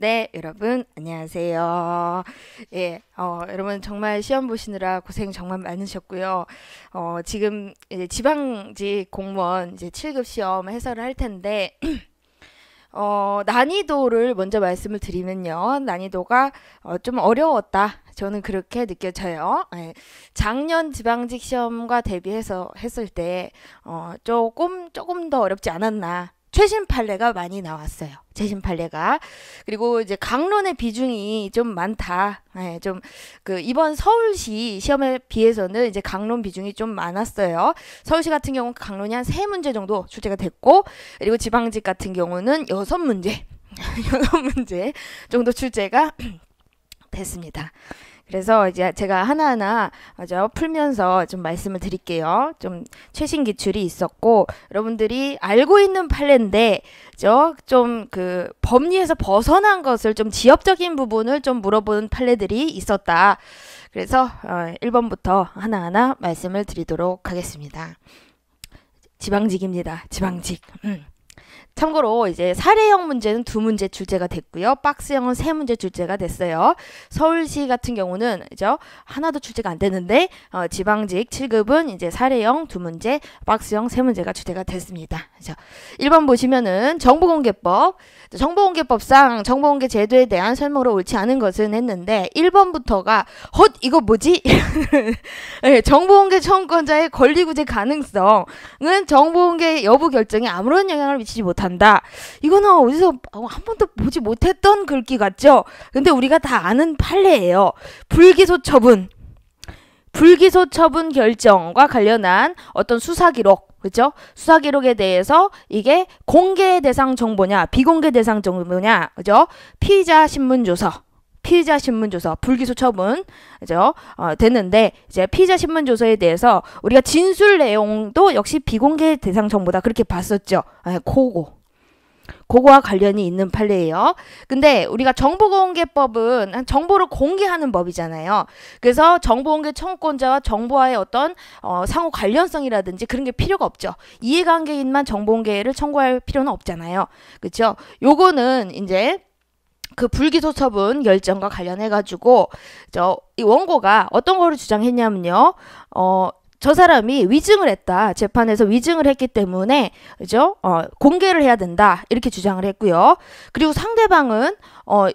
네, 여러분, 안녕하세요. 예, 어, 여러분, 정말 시험 보시느라 고생 정말 많으셨고요. 어, 지금 이제 지방직 공무원 이제 7급 시험 해설을 할 텐데, 어, 난이도를 먼저 말씀을 드리면요. 난이도가 어, 좀 어려웠다. 저는 그렇게 느껴져요. 예. 작년 지방직 시험과 대비해서 했을 때, 어, 조금, 조금 더 어렵지 않았나. 최신 판례가 많이 나왔어요. 최신 판례가. 그리고 이제 강론의 비중이 좀 많다. 네, 예, 좀그 이번 서울시 시험에 비해서는 이제 강론 비중이 좀 많았어요. 서울시 같은 경우는 강론이 한 세 문제 정도 출제가 됐고 그리고 지방직 같은 경우는 여섯 문제. 여섯 문제 정도 출제가 됐습니다. 그래서 이제 제가 하나하나 맞아 풀면서 좀 말씀을 드릴게요. 좀 최신 기출이 있었고 여러분들이 알고 있는 판례인데 좀 그 법리에서 벗어난 것을 좀 지엽적인 부분을 좀 물어보는 판례들이 있었다. 그래서 1번부터 어, 하나하나 말씀을 드리도록 하겠습니다. 지방직입니다. 지방직. 음. 참고로 이제 사례형 문제는 두 문제 출제가 됐고요. 박스형은 세 문제 출제가 됐어요. 서울시 같은 경우는 이죠 하나도 출제가 안 됐는데 어, 지방직 7급은 이제 사례형 두 문제, 박스형 세 문제가 출제가 됐습니다. 그죠? 1번 보시면은 정보공개법. 정보공개법상 정보공개 제도에 대한 설명으로 옳지 않은 것은 했는데 1번부터가 헛 이거 뭐지? 네, 정보공개 청구권자의 권리구제 가능성은 정보공개 여부 결정에 아무런 영향을 미치지 못한다. 못한다. 이거는 어디서 어, 한 번도 보지 못했던 글귀 같죠? 근데 우리가 다 아는 판례예요. 불기소 처분. 불기소 처분 결정과 관련한 어떤 수사 기록, 그죠? 수사 기록에 대해서 이게 공개 대상 정보냐, 비공개 대상 정보냐, 그죠? 피의자 신문 조서. 피의자 신문조서 불기소 처분 그죠 어, 됐는데 이제 피의자 신문조서에 대해서 우리가 진술 내용도 역시 비공개 대상 정보다 그렇게 봤었죠 에, 예, 고고 고거와 관련이 있는 판례예요. 근데 우리가 정보공개법은 정보를 공개하는 법이잖아요. 그래서 정보공개 청구권자와 정보와의 어떤 어, 상호 관련성이라든지 그런 게 필요가 없죠. 이해관계인만 정보공개를 청구할 필요는 없잖아요. 그렇죠? 요거는 이제 그 불기소 처분 결정과 관련해 가지고 저이 원고가 어떤 거를 주장했냐면요. 어, 저 사람이 위증을 했다. 재판에서 위증을 했기 때문에 그죠? 어, 공개를 해야 된다. 이렇게 주장을 했고요. 그리고 상대방은 어,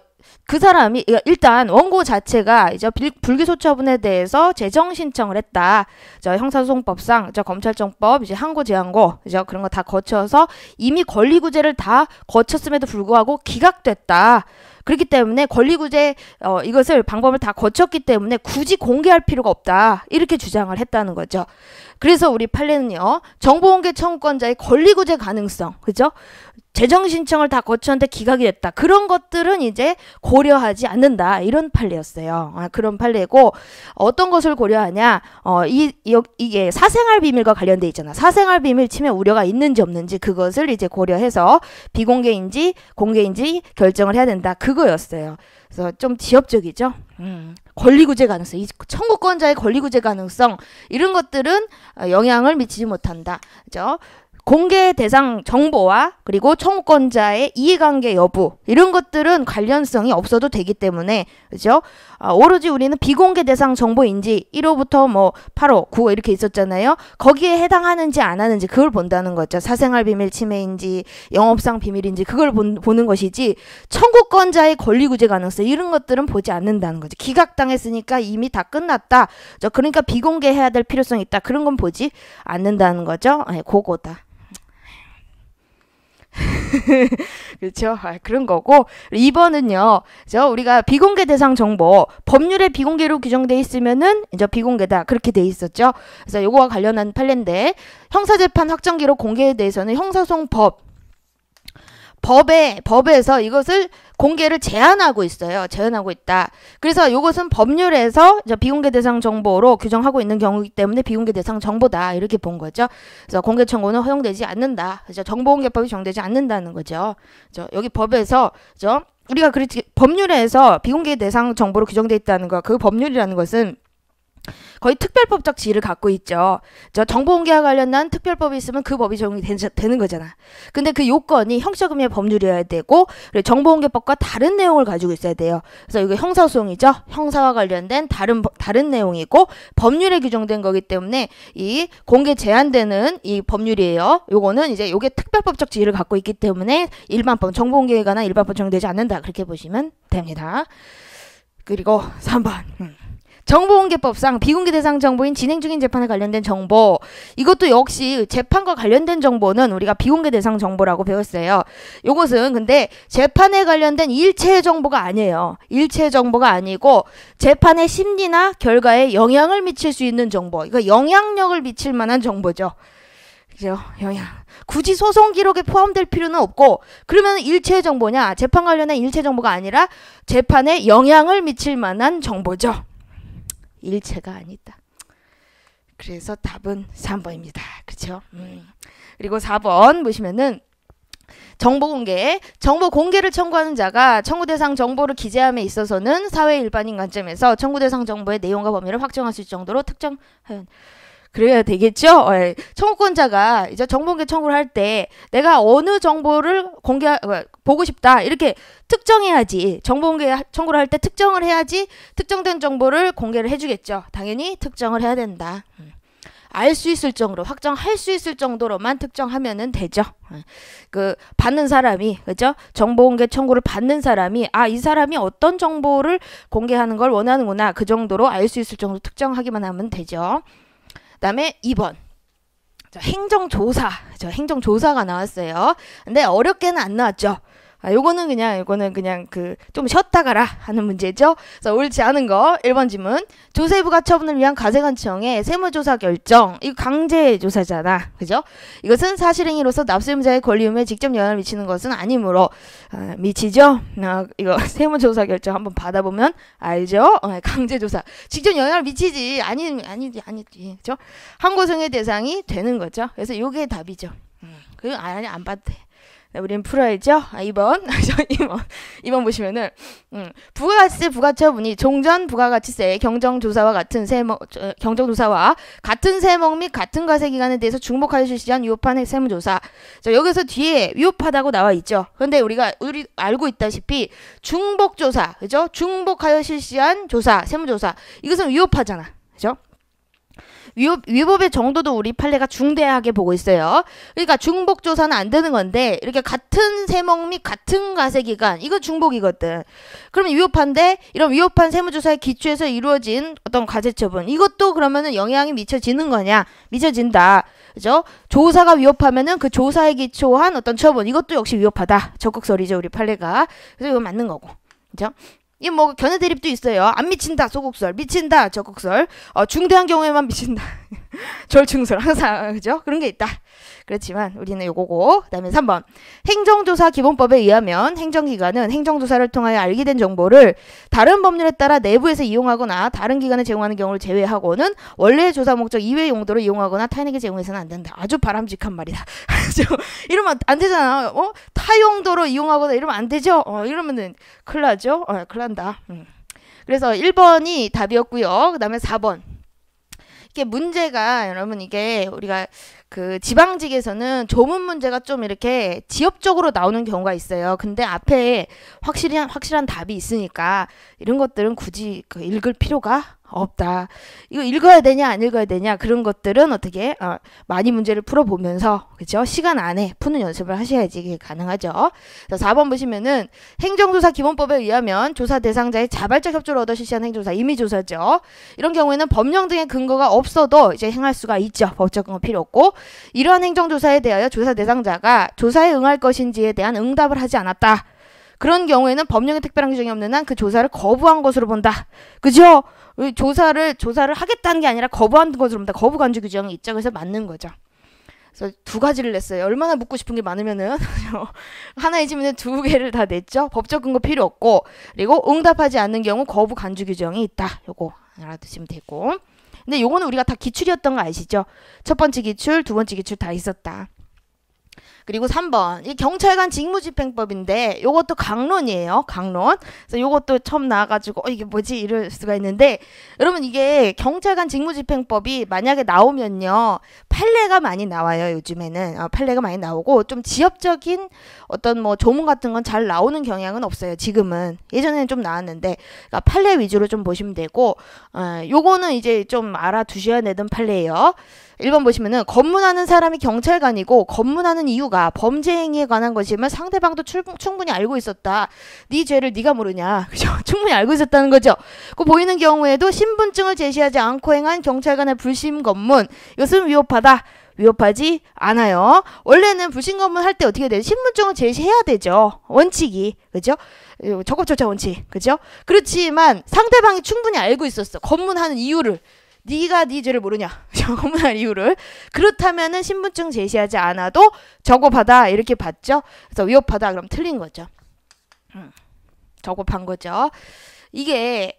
그 사람이 그러니까 일단 원고 자체가 이제 불기소 처분에 대해서 재정 신청을 했다. 저 형사소송법상 저 검찰청법 이제 항고 재항고 이제 그런 거 다 거쳐서 이미 권리구제를 다 거쳤음에도 불구하고 기각됐다. 그렇기 때문에 권리구제 어, 이것을 방법을 다 거쳤기 때문에 굳이 공개할 필요가 없다 이렇게 주장을 했다는 거죠. 그래서 우리 판례는요. 정보공개 청구권자의 권리구제 가능성, 그죠? 재정 신청을 다 거쳤는데 기각이 됐다. 그런 것들은 이제 고려하지 않는다. 이런 판례였어요. 아, 그런 판례고 어떤 것을 고려하냐? 어, 이, 이게 사생활 비밀과 관련돼 있잖아. 사생활 비밀 침해 우려가 있는지 없는지 그것을 이제 고려해서 비공개인지 공개인지 결정을 해야 된다. 그거였어요. 그래서 좀 지엽적이죠. 음. 권리구제 가능성, 이 청구권자의 권리구제 가능성 이런 것들은 어, 영향을 미치지 못한다. 그죠? 공개 대상 정보와 그리고 청구권자의 이해관계 여부 이런 것들은 관련성이 없어도 되기 때문에 그죠? 어, 오로지 우리는 비공개 대상 정보 인지 1호부터 뭐 8호, 9호 이렇게 있었잖아요. 거기에 해당하는지 안 하는지 그걸 본다는 거죠. 사생활 비밀 침해인지 영업상 비밀인지 그걸 본, 보는 것이지 청구권자의 권리구제 가능성 이런 것들은 보지 않는다는 거죠. 기각당했으니까 이미 다 끝났다. 그러니까 비공개해야 될 필요성이 있다. 그런 건 보지 않는다는 거죠. 고 예, 그거다. 그렇죠? 아, 그런 거고 2번은요. 그 우리가 비공개 대상 정보 법률에 비공개로 규정돼 있으면은 이제 비공개다 그렇게 돼 있었죠. 그래서 요거와 관련한 판례인데 형사재판 확정 기록 공개에 대해서는 형사소송법 법에 법에서 이것을 공개를 제한하고 있어요. 제한하고 있다. 그래서 이것은 법률에서 비공개 대상 정보로 규정하고 있는 경우이기 때문에 비공개 대상 정보다 이렇게 본 거죠. 그래서 공개 청구는 허용되지 않는다. 그죠? 정보공개법이 정되지 않는다는 거죠. 그죠? 여기 법에서 그죠? 우리가 그렇지 법률에서 비공개 대상 정보로 규정돼 있다는 거, 그 법률이라는 것은 거의 특별법적 지위를 갖고 있죠. 저 정보 공개와 관련한 특별법이 있으면 그 법이 적용이 되는 거잖아. 근데 그 요건이 형사금의 법률이어야 되고 정보 공개법과 다른 내용을 가지고 있어야 돼요. 그래서 이거 형사 소송이죠. 형사와 관련된 다른 다른 내용이고 법률에 규정된 거기 때문에 이 공개 제한되는 이 법률이에요. 요거는 이제 요게 특별법적 지위를 갖고 있기 때문에 일반법 정보 공개에 관한 일반법 적용되지 않는다. 그렇게 보시면 됩니다. 그리고 3번. 음. 정보공개법상 비공개 대상 정보인 진행 중인 재판에 관련된 정보 이것도 역시 재판과 관련된 정보는 우리가 비공개 대상 정보라고 배웠어요. 이것은 근데 재판에 관련된 일체 정보가 아니에요. 일체 정보가 아니고 재판의 심리나 결과에 영향을 미칠 수 있는 정보. 그러니까 영향력을 미칠 만한 정보죠. 그죠? 영향. 굳이 소송 기록에 포함될 필요는 없고 그러면 일체 정보냐? 재판 관련된 일체 정보가 아니라 재판에 영향을 미칠 만한 정보죠. 일체가 아니다. 그래서 답은 3번입니다. 그렇죠? 음. 그리고 4번 보시면은 정보 공개. 정보 공개를 청구하는 자가 청구 대상 정보를 기재함에 있어서는 사회 일반인 관점에서 청구 대상 정보의 내용과 범위를 확정할 수 있을 정도로 특정하여 그래야 되겠죠. 예. 청구권자가 이제 정보공개 청구를 할 때 내가 어느 정보를 공개 어, 보고 싶다 이렇게 특정해야지 정보공개 청구를 할 때 특정을 해야지 특정된 정보를 공개를 해주겠죠. 당연히 특정을 해야 된다. 음. 알수 있을 정도로 확정할 수 있을 정도로만 특정하면은 되죠. 음. 그 받는 사람이 그죠? 정보 공개 청구를 받는 사람이 아이 사람이 어떤 정보를 공개하는 걸 원하는구나 그 정도로 알 수 있을 정도 특정하기만 하면 되죠. 그다음에 2번. 행정조사. 행정조사가 나왔어요. 근데 어렵게는 안 나왔죠. 아, 요거는 그냥 요거는 그냥 그 좀 쉬었다 가라 하는 문제죠. 그래서 옳지 않은 거 1번 질문. 조세 부가 처분을 위한 가세관청의 세무조사 결정. 이거 강제 조사잖아. 그죠? 이것은 사실행위로서 납세자의 권리 의에 직접 영향을 미치는 것은 아니므로 아, 미치죠. 아, 이거 세무조사 결정 한번 받아보면 알죠? 어, 강제 조사. 직접 영향을 미치지. 아니 아니지 아니지. 그죠? 한고성의 대상이 되는 거죠. 그래서 요게 답이죠. 음, 그 아니 안 받대. 우리는 풀어야죠. 아, 2번. 2번. 2번 보시면은, 음, 부가가치세 부가처분이 종전 부가가치세 경정조사와 같은 세목, 어, 경정조사와 같은 세목 및 같은 과세기간에 대해서 중복하여 실시한 위법한 세무조사. 자, 여기서 뒤에 위법하다고 나와 있죠. 그데 우리가, 우리 알고 있다시피 중복조사, 그죠? 중복하여 실시한 조사, 세무조사. 이것은 위법하잖아. 그죠? 위법, 의 정도도 우리 판례가 중대하게 보고 있어요. 그러니까 중복 조사는 안 되는 건데 이렇게 같은 세목 및 같은 과세 기간 이건 중복이거든. 그러면 위법한데 이런 위법한 세무조사의 기초에서 이루어진 어떤 과세 처분 이것도 그러면은 영향이 미쳐지는 거냐? 미쳐진다. 그죠? 조사가 위협하면은그 조사에 기초한 어떤 처분 이것도 역시 위협하다 적극설이죠 우리 판례가. 그래서 이건 맞는 거고. 그죠? 이뭐 견해 대립도 있어요. 안 미친다 소극설 미친다 적극설 어, 중대한 경우에만 미친다 절충설 항상 그죠? 그런 게 있다. 그렇지만 우리는 요거고 그다음에 3번 행정조사 기본법에 의하면 행정기관은 행정조사를 통하여 알게 된 정보를 다른 법률에 따라 내부에서 이용하거나 다른 기관에 제공하는 경우를 제외하고는 원래 조사 목적 이외의 용도로 이용하거나 타인에게 제공해서는 안 된다. 아주 바람직한 말이다. 이러면 안 되잖아. 어? 타용도로 이용하거나 이러면 안 되죠. 어, 이러면은 큰일 나죠. 어, 큰일 난다. 음. 그래서 1번이 답이었고요. 그다음에 4번. 이게 문제가 여러분 이게 우리가 그 지방직에서는 조문 문제가 좀 이렇게 지역적으로 나오는 경우가 있어요. 근데 앞에 확실히 확실한 답이 있으니까 이런 것들은 굳이 그 읽을 필요가 없다. 이거 읽어야 되냐 안 읽어야 되냐 그런 것들은 어떻게 어, 많이 문제를 풀어보면서 그죠 시간 안에 푸는 연습을 하셔야지 이게 가능하죠. 자 4번 보시면은 행정조사 기본법에 의하면 조사 대상자의 자발적 협조를 얻어 실시한 행조사 임의조사죠. 이런 경우에는 법령 등의 근거가 없어도 이제 행할 수가 있죠. 법적 근거 필요 없고 이러한 행정조사에 대하여 조사 대상자가 조사에 응할 것인지에 대한 응답을 하지 않았다. 그런 경우에는 법령의 특별한 규정이 없는 한 그 조사를 거부한 것으로 본다. 그죠? 조사를 조사를 하겠다는 게 아니라 거부한 것으로 니다 거부 간주 규정이 입장에서 맞는 거죠. 그래서 두 가지를 냈어요. 얼마나 묻고 싶은 게 많으면은 하나의 질문에 두 개를 다 냈죠. 법적 근거 필요 없고 그리고 응답하지 않는 경우 거부 간주 규정이 있다. 요거 알아두시면 되고. 근데 요거는 우리가 다 기출이었던 거 아시죠? 첫 번째 기출, 두 번째 기출 다 있었다. 그리고 3번. 이 경찰관 직무집행법인데 요것도 강론이에요. 강론. 그래서 요것도 처음 나와 가지고 어 이게 뭐지 이럴 수가 있는데 여러분 이게 경찰관 직무집행법이 만약에 나오면요. 판례가 많이 나와요. 요즘에는. 어, 판례가 많이 나오고 좀 지엽적인 어떤 뭐 조문 같은 건 잘 나오는 경향은 없어요. 지금은. 예전에는 좀 나왔는데 그러니까 판례 위주로 좀 보시면 되고 어 요거는 이제 좀 알아두셔야 되는 판례예요. 1번 보시면은 검문하는 사람이 경찰관이고 검문하는 이유가 범죄 행위에 관한 것이면 상대방도 출, 충분히 알고 있었다. 네 죄를 네가 모르냐. 그죠? 충분히 알고 있었다는 거죠. 그 보이는 경우에도 신분증을 제시하지 않고 행한 경찰관의 불심 검문 이것은 위협하다. 위협하지 않아요. 원래는 불신 검문 할 때 어떻게 돼요? 신분증을 제시해야 되죠. 원칙이. 그죠? 어, 적법조차 원칙. 그죠? 그렇지만 상대방이 충분히 알고 있었어. 검문하는 이유를. 네가 네 죄를 모르냐 검문할 이유를 그렇다면은 신분증 제시하지 않아도 저거 받아 이렇게 봤죠 그래서 위협하다 그럼 틀린 거죠 음, 저급한 거죠 이게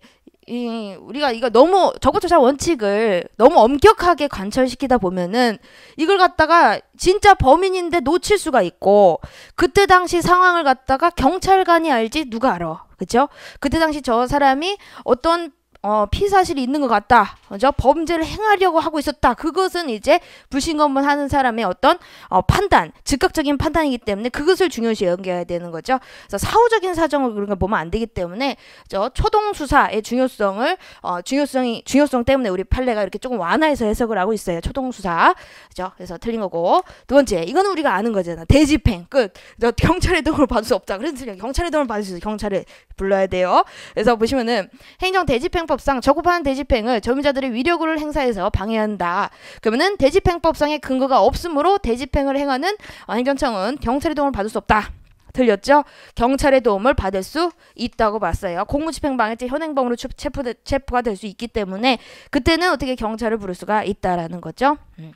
이, 우리가 이거 너무 저급조사 원칙을 너무 엄격하게 관철시키다 보면은 이걸 갖다가 진짜 범인인데 놓칠 수가 있고 그때 당시 상황을 갖다가 경찰관이 알지 누가 알아 그죠 그때 당시 저 사람이 어떤 어, 피사실이 있는 것 같다. 그죠? 범죄를 행하려고 하고 있었다. 그것은 이제 불신검문 하는 사람의 어떤 어, 판단, 즉각적인 판단이기 때문에 그것을 중요시 여겨야 되는 거죠. 그래서 사후적인 사정을 그런 걸 보면 안 되기 때문에 저 초동 수사의 중요성을 어, 중요성이 중요성 때문에 우리 판례가 이렇게 조금 완화해서 해석을 하고 있어요. 초동 수사. 그죠? 그래서 틀린 거고. 두 번째, 이거는 우리가 아는 거잖아. 대집행 끝. 저 경찰의 도움을 받을 수 없다. 그래서 경찰의 도움을 받을 수 있어. 요 경찰을 불러야 돼요. 그래서 보시면은 행정 대집행법 대집행법상 저급한 대집행을 점유자들의 위력을 행사해서 방해한다. 그러면은 대집행법상의 근거가 없으므로 대집행을 행하는 행정청은 경찰의 도움을 받을 수 없다. 들렸죠? 경찰의 도움을 받을 수 있다고 봤어요. 공무집행방해죄 현행범으로 체포, 체포가 될 수 있기 때문에 그때는 어떻게 경찰을 부를 수가 있다라는 거죠. 음.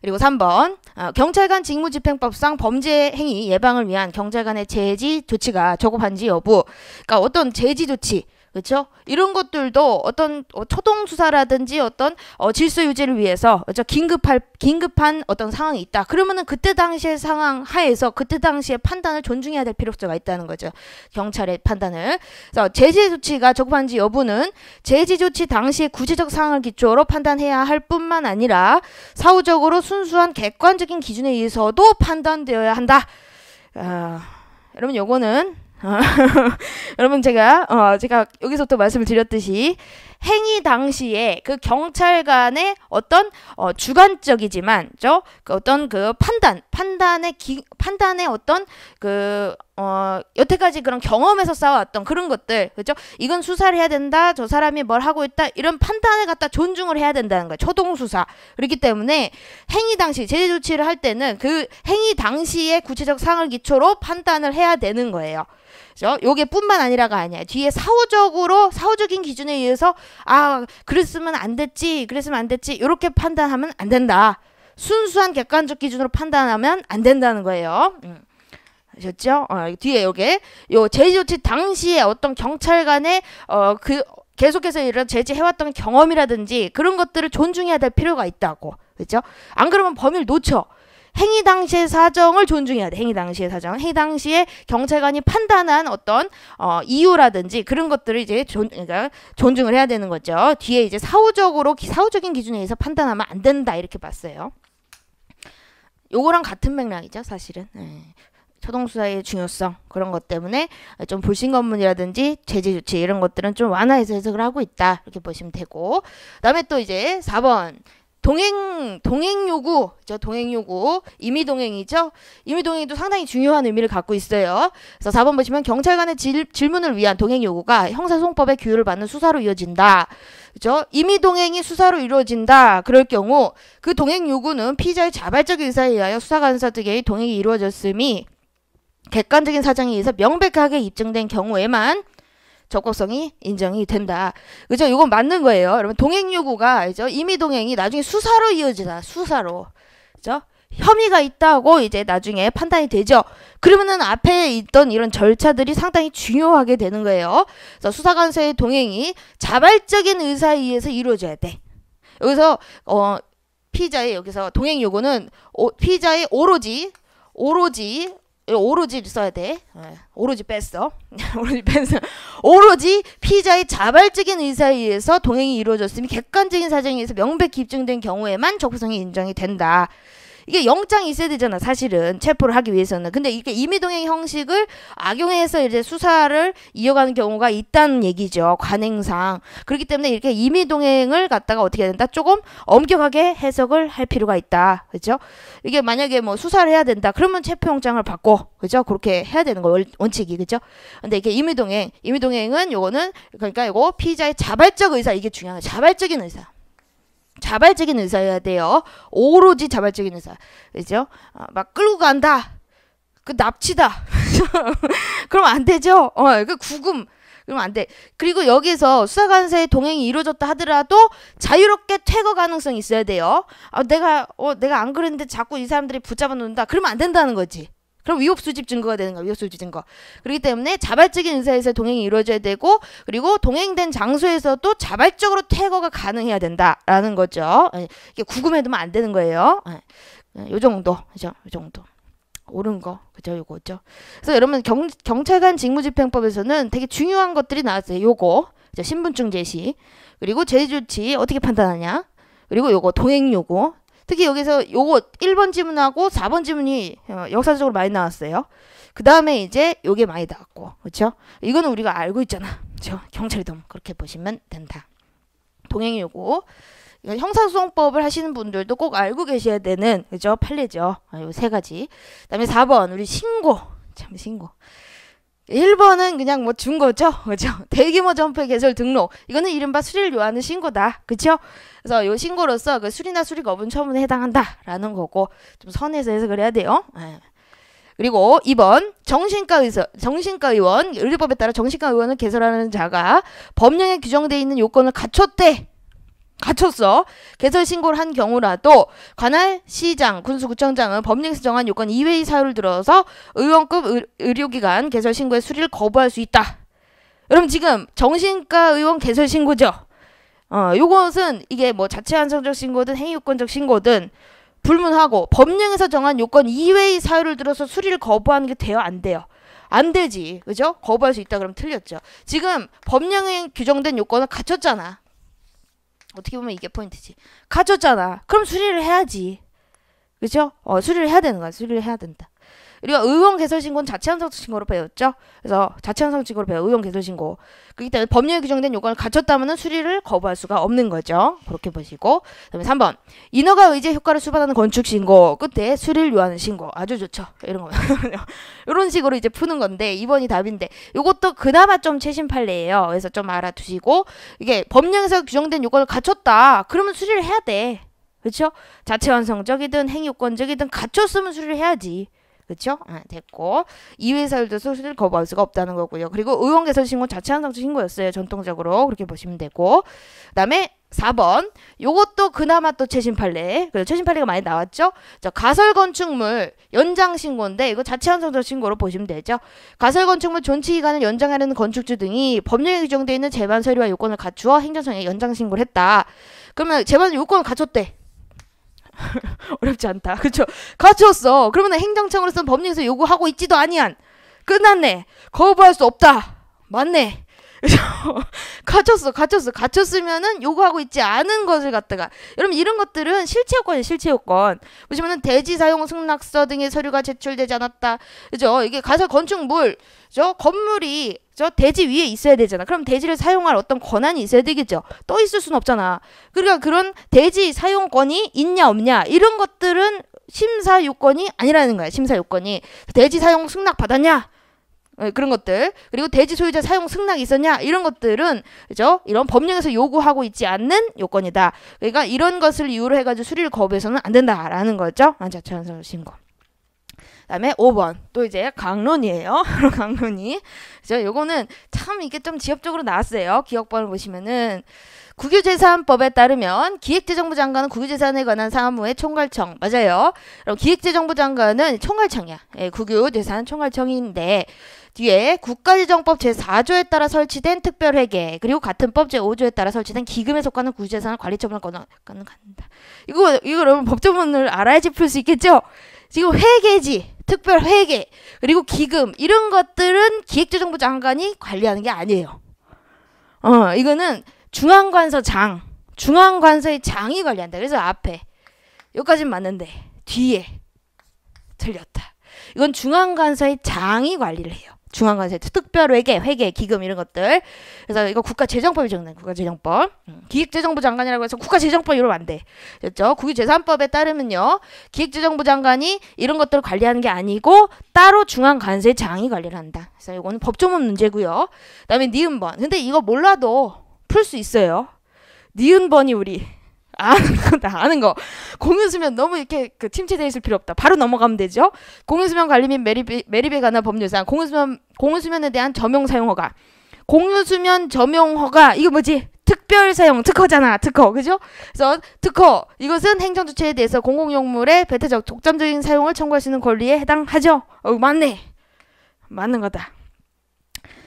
그리고 3번 어, 경찰관 직무집행법상 범죄 행위 예방을 위한 경찰관의 제지 조치가 적법한지 여부 그러니까 어떤 제지 조치 그렇죠? 이런 것들도 어떤 어, 초동 수사라든지 어떤 어, 질서 유지를 위해서 그렇죠? 긴급할 긴급한 어떤 상황이 있다. 그러면은 그때 당시의 상황 하에서 그때 당시의 판단을 존중해야 될 필요가 있다는 거죠. 경찰의 판단을. 그래서 제재 조치가 적합한지 여부는 제재 조치 당시의 구체적 상황을 기초로 판단해야 할 뿐만 아니라 사후적으로 순수한 객관적인 기준에 의해서도 판단되어야 한다. 어, 여러분 요거는 여러분 제가 어 제가 여기서부터 말씀을 드렸듯이 행위 당시에 그 경찰관의 어떤 어 주관적이지만 저그 어떤 그 판단 판단의 기, 판단의 어떤 그 어, 여태까지 그런 경험에서 쌓아왔던 그런 것들, 그죠? 이건 수사를 해야 된다, 저 사람이 뭘 하고 있다, 이런 판단을 갖다 존중을 해야 된다는 거예요. 초동수사. 그렇기 때문에 행위 당시, 제재 조치를 할 때는 그 행위 당시의 구체적 상을 기초로 판단을 해야 되는 거예요. 그죠? 이게 뿐만 아니라가 아니야. 뒤에 사후적으로 사후적인 기준에 의해서 아, 그랬으면 안 됐지. 그랬으면 안 됐지. 이렇게 판단하면 안 된다. 순수한 객관적 기준으로 판단하면 안 된다는 거예요. 음. 아셨죠? 어, 뒤에 요게 요 제재 조치 당시에 어떤 경찰관의 어 그 계속해서 이런 제재해왔던 경험이라든지 그런 것들을 존중해야 될 필요가 있다고. 그죠? 안 그러면 범위를 놓쳐. 행위 당시의 사정을 존중해야 돼. 행위 당시의 사정. 행위 당시에 경찰관이 판단한 어떤 어, 이유라든지 그런 것들을 이제 존, 그러니까 존중을 해야 되는 거죠. 뒤에 이제 사후적으로 사후적인 기준에 의해서 판단하면 안 된다 이렇게 봤어요. 요거랑 같은 맥락이죠, 사실은. 네. 초동수사의 중요성 그런 것 때문에 좀 불신검문이라든지 제재 조치 이런 것들은 좀 완화해서 해석을 하고 있다 이렇게 보시면 되고 그다음에 또 이제 4번 동행 동행 요구 저 동행 요구 임의 동행이죠 임의 동행도 상당히 중요한 의미를 갖고 있어요 그래서 4번 보시면 경찰관의 질, 질문을 위한 동행 요구가 형사소송법의 규율을 받는 수사로 이어진다 그죠 임의 동행이 수사로 이루어진다 그럴 경우 그 동행 요구는 피의자의 자발적 의사에 의하여 수사관사 등의 동행이 이루어졌음이 객관적인 사정에 의해서 명백하게 입증된 경우에만 적극성이 인정이 된다. 그죠? 이건 맞는 거예요. 여러분 동행 요구가 그죠? 임의 동행이 나중에 수사로 이어지다. 수사로. 그죠? 혐의가 있다고 이제 나중에 판단이 되죠. 그러면은 앞에 있던 이런 절차들이 상당히 중요하게 되는 거예요. 그래서 수사관서의 동행이 자발적인 의사에 의해서 이루어져야 돼. 여기서 어 피자의 여기서 동행 요구는 피자의 오로지 오로지 예, 오로지 써야 돼. 예, 오로지 뺐어. 오로지 뺐어. 오로지 피자의 자발적인 의사에 의해서 동행이 이루어졌으이 객관적인 사정에 의해서 명백히 입증된 경우에만 적부성이 인정이 된다. 이게 영장이 있어야 되잖아 사실은 체포를 하기 위해서는 근데 이게 렇 임의동행 형식을 악용해서 이제 수사를 이어가는 경우가 있다는 얘기죠 관행상 그렇기 때문에 이렇게 임의동행을 갖다가 어떻게 해야 된다 조금 엄격하게 해석을 할 필요가 있다 그죠 이게 만약에 뭐 수사를 해야 된다 그러면 체포영장을 받고 그죠 그렇게 해야 되는 거 원칙이 그죠 근데 이게 임의동행 임의동행은 요거는 그러니까 이거 피의자의 자발적 의사 이게 중요한 거예요 자발적인 의사 자발적인 의사여야 돼요. 오로지 자발적인 의사. 그죠? 어, 막 끌고 간다. 그 납치다. 그럼 안 되죠? 어, 그 구금. 그럼안 돼. 그리고 여기서 수사관사의 동행이 이루어졌다 하더라도 자유롭게 퇴거 가능성이 있어야 돼요. 아, 내가, 어, 내가 안 그랬는데 자꾸 이 사람들이 붙잡아 놓는다. 그러면 안 된다는 거지. 그럼 위법 수집 증거가 되는 거예요 위법 수집 증거. 그렇기 때문에 자발적인 의사에서 동행이 이루어져야 되고 그리고 동행된 장소에서도 자발적으로 퇴거가 가능해야 된다라는 거죠. 예, 이게 구금해두면 안 되는 거예요. 예, 예, 요 정도. 그죠? 요 정도. 옳은 거. 그죠? 요거죠. 그래서 여러분 경, 경찰관 직무집행법에서는 되게 중요한 것들이 나왔어요. 요거. 신분증 제시. 그리고 제재 조치 어떻게 판단하냐? 그리고 요거 동행 요구 특히 여기서 요거 1번 지문하고 4번 지문이 어, 역사적으로 많이 나왔어요. 그 다음에 이제 요게 많이 나왔고, 그렇죠? 이거는 우리가 알고 있잖아. 그렇죠? 경찰이 도 그렇게 보시면 된다. 동행요구 그러니까 형사소송법을 하시는 분들도 꼭 알고 계셔야 되는 그죠 판례죠. 아, 요세 가지. 그다음에 4번 우리 신고. 참 신고. 1번은 그냥 뭐 준 거죠. 그죠? 대규모 점포의 개설 등록. 이거는 이른바 수리를 요하는 신고다. 그쵸? 그래서 요 신고로서 그 수리나 수리 거분 처분에 해당한다. 라는 거고, 좀 선에서 해석을 해야 돼요. 네. 그리고 2번 정신과 의사, 정신과 의원 의료법에 따라 정신과 의원을 개설하는 자가 법령에 규정되어 있는 요건을 갖췄대 갖췄어. 개설 신고를 한 경우라도 관할 시장, 군수구청장은 법령에서 정한 요건 이외의 사유를 들어서 의원급 의료기관 개설 신고의 수리를 거부할 수 있다. 여러분 지금 정신과 의원 개설 신고죠. 어, 요것은 이게 뭐 자체 안정적 신고든 행위요건적 신고든 불문하고 법령에서 정한 요건 이외의 사유를 들어서 수리를 거부하는 게 돼요, 안 돼요? 안 되지, 그죠? 거부할 수 있다 그럼 틀렸죠. 지금 법령에 규정된 요건을 갖췄잖아. 어떻게 보면 이게 포인트지. 가졌잖아. 그럼 수리를 해야지. 그죠? 어, 수리를 해야 되는 거야. 수리를 해야 된다. 우리가 의원 개설 신고는 자치한성 신고로 배웠죠. 그래서 자치한성 신고로 배워 의원 개설 신고. 그렇기 때문에 법률에 규정된 요건을 갖췄다면 수리를 거부할 수가 없는 거죠. 그렇게 보시고. 그다음에 3번 인허가 의제 효과를 수반하는 건축 신고 끝에 수리를 요하는 신고. 아주 좋죠. 이런 거. 이런 식으로 이제 푸는 건데 2번이 답인데 이것도 그나마 좀 최신 판례예요. 그래서 좀 알아두시고 이게 법령에서 규정된 요건을 갖췄다. 그러면 수리를 해야 돼. 그렇죠? 자체 완성적이든 행위권적이든 갖췄으면 수리를 해야지. 그렇죠? 아, 됐고 이회사들도 소수를 거부할 수가 없다는 거고요. 그리고 의원 개선 신고 자체 한상 신고였어요. 전통적으로 그렇게 보시면 되고 그다음에 4번 요것도 그나마 또 최신 판례 그리고 최신 판례가 많이 나왔죠 자 가설 건축물 연장 신고인데 이거 자체 한정적 신고로 보시면 되죠 가설 건축물 존치 기간을 연장하려는 건축주 등이 법령에 규정되어 있는 재반 서류와 요건을 갖추어 행정청에 연장 신고를 했다 그러면 재반 요건을 갖췄대 어렵지 않다. 그쵸? 갖췄어. 그러면 행정청으로서는 법령에서 요구하고 있지도 아니한. 끝났네. 거부할 수 없다. 맞네. 갇혔어, 갇혔어, 갇혔으면은 요구하고 있지 않은 것을 갖다가. 여러분, 이런 것들은 실체요건이에요, 실체요건. 보시면은 대지 사용 승낙서 등의 서류가 제출되지 않았다. 그죠? 이게 가설 건축물, 그죠 건물이 그죠? 대지 위에 있어야 되잖아. 그럼 대지를 사용할 어떤 권한이 있어야 되겠죠. 떠 있을 순 없잖아. 그러니까 그런 대지 사용권이 있냐 없냐 이런 것들은 심사 요건이 아니라는 거야. 심사 요건이 대지 사용 승낙 받았냐? 예, 그런 것들 그리고 대지 소유자 사용 승낙이 있었냐 이런 것들은 그죠 이런 법령에서 요구하고 있지 않는 요건이다 그러니까 이런 것을 이유로 해가지고 수리를 거부해서는 안 된다라는 거죠 안자 아, 자연 신고 다음에 5번 또 이제 강론이에요. 강론이. 그래서 요거는 참 이게 좀 지엽적으로 나왔어요. 기억번을 보시면은 국유재산법에 따르면 기획재정부 장관은 국유재산에 관한 사무의 총괄청 맞아요. 그럼 기획재정부 장관은 총괄청이야. 예, 국유재산 총괄청인데 뒤에 국가재정법 제4조에 따라 설치된 특별회계 그리고 같은 법 제5조에 따라 설치된 기금에 속하는 국유재산을 관리처분을 건가는 간다. 이거 이거 여러분 법조문을 알아야지 풀 수 있겠죠? 지금 회계지 특별 회계, 그리고 기금 이런 것들은 기획재정부 장관이 관리하는 게 아니에요. 어, 이거는 중앙관서장, 중앙관서의 장이 관리한다. 그래서 앞에 여기까지 맞는데 뒤에 틀렸다. 이건 중앙관서의 장이 관리를 해요. 중앙관세 특별회계, 회계, 기금 이런 것들. 그래서 이거 국가재정법이 정는 국가재정법. 음, 기획재정부 장관이라고 해서 국가재정법 이러면 안 돼. 그죠 국유재산법에 따르면요. 기획재정부 장관이 이런 것들을 관리하는 게 아니고 따로 중앙관세장이 관리를 한다. 그래서 이거는 법조문 문제고요. 그다음에 니은번. 근데 이거 몰라도 풀 수 있어요. 니은번이 우리 아는 아는 거. 공유 수면 너무 이렇게 그 침체돼 있을 필요 없다. 바로 넘어가면 되죠. 공유 수면 관리 및 매립에, 매립에 관한 법률상 공유 수면 공유 수면에 대한 점용 사용 허가. 공유 수면 점용 허가 이거 뭐지? 특별 사용 특허잖아 특허 그죠? 그래서 특허 이것은 행정 주체에 대해서 공공용물의 배타적 독점적인 사용을 청구할 수 있는 권리에 해당하죠. 어 맞네 맞는 거다.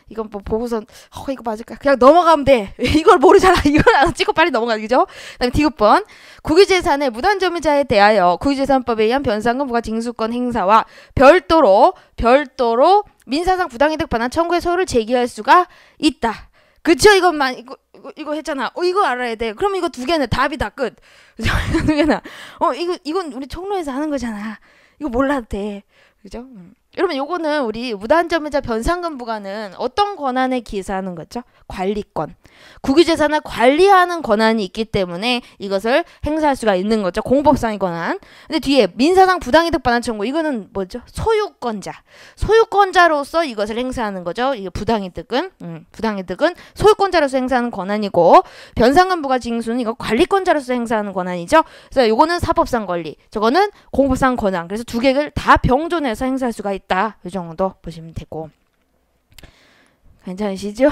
이건 뭐 보고선 어 이거 맞을까 그냥 넘어가면 돼 이걸 모르잖아 이걸 안 찍고 빨리 넘어가 그죠 그다음에 디귿번 국유재산의 무단점유자에 대하여 국유재산법에 의한 변상금과 징수권 행사와 별도로 별도로 민사상 부당이득 반환 청구의 소를 제기할 수가 있다 그쵸 이것만 이거, 이거, 이거 했잖아 어 이거 알아야 돼 그럼 이거 두 개는 답이다 끝 두 개나 어 이거 이건 우리 총로에서 하는 거잖아 이거 몰라도 돼 그죠 음. 여러분 요거는 우리 무단점유자 변상금 부과는 어떤 권한에 기사하는 거죠? 관리권. 국유재산을 관리하는 권한이 있기 때문에 이것을 행사할 수가 있는 거죠. 공법상의 권한. 근데 뒤에 민사상 부당이득 반환 청구 이거는 뭐죠? 소유권자. 소유권자로서 이것을 행사하는 거죠. 이게 부당이득은 음, 부당이득은 소유권자로서 행사하는 권한이고 변상금 부과 징수는 이거 관리권자로서 행사하는 권한이죠. 그래서 요거는 사법상 권리, 저거는 공법상 권한. 그래서 두 개를 다 병존해서 행사할 수가 있다. 있다. 이 정도 보시면 되고. 괜찮으시죠?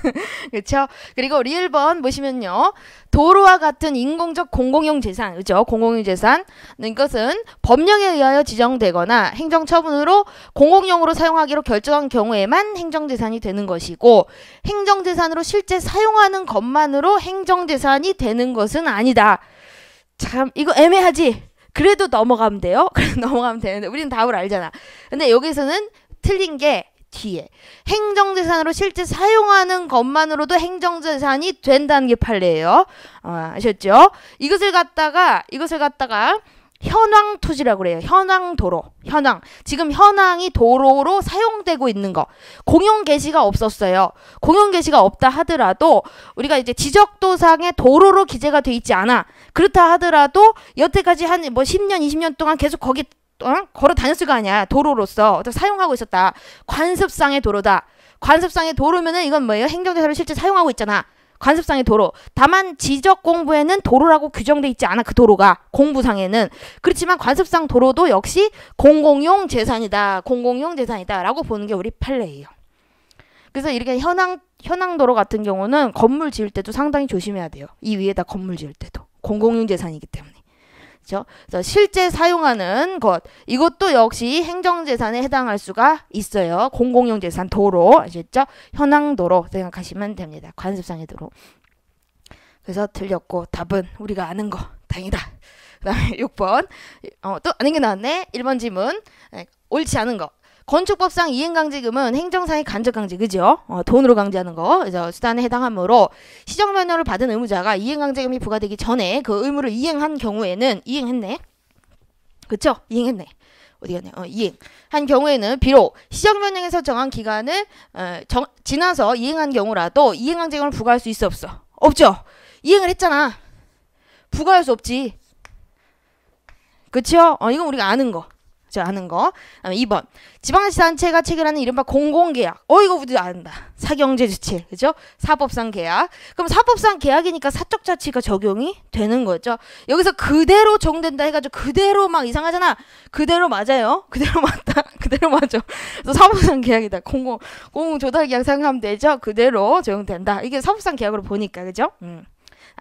그렇죠? 그리고 리을 번 보시면요. 도로와 같은 인공적 공공용 재산, 그죠 공공용 재산. 이것은 법령에 의하여 지정되거나 행정처분으로 공공용으로 사용하기로 결정한 경우에만 행정재산이 되는 것이고 행정재산으로 실제 사용하는 것만으로 행정재산이 되는 것은 아니다. 참 이거 애매하지? 그래도 넘어가면 돼요. 그래서 넘어가면 되는데 우리는 답을 알잖아. 근데 여기서는 틀린 게 뒤에 행정재산으로 실제 사용하는 것만으로도 행정재산이 된다는 게 판례예요. 아, 아셨죠? 이것을 갖다가 이것을 갖다가 현황 토지라고 그래요. 현황 도로, 현황. 지금 현황이 도로로 사용되고 있는 거. 공용 게시가 없었어요. 공용 게시가 없다 하더라도 우리가 이제 지적도상에 도로로 기재가 돼 있지 않아. 그렇다 하더라도 여태까지 한 뭐 10년, 20년 동안 계속 거기 어? 걸어 다녔을 거 아니야. 도로로서 사용하고 있었다. 관습상의 도로다. 관습상의 도로면은 이건 뭐예요? 행정대사를 실제 사용하고 있잖아. 관습상의 도로. 다만 지적 공부에는 도로라고 규정돼 있지 않아 그 도로가 공부상에는 그렇지만 관습상 도로도 역시 공공용 재산이다. 공공용 재산이다라고 보는 게 우리 판례예요. 그래서 이렇게 현황 현황 도로 같은 경우는 건물 지을 때도 상당히 조심해야 돼요. 이 위에다 건물 지을 때도 공공용 재산이기 때문에. 그렇죠? 그래서 실제 사용하는 것 이것도 역시 행정재산에 해당할 수가 있어요. 공공용 재산 도로 아셨죠? 현황도로 생각하시면 됩니다. 관습상의 도로. 그래서 들렸고 답은 우리가 아는 거 다행이다. 그 다음에 6번 어, 또 아는 게 나왔네. 1번 질문 네, 옳지 않은 거 건축법상 이행강제금은 행정상의 간접강제 그죠? 어, 돈으로 강제하는 거그래 수단에 해당하므로 시정면허를 받은 의무자가 이행강제금이 부과되기 전에 그 의무를 이행한 경우에는 이행했네 그쵸? 이행했네 어디 갔냐? 어, 이행. 한 경우에는 비록 시정 변경에서 정한 기간을 어, 정, 지나서 이행한 경우라도 이행강제금을 부과할 수 있어 없어? 없죠. 이행을 했잖아. 부과할 수 없지. 그치요? 어, 이건 우리가 아는 거. 하는 거. 2번. 지방자치단체가 체결하는 이른바 공공계약. 어, 이거 우리 안다. 사경제 주체. 그죠? 사법상 계약. 그럼 사법상 계약이니까 사적 자치가 적용이 되는 거죠. 여기서 그대로 적용된다 해가지고 그대로 막 이상하잖아. 그대로 맞아요. 그대로 맞다. 그대로 맞아. 그래서 사법상 계약이다. 공공, 공공조달 계약 생각하면 되죠. 그대로 적용된다. 이게 사법상 계약으로 보니까. 그죠? 음.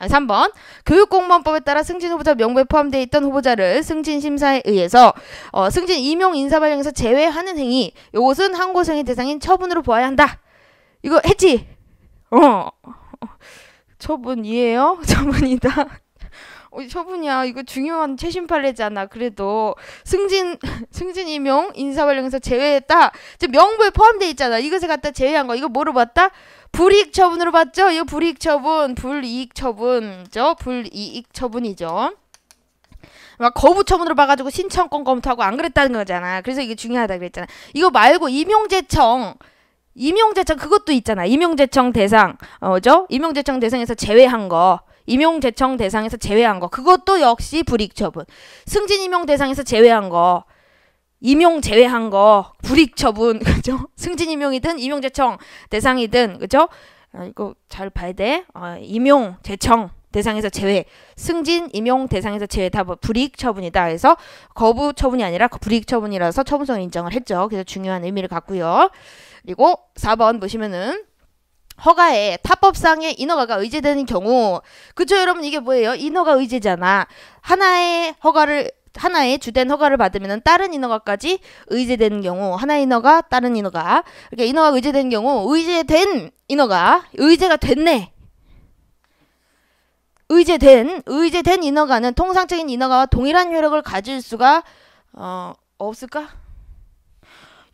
3번 교육공무원법에 따라 승진 후보자 명부에 포함되어 있던 후보자를 승진 심사에 의해서 어, 승진 임용 인사 발령에서 제외하는 행위 요것은 항고생의 대상인 처분으로 보아야 한다. 이거 했지? 어. 어, 어. 처분이에요? 처분이다. 어, 처분이야 이거 중요한 최신 판례잖아 그래도 승진 승진 임용 인사발령에서 제외했다 지금 명부에 포함돼 있잖아 이것을 갖다 제외한 거 이거 뭐로 봤다 불이익 처분으로 봤죠 이거 불이익 처분 불이익 처분죠 불이익 처분이죠 막 거부 처분으로 봐가지고 신청권 검토하고 안 그랬다는 거잖아 그래서 이게 중요하다 그랬잖아 이거 말고 임용제청 임용제청 그것도 있잖아 임용제청 대상 어죠 임용제청 대상에서 제외한 거 임용 제청 대상에서 제외한 거 그것도 역시 불이익 처분 승진 임용 대상에서 제외한 거 임용 제외한 거 불이익 처분 그죠 승진 임용이든 임용 제청 대상이든 그죠 아, 이거 잘 봐야 돼 어, 임용 제청 대상에서 제외 승진 임용 대상에서 제외 다 뭐 불이익 처분이다 그래서 거부 처분이 아니라 그 불이익 처분이라서 처분성 인정을 했죠 그래서 중요한 의미를 갖고요 그리고 4번 보시면은 허가에 타법상의 인허가가 의제되는 경우 그쵸 여러분 이게 뭐예요? 인허가 의제잖아. 하나의 허가를 하나의 주된 허가를 받으면 다른 인허가까지 의제되는 경우 하나의 인허가 다른 인허가 이렇게 인허가 의제되는 경우 의제된 인허가 의제가 됐네 의제된 의제된 인허가는 통상적인 인허가와 동일한 효력을 가질 수가 어, 없을까?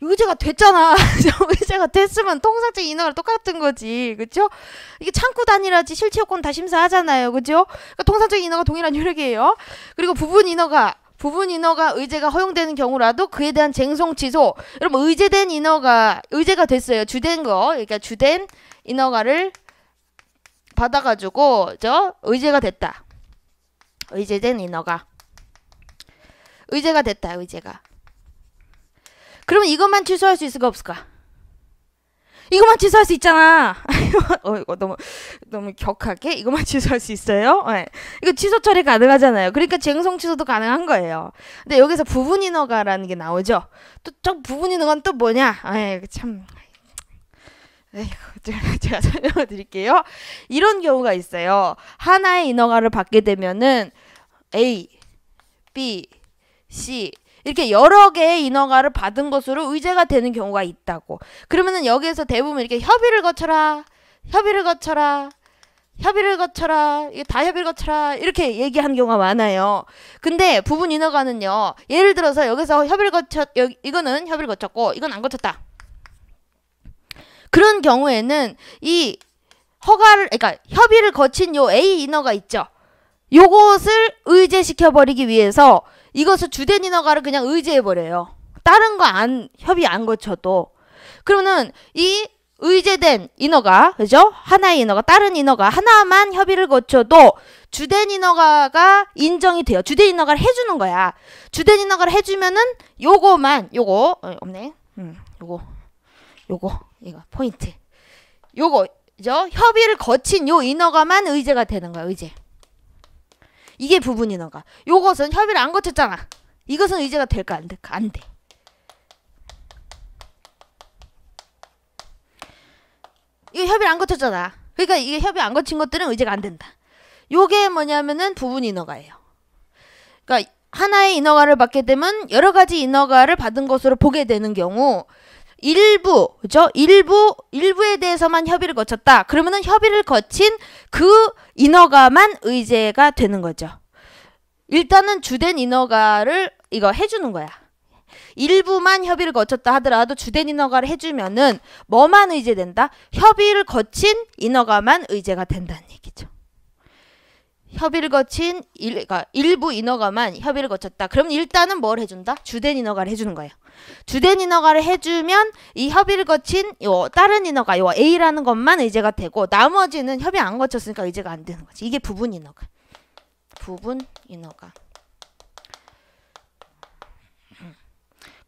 의제가 됐잖아. 의제가 됐으면 통상적 인허가 똑같은 거지. 그쵸 이게 창구 단일화지 실체 요건 다 심사하잖아요. 그죠? 그러니까 통상적 인허가 동일한 효력이에요. 그리고 부분 인허가 부분 인허가 의제가 허용되는 경우라도 그에 대한 쟁송 취소. 여러분 의제된 인허가 의제가 됐어요. 주된 거. 그러니까 주된 인허가를 받아 가지고 저 의제가 됐다. 의제된 인허가. 의제가 됐다. 의제가. 그러면 이것만 취소할 수 있을까 없을까? 이것만 취소할 수 있잖아. 어, 이거 너무, 너무 격하게? 이것만 취소할 수 있어요? 네. 이거 취소 처리 가능하잖아요. 그러니까 쟁송 취소도 가능한 거예요. 근데 여기서 부분인허가라는 게 나오죠? 또, 저 부분인허가는 또 뭐냐? 아이, 예, 참. 제가, 제가 설명을 드릴게요. 이런 경우가 있어요. 하나의 인허가를 받게 되면은 A, B, C, 이렇게 여러 개의 인허가를 받은 것으로 의제가 되는 경우가 있다고. 그러면은 여기에서 대부분 이렇게 협의를 거쳐라, 협의를 거쳐라, 협의를 거쳐라, 이게 다 협의를 거쳐라, 이렇게 얘기하는 경우가 많아요. 근데 부분 인허가는요, 예를 들어서 여기서 협의를 거쳤, 여기, 이거는 협의를 거쳤고, 이건 안 거쳤다. 그런 경우에는 이 허가를, 그러니까 협의를 거친 요 A 인허가 있죠. 요것을 의제시켜버리기 위해서 이것을 주된 인허가를 그냥 의제해버려요. 다른 거 안, 협의 안 거쳐도. 그러면은 이 의제된 인허가, 그죠? 하나의 인허가, 다른 인허가, 하나만 협의를 거쳐도 주된 인허가가 인정이 돼요. 주된 인허가를 해주는 거야. 주된 인허가를 해주면은 요거만, 요거, 어, 없네. 음, 요거, 요거, 이거, 포인트. 요거, 죠 협의를 거친 요 인허가만 의제가 되는 거야, 의제. 이게 부분 인허가. 요것은 협의를 안 거쳤잖아. 이것은 의제가 될까 안 될까? 안 돼. 이거 협의를 안 거쳤잖아. 그러니까 이게 협의 안 거친 것들은 의제가 안 된다. 요게 뭐냐면은 부분 인허가예요. 그러니까 하나의 인허가를 받게 되면 여러 가지 인허가를 받은 것으로 보게 되는 경우 일부, 죠 일부, 일부에 대해서만 협의를 거쳤다. 그러면은 협의를 거친 그 인허가만 의제가 되는 거죠. 일단은 주된 인허가를 이거 해주는 거야. 일부만 협의를 거쳤다 하더라도 주된 인허가를 해주면은 뭐만 의제된다? 협의를 거친 인허가만 의제가 된다는 얘기죠. 협의를 거친 일, 그러니까 일부 인허가만 협의를 거쳤다. 그럼 일단은 뭘 해준다? 주된 인허가를 해주는 거예요. 주된 인허가를 해주면 이 협의를 거친 요 다른 인허가, 요 A라는 것만 의제가 되고 나머지는 협의 안 거쳤으니까 의제가 안 되는 거지. 이게 부분 인허가. 부분 인허가.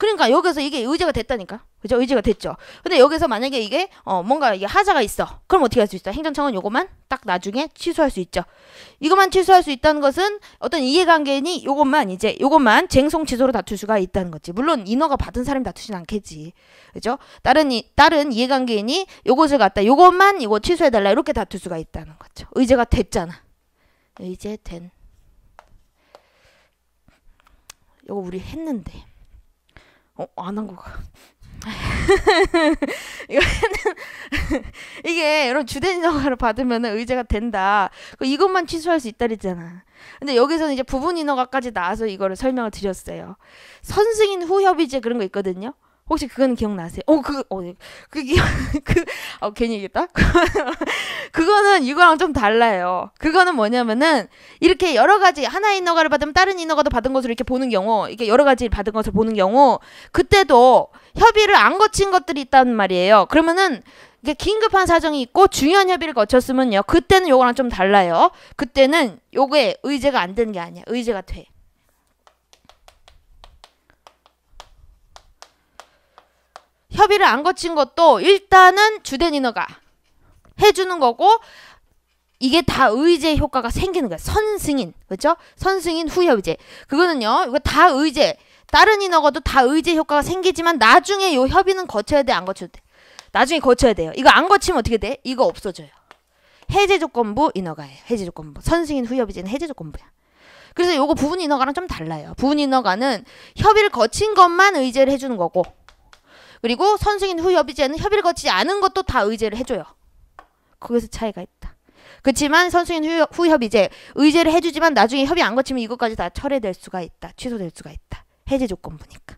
그러니까 여기서 이게 의제가 됐다니까. 그죠? 의제가 됐죠. 근데 여기서 만약에 이게 어 뭔가 이게 하자가 있어. 그럼 어떻게 할 수 있어? 행정청은 요거만 딱 나중에 취소할 수 있죠. 이것만 취소할 수 있다는 것은 어떤 이해관계니 요것만 이제 요것만 쟁송 취소로 다툴 수가 있다는 거지. 물론 인허가 받은 사람이 다투진 않겠지. 그죠? 다른 이, 다른 이해관계인이 요것을 갖다 요것만 이거 취소해 달라 이렇게 다툴 수가 있다는 거죠. 의제가 됐잖아. 의제된. 요거 우리 했는데. 어, 안한 거가. 이게 여러 주된 인허가를 받으면 의제가 된다. 그 이것만 취소할 수 있다 그랬잖아. 근데 여기서는 이제 부분 인허가까지 나와서 이거를 설명을 드렸어요. 선승인 후협의제 그런 거 있거든요. 혹시 그건 기억나세요? 어, 그, 어, 네. 그, 그, 어, 괜히 얘기했다? 그거는 이거랑 좀 달라요. 그거는 뭐냐면은, 이렇게 여러 가지, 하나의 인허가를 받으면 다른 인허가도 받은 것으 이렇게 보는 경우, 이게 여러 가지 받은 것을 보는 경우, 그때도 협의를 안 거친 것들이 있단 말이에요. 그러면은, 이게 긴급한 사정이 있고 중요한 협의를 거쳤으면요. 그때는 요거랑 좀 달라요. 그때는 요게 의제가 안 되는 게 아니야. 의제가 돼. 협의를 안 거친 것도 일단은 주된인허가 해주는 거고 이게 다 의제 효과가 생기는 거야. 선승인. 그렇죠? 선승인 후협의제. 그거는요. 이거 다 의제. 다른 인허가도다 의제 효과가 생기지만 나중에 요 협의는 거쳐야 돼, 안 거쳐도 돼. 나중에 거쳐야 돼요. 이거 안 거치면 어떻게 돼? 이거 없어져요. 해제 조건부 인허가예요 해제 조건부. 선승인 후협의제는 해제 조건부야. 그래서 요거 부분 인허가랑좀 달라요. 부분 인허가는 협의를 거친 것만 의제를 해주는 거고 그리고 선생인후 협의제는 협의를 거치지 않은 것도 다 의제를 해줘요. 거기서 차이가 있다. 그렇지만 선생인 후, 후 협의제 의제를 해주지만 나중에 협의 안 거치면 이것까지 다 철회될 수가 있다. 취소될 수가 있다. 해제 조건부니까.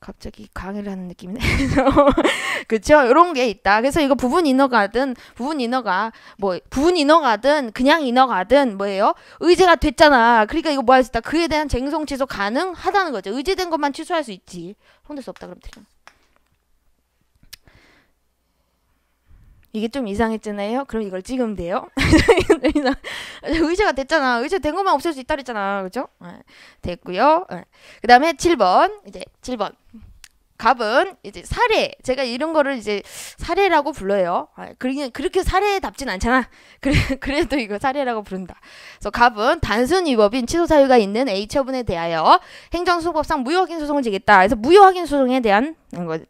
갑자기 강의를 하는 느낌이네. 그렇 이런 게 있다. 그래서 이거 부분 인어가든 부분 인어가 뭐 부분 인어가든 그냥 인어가든 뭐예요? 의제가 됐잖아. 그러니까 이거 뭐 할 수 있다. 그에 대한 쟁송 취소 가능하다는 거죠. 의제된 것만 취소할 수 있지. 성될 수 없다 그럼 되잖 이게 좀 이상했잖아요. 그럼 이걸 찍으면 돼요. 의자가 됐잖아. 의자 된 것만 없앨 수 있다 그랬잖아. 그죠? 네. 됐고요. 네. 그다음에 7번. 이제 7번. 갑은 이제 사례. 제가 이런 거를 이제 사례라고 불러요. 아, 그게 그렇게 사례답진 않잖아. 그래, 그래도 이거 사례라고 부른다. 그래서 갑은 단순 위법인 취소 사유가 있는 A 처분에 대하여 행정소법상 무효확인 소송을 제기다 그래서 무효확인 소송에 대한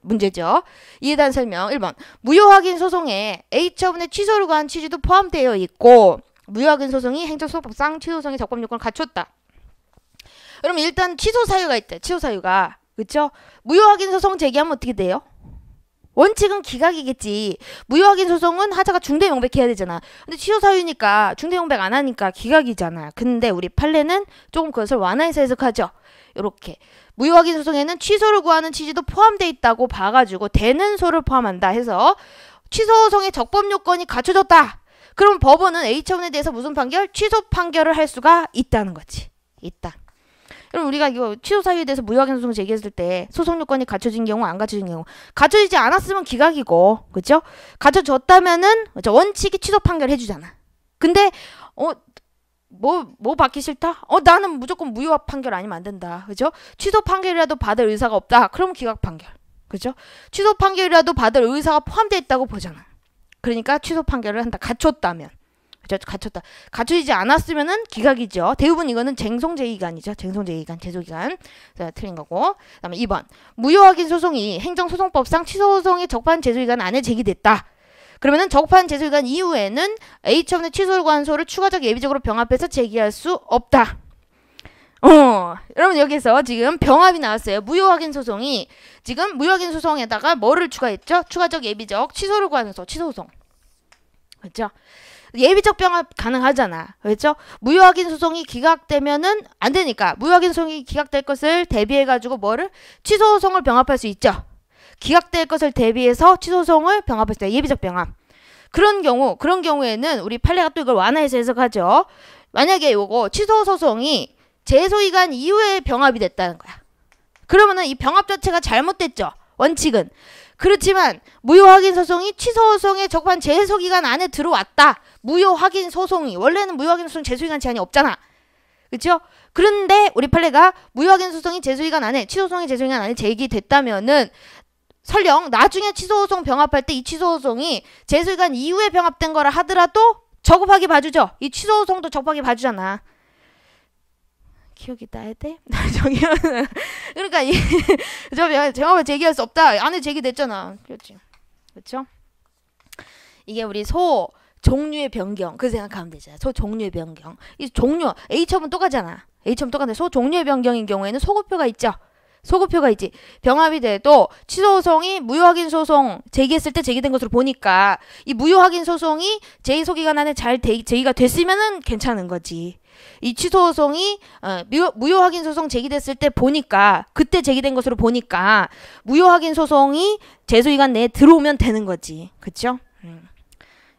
문제죠. 이에 대한 설명. 1번. 무효확인 소송에 A 처분의 취소를 관한 취지도 포함되어 있고 무효확인 소송이 행정소법상 취소 소송의 적법 요건을 갖췄다. 그럼 일단 취소 사유가 있대. 취소 사유가 그렇죠? 무효확인 소송 제기하면 어떻게 돼요? 원칙은 기각이겠지. 무효확인 소송은 하자가 중대 용백해야 되잖아. 근데 취소 사유니까 중대 용백 안 하니까 기각이잖아. 근데 우리 판례는 조금 그것을 완화해서 해석하죠. 이렇게 무효확인 소송에는 취소를 구하는 취지도 포함되어 있다고 봐가지고 되는 소를 포함한다 해서 취소 소송의 적법 요건이 갖춰졌다. 그럼 법원은 A차원에 대해서 무슨 판결? 취소 판결을 할 수가 있다는 거지. 있다. 그러분 우리가 이거 취소 사유에 대해서 무효확인 소송 제기했을 때 소송 요건이 갖춰진 경우 안 갖춰진 경우 갖춰지지 않았으면 기각이고 그죠? 갖춰졌다면은 원칙이 취소 판결 해주잖아. 근데 어 뭐뭐 뭐 받기 싫다? 어 나는 무조건 무효 판결 아니면 안 된다. 그죠? 취소 판결이라도 받을 의사가 없다. 그럼 기각 판결. 그죠? 취소 판결이라도 받을 의사가 포함되어 있다고 보잖아. 그러니까 취소 판결을 한다. 갖췄다면. 갖춰, 갖췄다. 갖추지 않았으면은 기각이죠. 대부분 이거는 쟁송 제기간이죠. 쟁송 제기간, 제소기간. 틀린 거고. 그다음에 2번. 무효 확인 소송이 행정소송법상 취소 소송이 적반 제소기간 안에 제기됐다. 그러면은 적판 제소기간 이후에는 H청의 취소 관소를 추가적 예비적으로 병합해서 제기할 수 없다. 어, 여러분 여기서 지금 병합이 나왔어요. 무효 확인 소송이 지금 무효 확인 소송에다가 뭐를 추가했죠? 추가적 예비적 취소를 구하는 소 취소 소송. 그렇죠? 예비적 병합 가능하잖아. 그렇죠? 무효확인 소송이 기각되면은 안 되니까 무효확인 소송이 기각될 것을 대비해 가지고 뭐를 취소 소송을 병합할 수 있죠. 기각될 것을 대비해서 취소 소송을 병합할 수 있다. 예비적 병합. 그런 경우 그런 경우에는 우리 판례가 또 이걸 완화해서 해석하죠. 만약에 요거 취소 소송이 제소기간 이후에 병합이 됐다는 거야. 그러면은 이 병합 자체가 잘못됐죠. 원칙은 그렇지만 무효 확인 소송이 취소 소송의 적반 재소 기간 안에 들어왔다. 무효 확인 소송이 원래는 무효 확인 소송 재소 기간 제한이 없잖아. 그렇죠? 그런데 우리 판례가 무효 확인 소송이 재소 기간 안에 취소 소송이 재소 기간 안에 제기됐다면은 설령 나중에 취소 소송 병합할 때 이 취소 소송이 재소 기간 이후에 병합된 거라 하더라도 적법하게 봐주죠. 이 취소 소송도 적법하게 봐주잖아. 기억이 나야 돼? 저기 그러니까 저 제가 뭐 제기할 수 없다. 안에 제기됐잖아. 그렇지. 그렇죠? 이게 우리 소 종류의 변경. 그 생각하면 되잖아. 소 종류의 변경. 이 종류 H첩은 똑같잖아. h 첩똑같은소 종류의 변경인 경우에는 소급표가 있죠. 소급표가 있지. 병합이 돼도 취소소이 무효확인 소송 제기했을 때 제기된 것으로 보니까 이 무효확인 소송이 제소기관 안에 잘 제기가 됐으면은 괜찮은 거지. 이 취소 소송이 어, 무효, 확인 소송 제기됐을 때 보니까 그때 제기된 것으로 보니까 무효 확인 소송이 재수기간 내에 들어오면 되는 거지. 그렇죠? 음.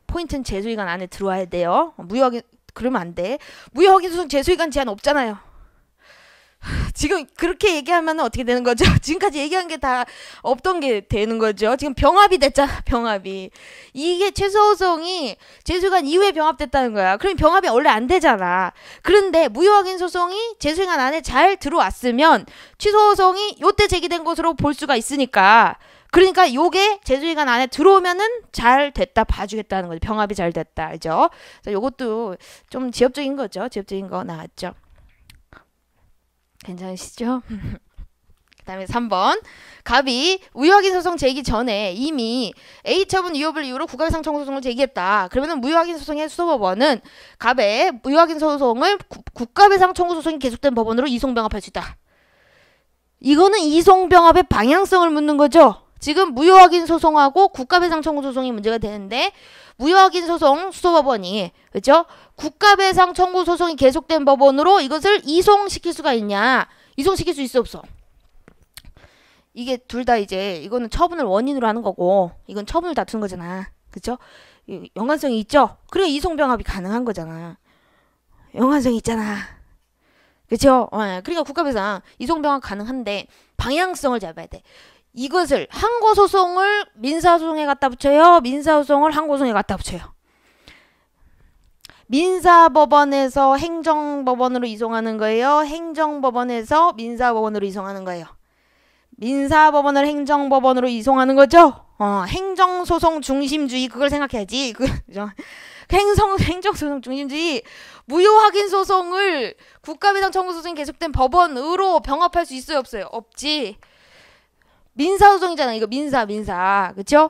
포인트는 재수기간 안에 들어와야 돼요. 무효 확인 그러면 안 돼. 무효 확인 소송 재수기간 제한 없잖아요. 지금 그렇게 얘기하면 어떻게 되는 거죠? 지금까지 얘기한 게 다 없던 게 되는 거죠. 지금 병합이 됐잖아, 병합이. 이게 최소호이 재수간 이후에 병합됐다는 거야. 그럼 병합이 원래 안 되잖아. 그런데 무효확인 소송이 재수간 안에 잘 들어왔으면 취소호송이 요 때 제기된 것으로 볼 수가 있으니까. 그러니까 요게 재수간 안에 들어오면은 잘 됐다 봐주겠다는 거죠. 병합이 잘 됐다. 알죠? 요것도 좀 지엽적인 거죠. 지엽적인 거 나왔죠. 괜찮으시죠? 그다음에 3번 갑이 무효확인 소송 제기 전에 이미 A처분 위협을 이유로 국가배상 청소송을 제기했다. 그러면 무효확인 소송의 수도법원은 갑의 무효확인 소송을 국가배상 청소송이 계속된 법원으로 이송병합할 수 있다. 이거는 이송병합의 방향성을 묻는 거죠. 지금 무효확인 소송하고 국가배상 청구 소송이 문제가 되는데 무효확인 소송 수소법원이 그죠? 국가배상 청구 소송이 계속된 법원으로 이것을 이송시킬 수가 있냐? 이송시킬 수 있어 없어? 이게 둘 다 이제 이거는 처분을 원인으로 하는 거고 이건 처분을 다투는 거잖아. 그죠? 연관성이 있죠? 그래 이송병합이 가능한 거잖아. 연관성이 있잖아. 그렇죠? 어, 예. 그러니까 국가배상 이송병합 가능한데 방향성을 잡아야 돼. 이것을 항고소송을 민사소송에 갖다 붙여요. 민사소송을 항고소송에 갖다 붙여요. 민사법원에서 행정법원으로 이송하는 거예요. 행정법원에서 민사법원으로 이송하는 거예요. 민사법원을 행정법원으로 이송하는 거죠. 어, 행정소송 중심주의 그걸 생각해야지. 그 행성 행정소송 중심주의 무효확인 소송을 국가배상 청구 소송이 계속된 법원으로 병합할 수 있어요 없어요? 없지. 민사소송이잖아. 이거 민사, 민사. 그쵸?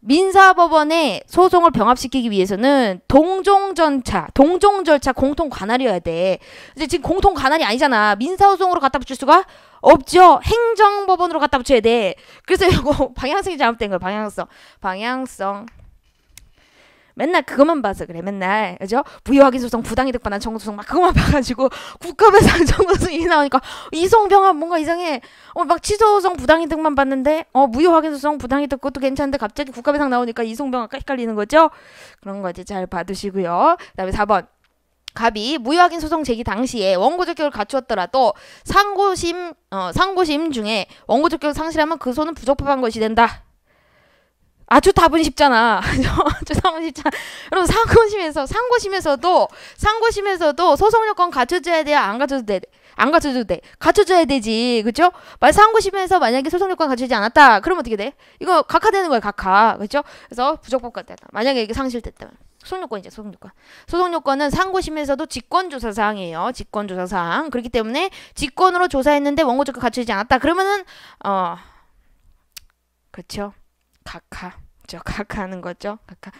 민사법원의 소송을 병합시키기 위해서는 동종전차, 동종절차 공통 관할이어야 돼. 근데 지금 공통 관할이 아니잖아. 민사소송으로 갖다 붙일 수가 없죠. 행정법원으로 갖다 붙여야 돼. 그래서 이거 방향성이 잘못된 거야. 방향성. 방향성. 맨날 그것만 봐서 그래 맨날 그죠 부유하기 소송 부당이득 반환 청구 소송 막 그것만 봐가지고 국가배상 청구 소송 이 나오니까 이성병아 뭔가 이상해 어 막 취소 소송 부당이득만 봤는데 어무효확인 소송 부당이득 그것도 괜찮은데 갑자기 국가배상 나오니까 이성병아 헷갈리는 거죠 그런 거 이제 잘 봐두시고요 그다음에 4번 갑이 무효확인 소송 제기 당시에 원고 적격을 갖추었더라도 상고심 어, 상고심 중에 원고 적격을 상실하면 그 소는 부적법한 것이 된다. 아주 답은 쉽잖아. 아주 상은 쉽잖아. 여러분 상고심에서 상고심에서도 상고심에서도 소송요건 갖춰줘야 돼요. 안 갖춰도 돼. 안 갖춰도 줘 돼. 갖춰줘야 되지. 그죠? 말 상고심에서 만약에 소송요건 갖추지 않았다. 그럼 어떻게 돼? 이거 각하되는 거예요 각하. 그죠? 그래서 부적법과 되다. 만약에 이게 상실됐다면. 소송요건이죠, 소송요건. 소송요건은 상고심에서도 직권조사상이에요직권조사상 그렇기 때문에 직권으로 조사했는데 원고조가 갖추지 않았다. 그러면은, 어, 그렇죠. 각하. 저 각하는 거죠. 각하.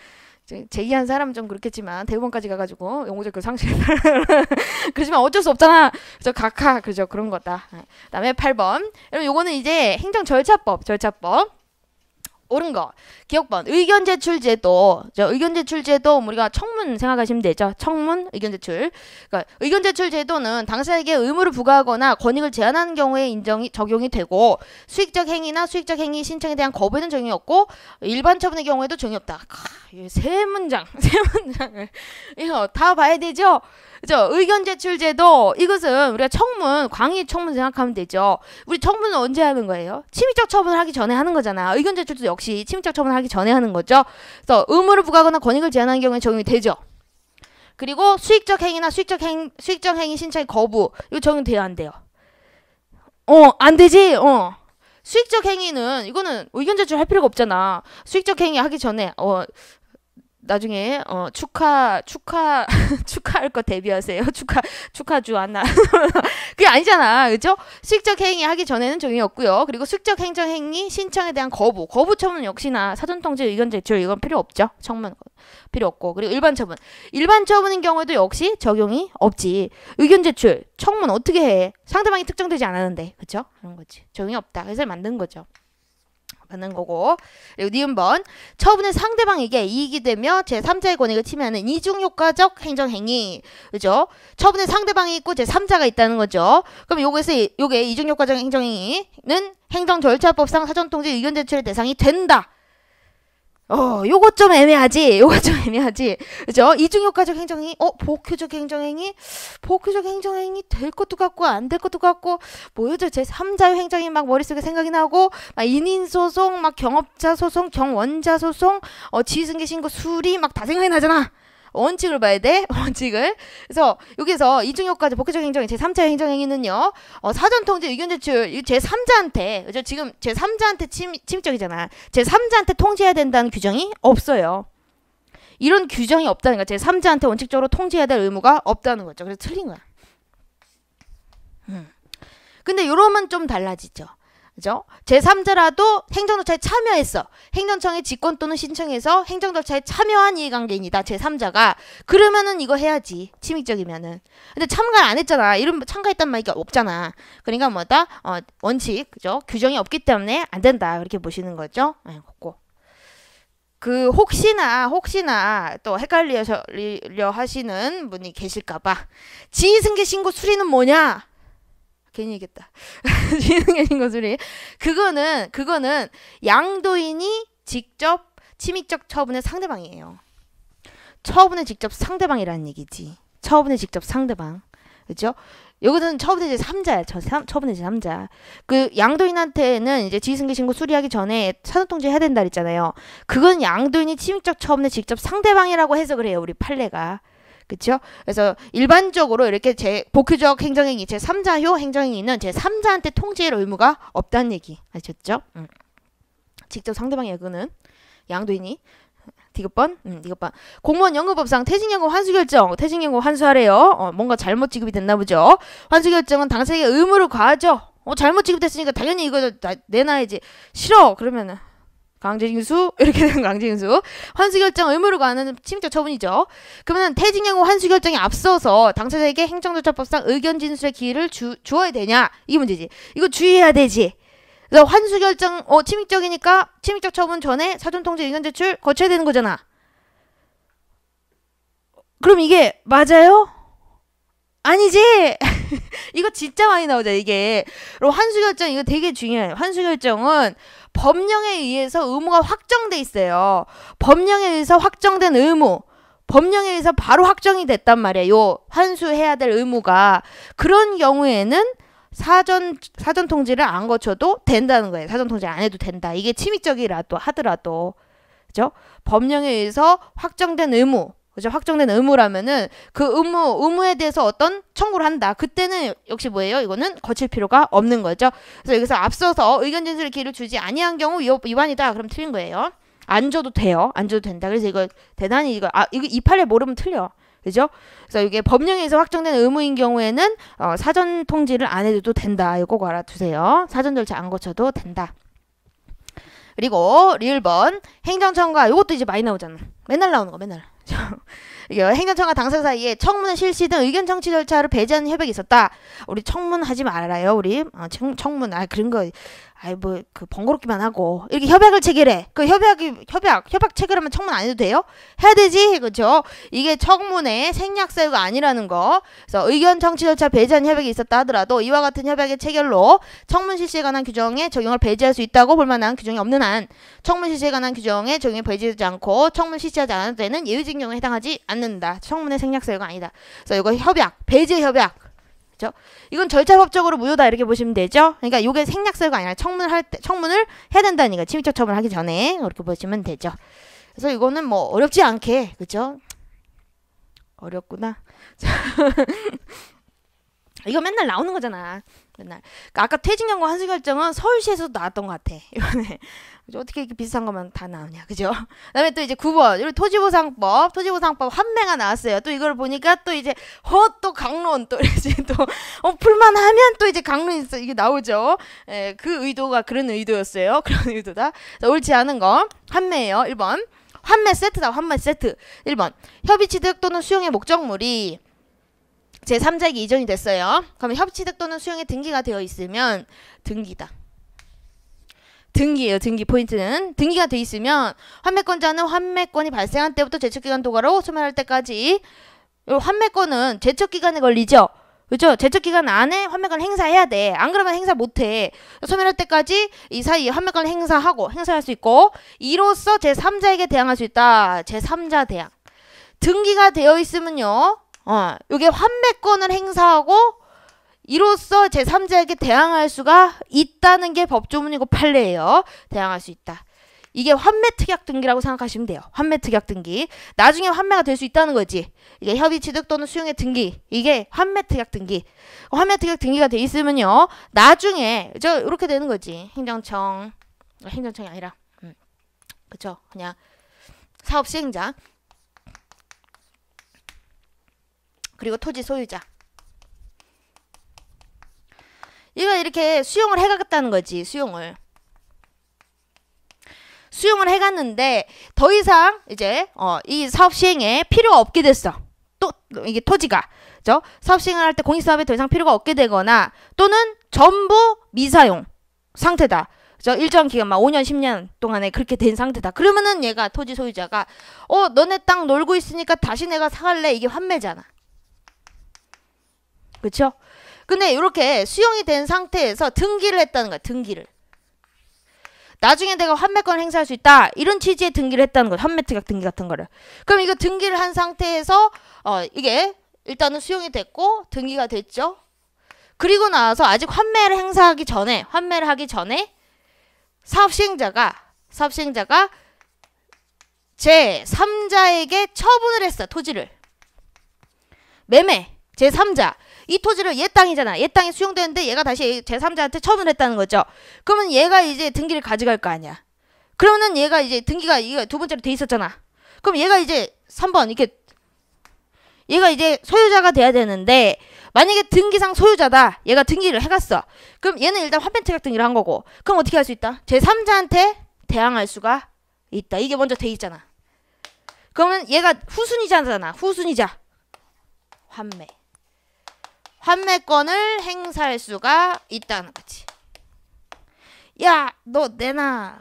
제기한 사람은 좀 그렇겠지만 대법까지 가가지고 용어적 상실 그렇지만 어쩔 수 없잖아 그죠 각하 그죠 그런 거다 네. 그다음에 8번 여러분 요거는 이제 행정 절차법 절차법 옳은 거. 기억번 의견 제출 제도. 저 의견 제출 제도 우리가 청문 생각하시면 되죠. 청문 의견 제출. 그러니까 의견 제출 제도는 당사에게 의무를 부과하거나 권익을 제한하는 경우에 인정이 적용이 되고 수익적 행위나 수익적 행위 신청에 대한 거부는 적용이 없고 일반 처분의 경우에도 적용이 없다. 세 문장, 세 문장을 이거 다 봐야 되죠. 그죠? 의견 제출 제도 이것은 우리가 청문 광의 청문 생각하면 되죠. 우리 청문은 언제 하는 거예요? 침입적 처분을 하기 전에 하는 거잖아. 의견 제출도 역시 침입적 처분을 하기 전에 하는 거죠. 그래서 의무를 부과하거나 권익을 제한하는 경우에 적용이 되죠. 그리고 수익적 행위나 수익적 행 수익적 행위 신청 의 거부 이거 적용돼야 이안 돼요. 어, 안 되지. 어. 수익적 행위는 이거는 의견 제출할 필요가 없잖아. 수익적 행위 하기 전에 어 나중에 어, 축하 축하 축하할 거 대비하세요. 축하 축하주 안나 그게 아니잖아, 그죠? 수익적 행위 하기 전에는 적용이 없고요. 그리고 수익적 행정 행위 신청에 대한 거부 거부 처분은 역시나 사전 통지 의견 제출 이건 필요 없죠. 청문 필요 없고 그리고 일반 처분 일반 처분인 경우에도 역시 적용이 없지. 의견 제출 청문 어떻게 해? 상대방이 특정되지 않았는데, 그죠? 그런 거지. 적용이 없다. 그래서 만든 거죠. 받는 거고 그리고 니은 번 처분은 상대방에게 이익이 되며 제3자의 권익을 침해하는 이중효과적 행정행위 그죠? 처분에 상대방이 있고 제3자가 있다는 거죠. 그럼 요기에서 요게 이중효과적 행정행위는 행정절차법상 사전통지 의견 제출의 대상이 된다. 어, 요것 좀 애매하지, 요것 좀 애매하지. 그죠? 이중효과적 행정행위, 어, 보호적 행정행위, 보호적 행정행위 될 것도 같고, 안 될 것도 같고, 뭐였죠? 제3자의 행정이 막 머릿속에 생각이 나고, 막 인인소송, 막 경업자 소송, 경원자 소송, 어, 지휘승계 신고 수리 막 다 생각이 나잖아. 원칙을 봐야 돼. 원칙을. 그래서 여기서 이중효과적 복귀적 행정의 제3차 행정행위는요. 어, 사전 통제 의견 제출 제3자한테 그죠? 지금 제3자한테 침, 침적이잖아 제3자한테 통제해야 된다는 규정이 없어요. 이런 규정이 없다는 거 제3자한테 원칙적으로 통제해야 될 의무가 없다는 거죠. 그래서 틀린 거야. 음. 근데 요러면 좀 달라지죠. 그죠? 제3자라도 행정 절차에 참여했어. 행정청에 직권 또는 신청해서 행정 절차에 참여한 이해관계인이다. 제3자가 그러면은 이거 해야지. 침입적이면은. 근데 참가를 안 했잖아. 이런 참가했단 말이 없잖아. 그러니까 뭐다? 어, 원칙, 그죠? 규정이 없기 때문에 안 된다. 그렇게 보시는 거죠. 예, 네, 고그 혹시나 혹시나 또 헷갈려 리 하시는 분이 계실까봐 지위승계 신고 수리는 뭐냐 괜히 얘기했다. 지능의 인거수리. 그거는 그거는 양도인이 직접 침입적 처분의 상대방이에요. 처분의 직접 상대방이라는 얘기지. 처분의 직접 상대방. 그죠 여기서는 처분의 제3자야. 저 3, 처분의 제3자. 그 양도인한테는 이제 지휘승계 신고 수리하기 전에 사전통지 해야 된다 그랬잖아요. 그건 양도인이 침입적 처분의 직접 상대방이라고 해석을 해요. 우리 판례가. 그렇죠? 그래서 일반적으로 이렇게 제 복휴적 행정행위 제 3자효 행정행위는 제 3자한테 통제할 의무가 없다는 얘기 아셨죠? 음. 직접 상대방 예그는 양도인이 디귿번, 음, 디귿번. 공무원 연금법상 퇴직연금 환수 결정, 퇴직연금 환수하래요. 어, 뭔가 잘못 지급이 됐나 보죠. 환수 결정은 당사자의 의무를 과하죠. 어, 잘못 지급됐으니까 당연히 이거 내놔야지. 싫어. 그러면은 강제징수 이렇게 되는 강제징수 환수결정 의무로가는 침입적 처분이죠. 그러면 퇴직여고 환수결정에 앞서서 당사자에게 행정조차법상 의견 진술의 기회를 주, 어야 되냐 이게 문제지. 이거 주의해야 되지. 그래서 환수결정 어 침입적이니까 침입적 처분 전에 사전통지 의견 제출 거쳐야 되는 거잖아. 그럼 이게 맞아요? 아니지. 이거 진짜 많이 나오죠. 이게 환수 결정 이거 되게 중요해요. 환수 결정은 법령에 의해서 의무가 확정돼 있어요. 법령에 의해서 확정된 의무. 법령에 의해서 바로 확정이 됐단 말이에요. 환수해야 될 의무가 그런 경우에는 사전 사전 통지를 안 거쳐도 된다는 거예요. 사전 통지 안 해도 된다. 이게 침입적이라도 하더라도 그죠? 법령에 의해서 확정된 의무 그죠? 확정된 의무라면은 그 의무 의무에 대해서 어떤 청구를 한다. 그때는 역시 뭐예요? 이거는 거칠 필요가 없는 거죠. 그래서 여기서 앞서서 의견 진술의 기회를 주지 아니한 경우 위반이다. 그럼 틀린 거예요. 안 줘도 돼요. 안 줘도 된다. 그래서 이거 대단히 이거 아 이거 이팔에 모르면 틀려. 그죠? 그래서 이게 법령에서 확정된 의무인 경우에는 어, 사전 통지를 안 해도 된다. 이거 알아두세요. 사전 절차 안 거쳐도 된다. 그리고 1번 행정청과 이것도 이제 많이 나오잖아. 맨날 나오는 거 맨날. 행정청과 당사 사이에 청문 실시 등 의견 청취 절차를 배제하는 협약이 있었다. 우리 청문하지 말아요. 우리 어, 청, 청문 아 그런 거 아이 뭐 그 번거롭기만 하고 이렇게 협약을 체결해. 그 협약이 협약 협약 체결하면 청문 안 해도 돼요? 해야 되지 그렇죠? 이게 청문회 생략 사유가 아니라는 거. 그래서 의견 청취 절차 배제한 협약이 있었다 하더라도 이와 같은 협약의 체결로 청문 실시에 관한 규정에 적용을 배제할 수 있다고 볼만한 규정이 없는 한 청문 실시에 관한 규정에 적용이 배제되지 않고 청문 실시하지 않아도 되는 예외적인 경우에 해당하지 않는다. 청문회 생략 사유가 아니다. 그래서 이거 협약 배제 협약 그죠? 이건 절차법적으로 무효다 이렇게 보시면 되죠. 그러니까 이게 생략사가 아니라 청문을 할 때, 청문을 해야 된다니까 침입적 처분하기 전에 이렇게 보시면 되죠. 그래서 이거는 뭐 어렵지 않게 그죠? 어렵구나. 이거 맨날 나오는 거잖아. 맨날. 그러니까 아까 퇴직연금 환수 결정은 서울시에서 도 나왔던 것 같아. 이번에 어떻게 이렇게 비슷한 것만 다 나오냐, 그죠? 그다음에 또 이제 9번 토지보상법, 토지보상법 환매가 나왔어요. 또 이걸 보니까 또 이제 헛 또 강론 또 이제 또 어, 불만하면또 이제 강론 있어 이게 나오죠. 에, 예, 그 의도가 그런 의도였어요. 그런 의도다. 옳지 않은 거환매예요 1번 환매 세트다. 환매 세트. 1번 협의 취득 또는 수용의 목적물이 제3자에게 이전이 됐어요. 그러면 협치득 또는 수용의 등기가 되어 있으면 등기다. 등기예요. 등기 포인트는 등기가 되어 있으면 환매권자는 환매권이 발생한 때부터 제척기간 도가로 소멸할 때까지 환매권은 제척기간에 걸리죠. 그죠? 제척기간 안에 환매권 행사해야 돼. 안 그러면 행사 못 해. 소멸할 때까지 이 사이에 환매권 행사하고 행사할 수 있고 이로써 제3자에게 대항할 수 있다. 제3자 대항. 등기가 되어 있으면요. 어, 요게 환매권을 행사하고 이로써 제3자에게 대항할 수가 있다는 게 법조문이고 판례예요. 대항할 수 있다. 이게 환매특약등기라고 생각하시면 돼요. 환매특약등기. 나중에 환매가 될 수 있다는 거지. 이게 협의 취득 또는 수용의 등기. 이게 환매특약등기. 환매특약등기가 돼 있으면요. 나중에 저 이렇게 되는 거지. 행정청. 행정청이 아니라. 음. 그죠 그냥 사업시행자. 그리고 토지 소유자. 이거 이렇게 수용을 해갔다는 거지 수용을. 수용을 해갔는데 더 이상 이제 어, 이 사업 시행에 필요 없게 됐어. 또 이게 토지가 그죠? 사업 시행을 할 때 공익사업에 더 이상 필요가 없게 되거나 또는 전부 미사용 상태다. 저 일정 기간 막 5년 10년 동안에 그렇게 된 상태다. 그러면은 얘가 토지 소유자가 어 너네 땅 놀고 있으니까 다시 내가 사갈래 이게 환매잖아. 그렇죠? 근데 이렇게 수용이 된 상태에서 등기를 했다는 거야. 등기를. 나중에 내가 환매권 행사할 수 있다. 이런 취지의 등기를 했다는 거야. 환매특약 등기 같은 거를. 그럼 이거 등기를 한 상태에서 어 이게 일단은 수용이 됐고 등기가 됐죠. 그리고 나서 아직 환매를 행사하기 전에 환매를 하기 전에 사업 시행자가 사업 시행자가 제3자에게 처분을 했어. 토지를. 매매. 제3자. 이 토지를 옛 땅이잖아. 옛 땅이 수용되는데 얘가 다시 제3자한테 처분 했다는 거죠. 그러면 얘가 이제 등기를 가져갈 거 아니야. 그러면은 얘가 이제 등기가 이거 두 번째로 돼 있었잖아. 그럼 얘가 이제 3번 이렇게 얘가 이제 소유자가 돼야 되는데 만약에 등기상 소유자다. 얘가 등기를 해갔어. 그럼 얘는 일단 화면 체각 등기를 한 거고. 그럼 어떻게 할 수 있다? 제3자한테 대항할 수가 있다. 이게 먼저 돼 있잖아. 그러면 얘가 후순위자잖아. 후순위자. 환매. 판매권을 행사할 수가 있다는 거지. 야, 너 내놔.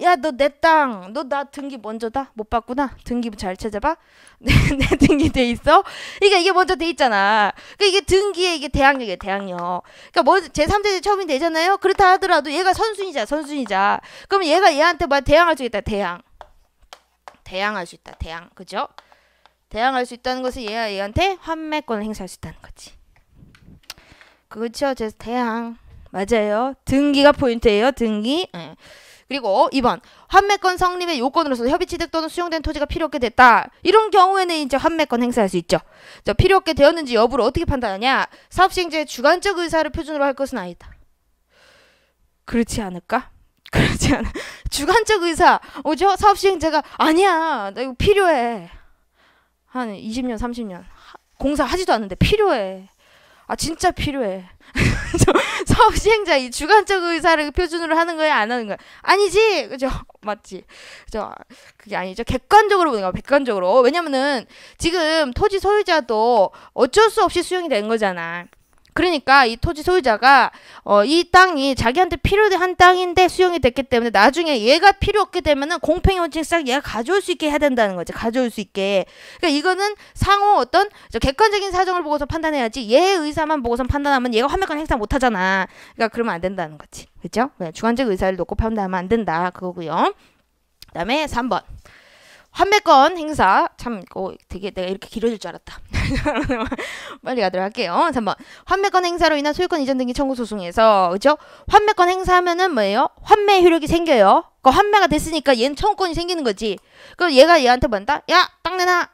야, 너 내 땅. 너 나 등기 먼저다. 못 봤구나. 등기 잘 찾아봐. 내, 내 등기 돼 있어. 그러니까 이게 먼저 돼 있잖아. 그러니까 이게 등기에 이게 대항력이야, 대항력. 그러니까 뭐 제3제 처음이 되잖아요. 그렇다 하더라도 얘가 선순위자, 선순위자. 그럼 얘가 얘한테 막 뭐 대항할 수 있다, 대항. 대항할 수 있다, 대항. 그죠? 대항할 수 있다는 것은 얘야 얘한테 환매권을 행사할 수 있다는 거지. 그렇죠. 그 대항 맞아요. 등기가 포인트예요. 등기. 네. 그리고 2번 환매권 성립의 요건으로서 협의 취득 또는 수용된 토지가 필요 없게 됐다. 이런 경우에는 이제 환매권 행사할 수 있죠. 자, 필요 없게 되었는지 여부를 어떻게 판단하냐? 사업 시행자의 주관적 의사를 표준으로 할 것은 아니다. 그렇지 않을까? 그렇지 않아. 주관적 의사. 오죠? 어, 사업 시행자가 아니야. 나 이거 필요해. 한 20년, 30년 공사하지도 않는데 필요해. 아 진짜 필요해. 사업 시행자 이 주관적 의사를 표준으로 하는 거야 안 하는 거야 아니지 그죠 맞지 그죠 그게 아니죠 객관적으로 보는 거야 객관적으로 왜냐면은 지금 토지 소유자도 어쩔 수 없이 수용이 된 거잖아 그러니까 이 토지 소유자가 어, 이 땅이 자기한테 필요한 땅인데 수용이 됐기 때문에 나중에 얘가 필요 없게 되면은 공평 이 원칙상 얘가 가져올 수 있게 해야 된다는 거지. 가져올 수 있게. 그러니까 이거는 상호 어떤 객관적인 사정을 보고서 판단해야지 얘 의사만 보고서 판단하면 얘가 환멸권 행사 못 하잖아. 그러니까 그러면 안 된다는 거지. 그죠? 네, 주관적 의사를 놓고 판단하면 안 된다. 그거고요. 그다음에 3번. 환매권 행사 참 어, 되게 내가 이렇게 길어질 줄 알았다. 빨리 가도록 할게요. 3번 환매권 행사로 인한 소유권 이전 등기 청구 소송에서 그죠? 환매권 행사하면은 뭐예요? 환매 효력이 생겨요. 그 환매가 됐으니까 얘는 청구권이 생기는 거지. 그럼 얘가 얘한테 뭔다? 뭐 야땅 내놔.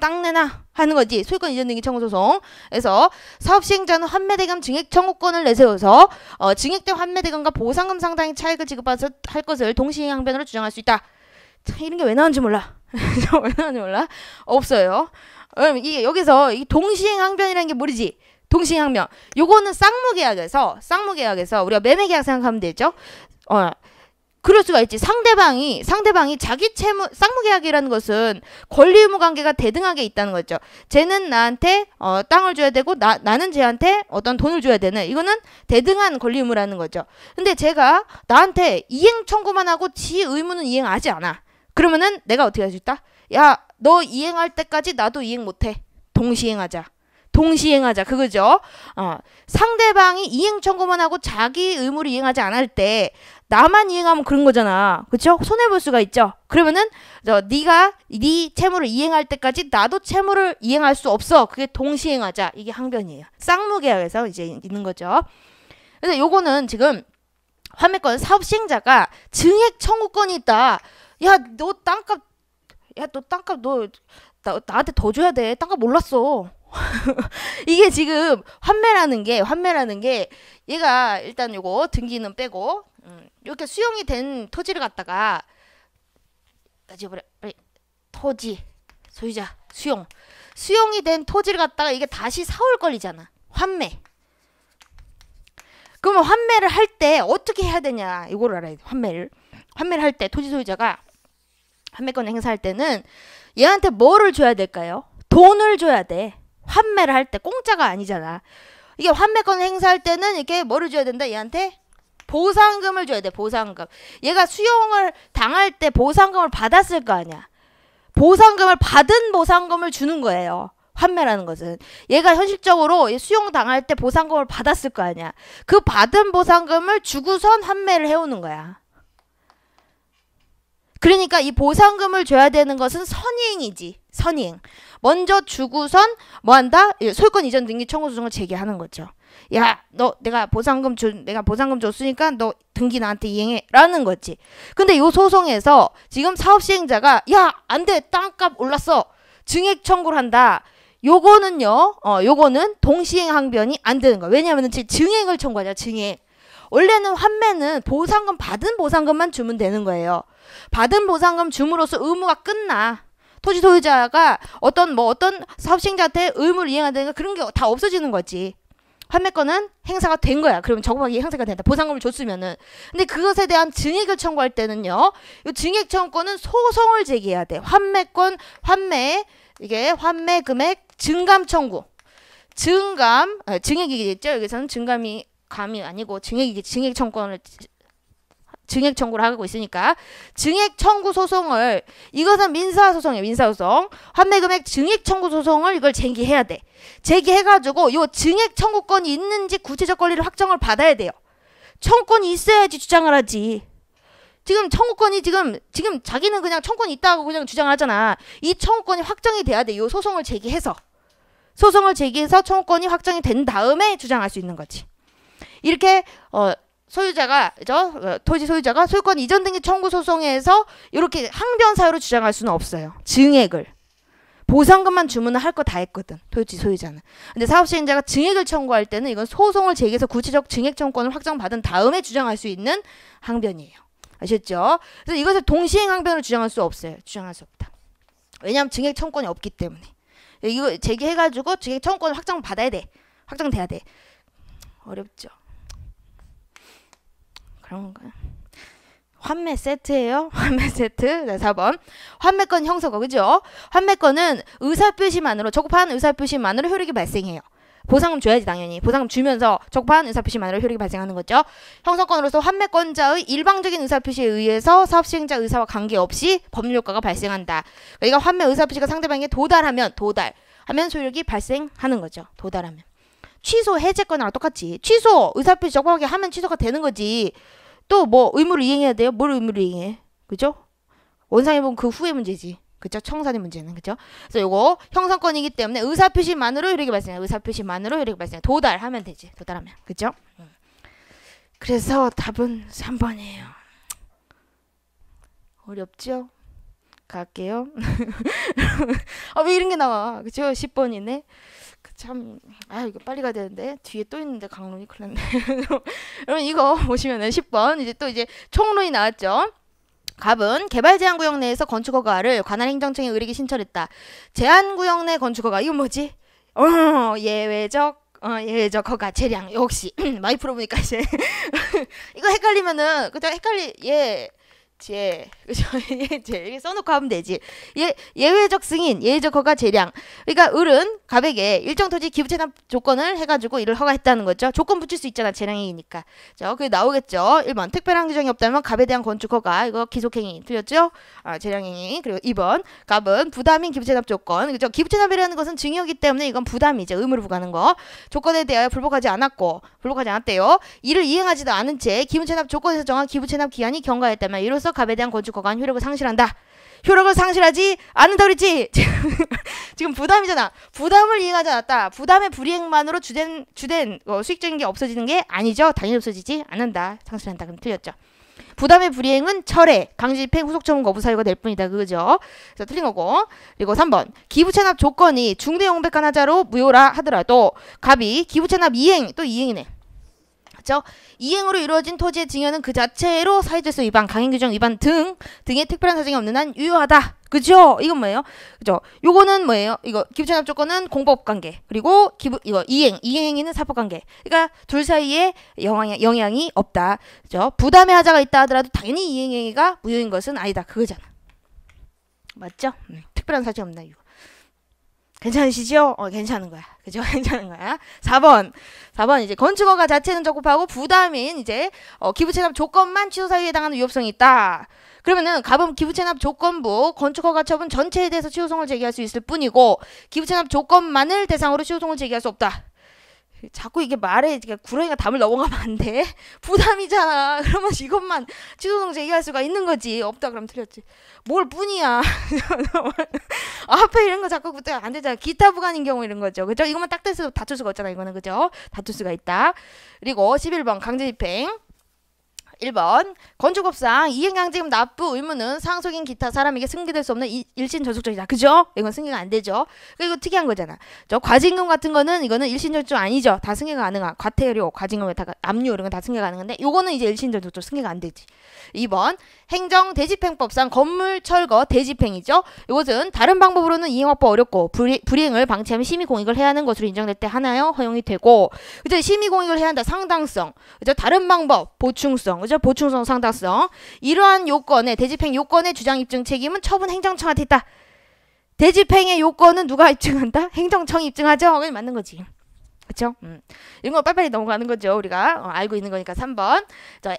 땅 내놔 하는 거지 소유권 이전 등기 청구 소송에서 사업 시행자는 환매대금 증액 청구권을 내세워서 어, 증액된 환매대금과 보상금 상당의 차액을 지급해서 할 것을 동시에 항변으로 주장할 수 있다. 차 이런 게 왜 나오는지 몰라. 왜 나오는지 몰라. 없어요. 그럼 이게 여기서 이 동시행항변이라는 게 뭐지? 동시행항변. 요거는 쌍무계약에서 쌍무계약에서 우리가 매매계약 생각하면 되죠. 어. 그럴 수가 있지. 상대방이 상대방이 자기 채무 쌍무계약이라는 것은 권리 의무 관계가 대등하게 있다는 거죠. 쟤는 나한테 어, 땅을 줘야 되고 나, 나는 쟤한테 어떤 돈을 줘야 되는 이거는 대등한 권리 의무라는 거죠. 근데 제가 나한테 이행 청구만 하고 지 의무는 이행하지 않아. 그러면은 내가 어떻게 할 수 있다? 야, 너 이행할 때까지 나도 이행 못해. 동시행하자. 동시행하자. 그거죠. 어, 상대방이 이행 청구만 하고 자기 의무를 이행하지 않을 때 나만 이행하면 그런 거잖아. 그렇죠? 손해 볼 수가 있죠. 그러면은 저 네가 네 채무를 이행할 때까지 나도 채무를 이행할 수 없어. 그게 동시행하자. 이게 항변이에요. 쌍무계약에서 이제 있는 거죠. 그래서 요거는 지금 화매권 사업 시행자가 증액 청구권이 있다. 야너 땅값 야 너 땅값 너 나, 나한테 더 줘야 돼 땅값 몰랐어 이게 지금 환매라는 게 환매라는 게 얘가 일단 요거 등기는 빼고 음, 이렇게 수용이 된 토지를 갖다가 따지버려 토지 소유자 수용 수용이 된 토지를 갖다가 이게 다시 사올 걸리잖아 환매 그러면 환매를 할 때 어떻게 해야 되냐 이걸 알아야 돼 환매를 판매를할때 토지 소유자가 판매권 행사할 때는 얘한테 뭐를 줘야 될까요? 돈을 줘야 돼. 판매를할 때 공짜가 아니잖아. 이게 판매권 행사할 때는 이렇게 뭐를 줘야 된다 얘한테? 보상금을 줘야 돼. 보상금. 얘가 수용을 당할 때 보상금을 받았을 거 아니야. 보상금을 받은 보상금을 주는 거예요. 판매라는 것은 얘가 현실적으로 수용 당할 때 보상금을 받았을 거 아니야. 그 받은 보상금을 주고선 판매를 해오는 거야. 그러니까 이 보상금을 줘야 되는 것은 선행이지선행 먼저 주구선 뭐 한다? 소유권 이전 등기 청구 소송을 제기하는 거죠. 야, 너 내가 보상금 줘 내가 보상금 줬으니까 너 등기 나한테 이행해라는 거지. 근데 요 소송에서 지금 사업 시행자가 야, 안 돼. 땅값 올랐어. 증액 청구를 한다. 요거는요. 어, 요거는 동시행 항변이 안 되는 거야. 왜냐면은 증액을 청구하자. 증액. 원래는 환매는 보상금 받은 보상금만 주면 되는 거예요. 받은 보상금 줌으로써 의무가 끝나. 토지 소유자가 어떤 뭐 어떤 사업시행자한테 의무를 이행한다든가 그런 게 다 없어지는 거지. 판매권은 행사가 된 거야. 그러면 적법하게 행사가 된다. 보상금을 줬으면은. 근데 그것에 대한 증액을 청구할 때는요. 이 증액 청구는 소송을 제기해야 돼. 환매권 환매 이게 환매 금액 증감 청구. 증감 아, 증액이겠죠. 여기서는 증감이 감이 아니고 증액이 증액 청구권을 증액 청구를 하고 있으니까 증액 청구 소송을 이것은 민사 소송이에요. 민사 소송. 환매 금액 증액 청구 소송을 이걸 제기해야 돼. 제기해 가지고 요 증액 청구권이 있는지 구체적 권리를 확정을 받아야 돼요. 청구권이 있어야지 주장을 하지. 지금 청구권이 지금 지금 자기는 그냥 청구권이 있다고 그냥 주장하잖아. 이 청구권이 확정이 돼야 돼. 요 소송을 제기해서 소송을 제기해서 청구권이 확정이 된 다음에 주장할 수 있는 거지. 이렇게 어 소유자가 저 어, 토지 소유자가 소유권 이전 등기 청구 소송에서 이렇게 항변 사유로 주장할 수는 없어요. 증액을 보상금만 주문을 할 거 다 했거든 토지 소유자는. 근데 사업 시행자가 증액을 청구할 때는 이건 소송을 제기해서 구체적 증액 청구권을 확정받은 다음에 주장할 수 있는 항변이에요. 아셨죠? 그래서 이것을 동시행 항변을 주장할 수 없어요. 주장할 수 없다. 왜냐하면 증액 청구권이 없기 때문에. 이거 제기해가지고 증액 청구권 을 확정 받아야 돼. 확정돼야 돼. 어렵죠. 그런 거야. 환매 세트예요. 환매 세트. 네, 4번. 환매권 형성어 그죠? 환매권은 의사 표시만으로 적법한 의사 표시만으로 효력이 발생해요. 보상금 줘야지 당연히 보상금 주면서 적반 의사표시만으로 효력이 발생하는 거죠. 형성권으로서 환매권자의 일방적인 의사표시에 의해서 사업시행자 의사와 관계없이 법률효과가 발생한다. 그러니까 환매 의사표시가 상대방에게 도달하면 도달하면 소력이 발생하는 거죠. 도달하면 취소 해제권이랑 똑같지. 취소 의사표시 적법하게 하면 취소가 되는 거지. 또뭐 의무를 이행해야 돼요? 뭘 의무를 이행해? 그죠? 원상회복은 그 후의 문제지. 그죠? 청산의 문제는 그죠? 그래서 요거 형성권이기 때문에 의사표시만으로 이렇게 발생해. 의사표시만으로 이렇게 발생해. 도달하면 되지. 도달하면. 그죠? 그래서 답은 3번이에요. 어렵죠? 갈게요. 아, 왜 이런 게 나와? 그죠? 10번이네. 참, 아, 이거 빨리 가야 되는데, 뒤에 또 있는데 강론이 그났네 여러분, 이거 보시면 10번, 이제 또 이제 총론이 나왔죠? 갑은 개발 제한 구역 내에서 건축허가를 관할 행정청에 의뢰기 신청했다. 제한 구역 내 건축허가, 이거 뭐지? 어, 예외적 어, 예외적 허가 재량 역시 마이프로 보니까 이제 이거 헷갈리면은 그죠 헷갈리 예제 그죠 예제 이렇게 써놓고 하면 되지 예 예외적 승인 예외적 허가 재량 그러니까 을은 갑에게 일정 토지 기부채납 조건을 해가지고 이를 허가했다는 거죠 조건 붙일 수 있잖아 재량이니까자 그게 나오겠죠 1번 특별한 규정이 없다면 갑에 대한 건축 허가 이거 기속행위 틀렸죠 아 재량행위 그리고 2번 갑은 부담인 기부채납 조건 그죠 기부채납이라는 것은 증여기 때문에 이건 부담이죠 의무를 부과하는 거 조건에 대하여 불복하지 않았고 불복하지 않았대요. 이를 이행하지도 않은 채 기부채납 조건에서 정한 기부채납 기한이 경과했다면 이로써 갑에 대한 건축허가는 효력을 상실한다. 효력을 상실하지 않는다 그랬지. 지금 부담이잖아. 부담을 이행하지 않았다. 부담의 불이행만으로 주된 주된 어, 수익적인 게 없어지는 게 아니죠. 당연히 없어지지 않는다. 상실한다. 그럼 틀렸죠. 부담의 불이행은 철회, 강제집행, 후속처분 거부 사유가 될 뿐이다. 그죠? 그래서 틀린 거고. 그리고 3번. 기부채납 조건이 중대용백한 하자로 무효라 하더라도 갑이 기부채납 이행, 또 이행이네. 그죠? 이행으로 이루어진 토지의 증여는 그 자체로 사회질서 위반, 강행규정 위반 등 등의 특별한 사정이 없는 한 유효하다. 그죠? 이건 뭐예요? 그죠? 요거는 뭐예요? 이거 기부채납 조건은 공법 관계 그리고 기부 이거 이행 이행행위는 사법 관계. 그러니까 둘 사이에 영향 영향이 없다. 그죠? 부담의 하자가 있다 하더라도 당연히 이행행위가 무효인 것은 아니다. 그거잖아. 맞죠? 네. 특별한 사정이 없나 이거. 괜찮으시죠? 어, 괜찮은 거야. 그죠? 괜찮은 거야. 4번. 4번 이제 건축허가 자체는 적법하고 부담인 이제 어, 기부채납 조건만 취소 사유에 해당하는 위협성이 있다. 그러면은 가범 기부채납 조건부 건축허가 처분 전체에 대해서 취소송을 제기할 수 있을 뿐이고 기부채납 조건만을 대상으로 취소송을 제기할 수 없다. 자꾸 이게 말에 구렁이가 담을 넘어가면 안 돼. 부담이잖아. 그러면 이것만 취소동제 얘기할 수가 있는 거지. 없다 그럼 틀렸지. 뭘 뿐이야. 앞에 이런 거 자꾸 붙어 야안 되잖아. 기타 부관인 경우 이런 거죠. 그죠? 이것만 딱 돼서 다툴 수가 없잖아. 이거는 그죠? 다툴 수가 있다. 그리고 11번 강제 집행. 1번 건축업상 이행강제금 납부 의무는 상속인 기타 사람에게 승계될 수 없는 일신전속적이다. 그죠? 이건 승계가 안 되죠. 그리고 특이한 거잖아. 저 과징금 같은 거는 이거는 일신절속 아니죠. 다 승계가 가능한 과태료, 과징금, 압류 이런 건 다 승계가 가능한데 이거는 이제 일신절속적 승계가 안 되지. 2번 행정 대집행법상 건물 철거 대집행이죠. 이것은 다른 방법으로는 이행 확보 어렵고 불이, 불이행을 방치하면 심의 공익을 해야 하는 것으로 인정될 때 하나요 허용이 되고 그죠 심의 공익을 해야 한다 상당성, 그죠? 다른 방법 보충성, 그죠? 말이죠. 보충성 상당성. 이러한 요건에 대집행 요건의 주장 입증 책임은 처분 행정청한테 있다. 대집행의 요건은 누가 입증한다? 행정청이 입증하죠. 그게 맞는 거지. 그쵸? 음. 이런 거 빨리빨리 넘어가는 거죠. 우리가 어, 알고 있는 거니까 3번. 자,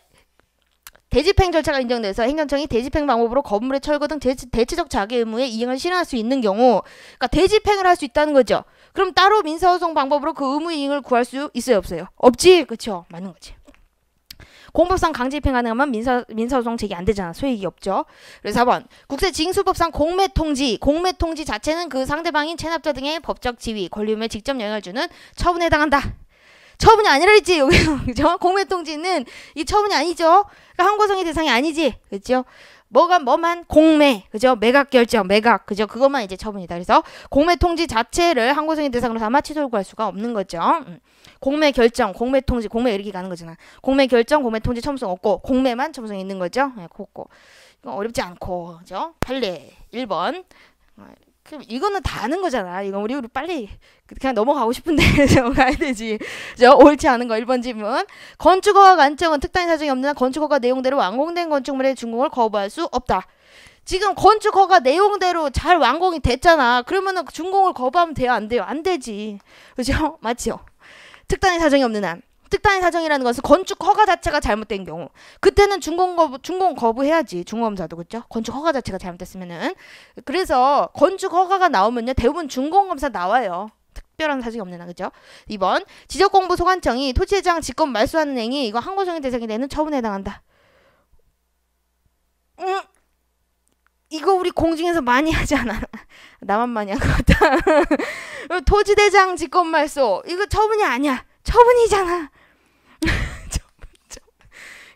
대집행 절차가 인정돼서 행정청이 대집행 방법으로 건물의 철거 등 대체, 대체적 자기 의무의 이행을 실현할 수 있는 경우 그러니까 대집행을 할 수 있다는 거죠. 그럼 따로 민사소송 방법으로 그 의무 이행을 구할 수 있어요 없어요? 없지. 그쵸? 맞는 거지. 공법상 강제집행 가능하면 민사 민사소송 제기 안 되잖아. 소액이 없죠. 그래서 4번 국세 징수법상 공매 통지 공매 통지 자체는 그 상대방인 체납자 등의 법적 지위 권리음에 직접 영향을 주는 처분에 해당한다. 처분이 아니라 했지 여기서 그죠? 공매 통지는 이 처분이 아니죠. 그러니까 항고성의 대상이 아니지. 그죠? 뭐가 뭐만 공매 그죠 매각 결정 매각 그죠 그것만 이제 처분이다 그래서 공매 통지 자체를 항고성의 대상으로 삼아 취소 를구할 수가 없는 거죠. 음. 공매 결정, 공매 통지, 공매 이렇게 가는 거잖아. 공매 결정, 공매 통지 첨성 없고 공매만 첨성 있는 거죠. 예, 고거 이건 어렵지 않고. 그죠? 판례 1번. 어, 그럼 이거는 다 아는 거잖아. 이거 우리 우리 빨리 그냥 넘어가고 싶은데 넘어가야 되지. 저 옳지 않은 거 1번 질문. 건축허가 관점은 특단의 사정이 없는 한 건축허가 내용대로 완공된 건축물의 준공을 거부할 수 없다. 지금 건축허가 내용대로 잘 완공이 됐잖아. 그러면은 준공을 거부하면 돼요? 안 돼요? 안 되지. 그죠? 맞죠? 특단의 사정이 없는 한 특단의 사정이라는 것은 건축 허가 자체가 잘못된 경우 그때는 준공 거부 준공 거부해야지 중공검사도 그렇죠 건축 허가 자체가 잘못됐으면은 그래서 건축 허가가 나오면요 대부분 준공검사 나와요 특별한 사정이 없느냐 그죠? 2번 지적공부 소관청이 토지회장 직권 말소하는 행위 이거 항고소의 대상이 되는 처분에 해당한다. 음. 이거 우리 공중에서 많이 하지 않아? 나만 많이 한것 같다. 토지대장 직권말소 이거 처분이 아니야. 처분이잖아.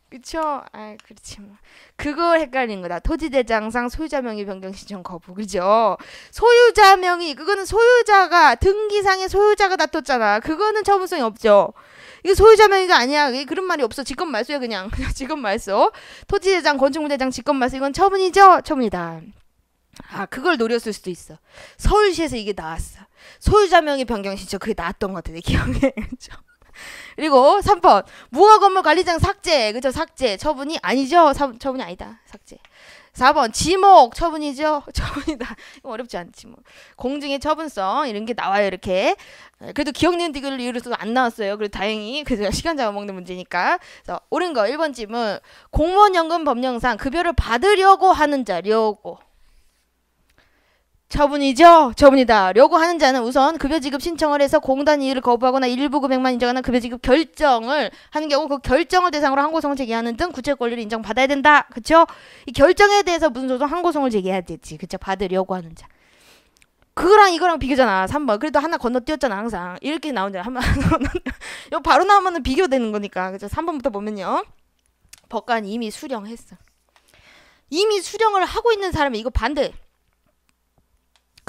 그쵸? 아, 그렇지 뭐. 그걸 헷갈린 거다. 토지대장상 소유자 명의 변경 신청 거부. 그죠? 소유자 명의 그거는 소유자가 등기상의 소유자가 다퉜잖아. 그거는 처분성이 없죠. 이게 소유자 명의가 아니야. 그런 말이 없어. 직권 말소야 그냥. 그냥 직권 말소. 토지대장, 건축물대장, 직권 말소 이건 처분이죠. 처분이다. 아 그걸 노렸을 수도 있어. 서울시에서 이게 나왔어. 소유자 명의 변경 신청 그게 나왔던 것 같아 내 기억에 그죠. 그리고 3번 무허 건물 관리장 삭제 그죠 삭제 처분이 아니죠 사, 처분이 아니다 삭제 4번 지목 처분이죠. 처분이다. 어렵지 않지 뭐. 공증의 처분성 이런 게 나와요 이렇게. 네, 그래도 기억니 디귿을 이유로서 안 나왔어요. 그래도 다행히 그래서 시간 잡아먹는 문제니까. 그래서 옳은 거 1번 질문 공무원 연금 법령상 급여를 받으려고 하는 자 려고 처분이죠? 처분이다. 라고 하는 자는 우선 급여지급 신청을 해서 공단 이의를 거부하거나 일부 금액만 인정하는 급여지급 결정을 하는 경우 그 결정을 대상으로 항고성을 제기하는 등 구체 권리를 인정받아야 된다. 그쵸? 이 결정에 대해서 무슨 소송 항고성을 제기해야 되지. 그쵸? 받으려고 하는 자. 그거랑 이거랑 비교잖아. 3번. 그래도 하나 건너뛰었잖아. 항상. 이렇게 나오잖아. 한번 이거 바로 나오면 비교되는 거니까. 그쵸? 3번부터 보면요. 법관 이미 수령했어. 이미 수령을 하고 있는 사람이 이거 반대.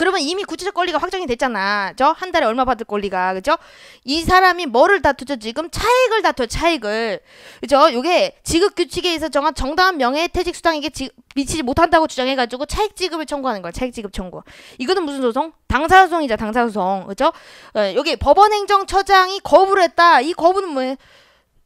그러면 이미 구체적 권리가 확정이 됐잖아. 저 한 달에 얼마 받을 권리가. 그죠? 이 사람이 뭐를 다투죠? 지금 차익을 다투 차익을. 그죠? 요게 지급 규칙에 의해서 정한 정당한 명예 퇴직 수당에게 지, 미치지 못한다고 주장해 가지고 차익 지급을 청구하는 거야. 차익 지급 청구. 이거는 무슨 소송? 당사 소송이자 당사 소송. 그죠? 여기 예, 법원 행정처장이 거부를 했다. 이 거부는 뭐예요?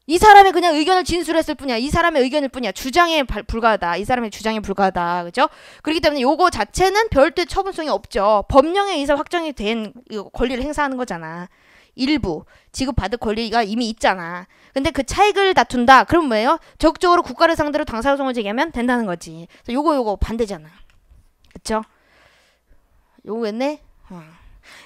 이 사람의 그냥 의견을 진술했을 뿐이야. 이 사람의 의견일 뿐이야. 주장에 발, 불과하다. 이 사람의 주장에 불과하다. 그죠? 그렇기 때문에 요거 자체는 별도의 처분성이 없죠. 법령에 의해서 확정이 된 권리를 행사하는 거잖아. 일부 지급받을 권리가 이미 있잖아. 근데 그 차익을 다툰다. 그럼 뭐예요? 적극적으로 국가를 상대로 당사 소송을 제기하면 된다는 거지. 요거 요거 반대잖아. 그쵸? 요거 했네? 어.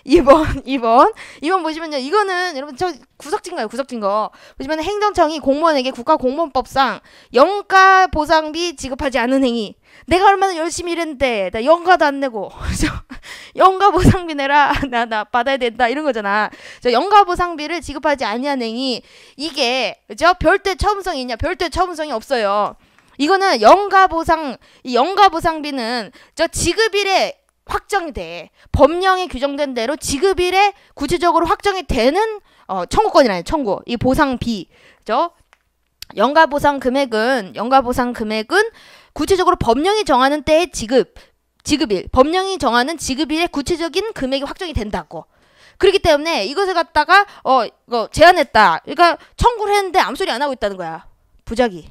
2번, 2번. 2번 보시면요. 이거는 여러분 저 구석진 거예요. 구석진 거. 보시면 행정청이 공무원에게 국가공무원법상 영가 보상비 지급하지 않은 행위. 내가 얼마나 열심히 일했는데 나 영가도 안 내고 영가 보상비 내라 나 나 받아야 된다 이런 거잖아. 저 영가 보상비를 지급하지 아니한 행위 이게 그죠? 별대 처음성이 있냐? 별대 처음성이 없어요. 이거는 영가 보상 이 영가 보상비는 저 지급일에 확정이 돼. 법령에 규정된 대로 지급일에 구체적으로 확정이 되는 어, 청구권이라요 청구. 이 보상비. 죠 연가 보상 금액은 연가 보상 금액은 구체적으로 법령이 정하는 때에 지급 지급일 법령이 정하는 지급일에 구체적인 금액이 확정이 된다고 그렇기 때문에 이것을 갖다가 어 이거 제안했다 그러니까 청구를 했는데 아무 소리 안 하고 있다는 거야 부작위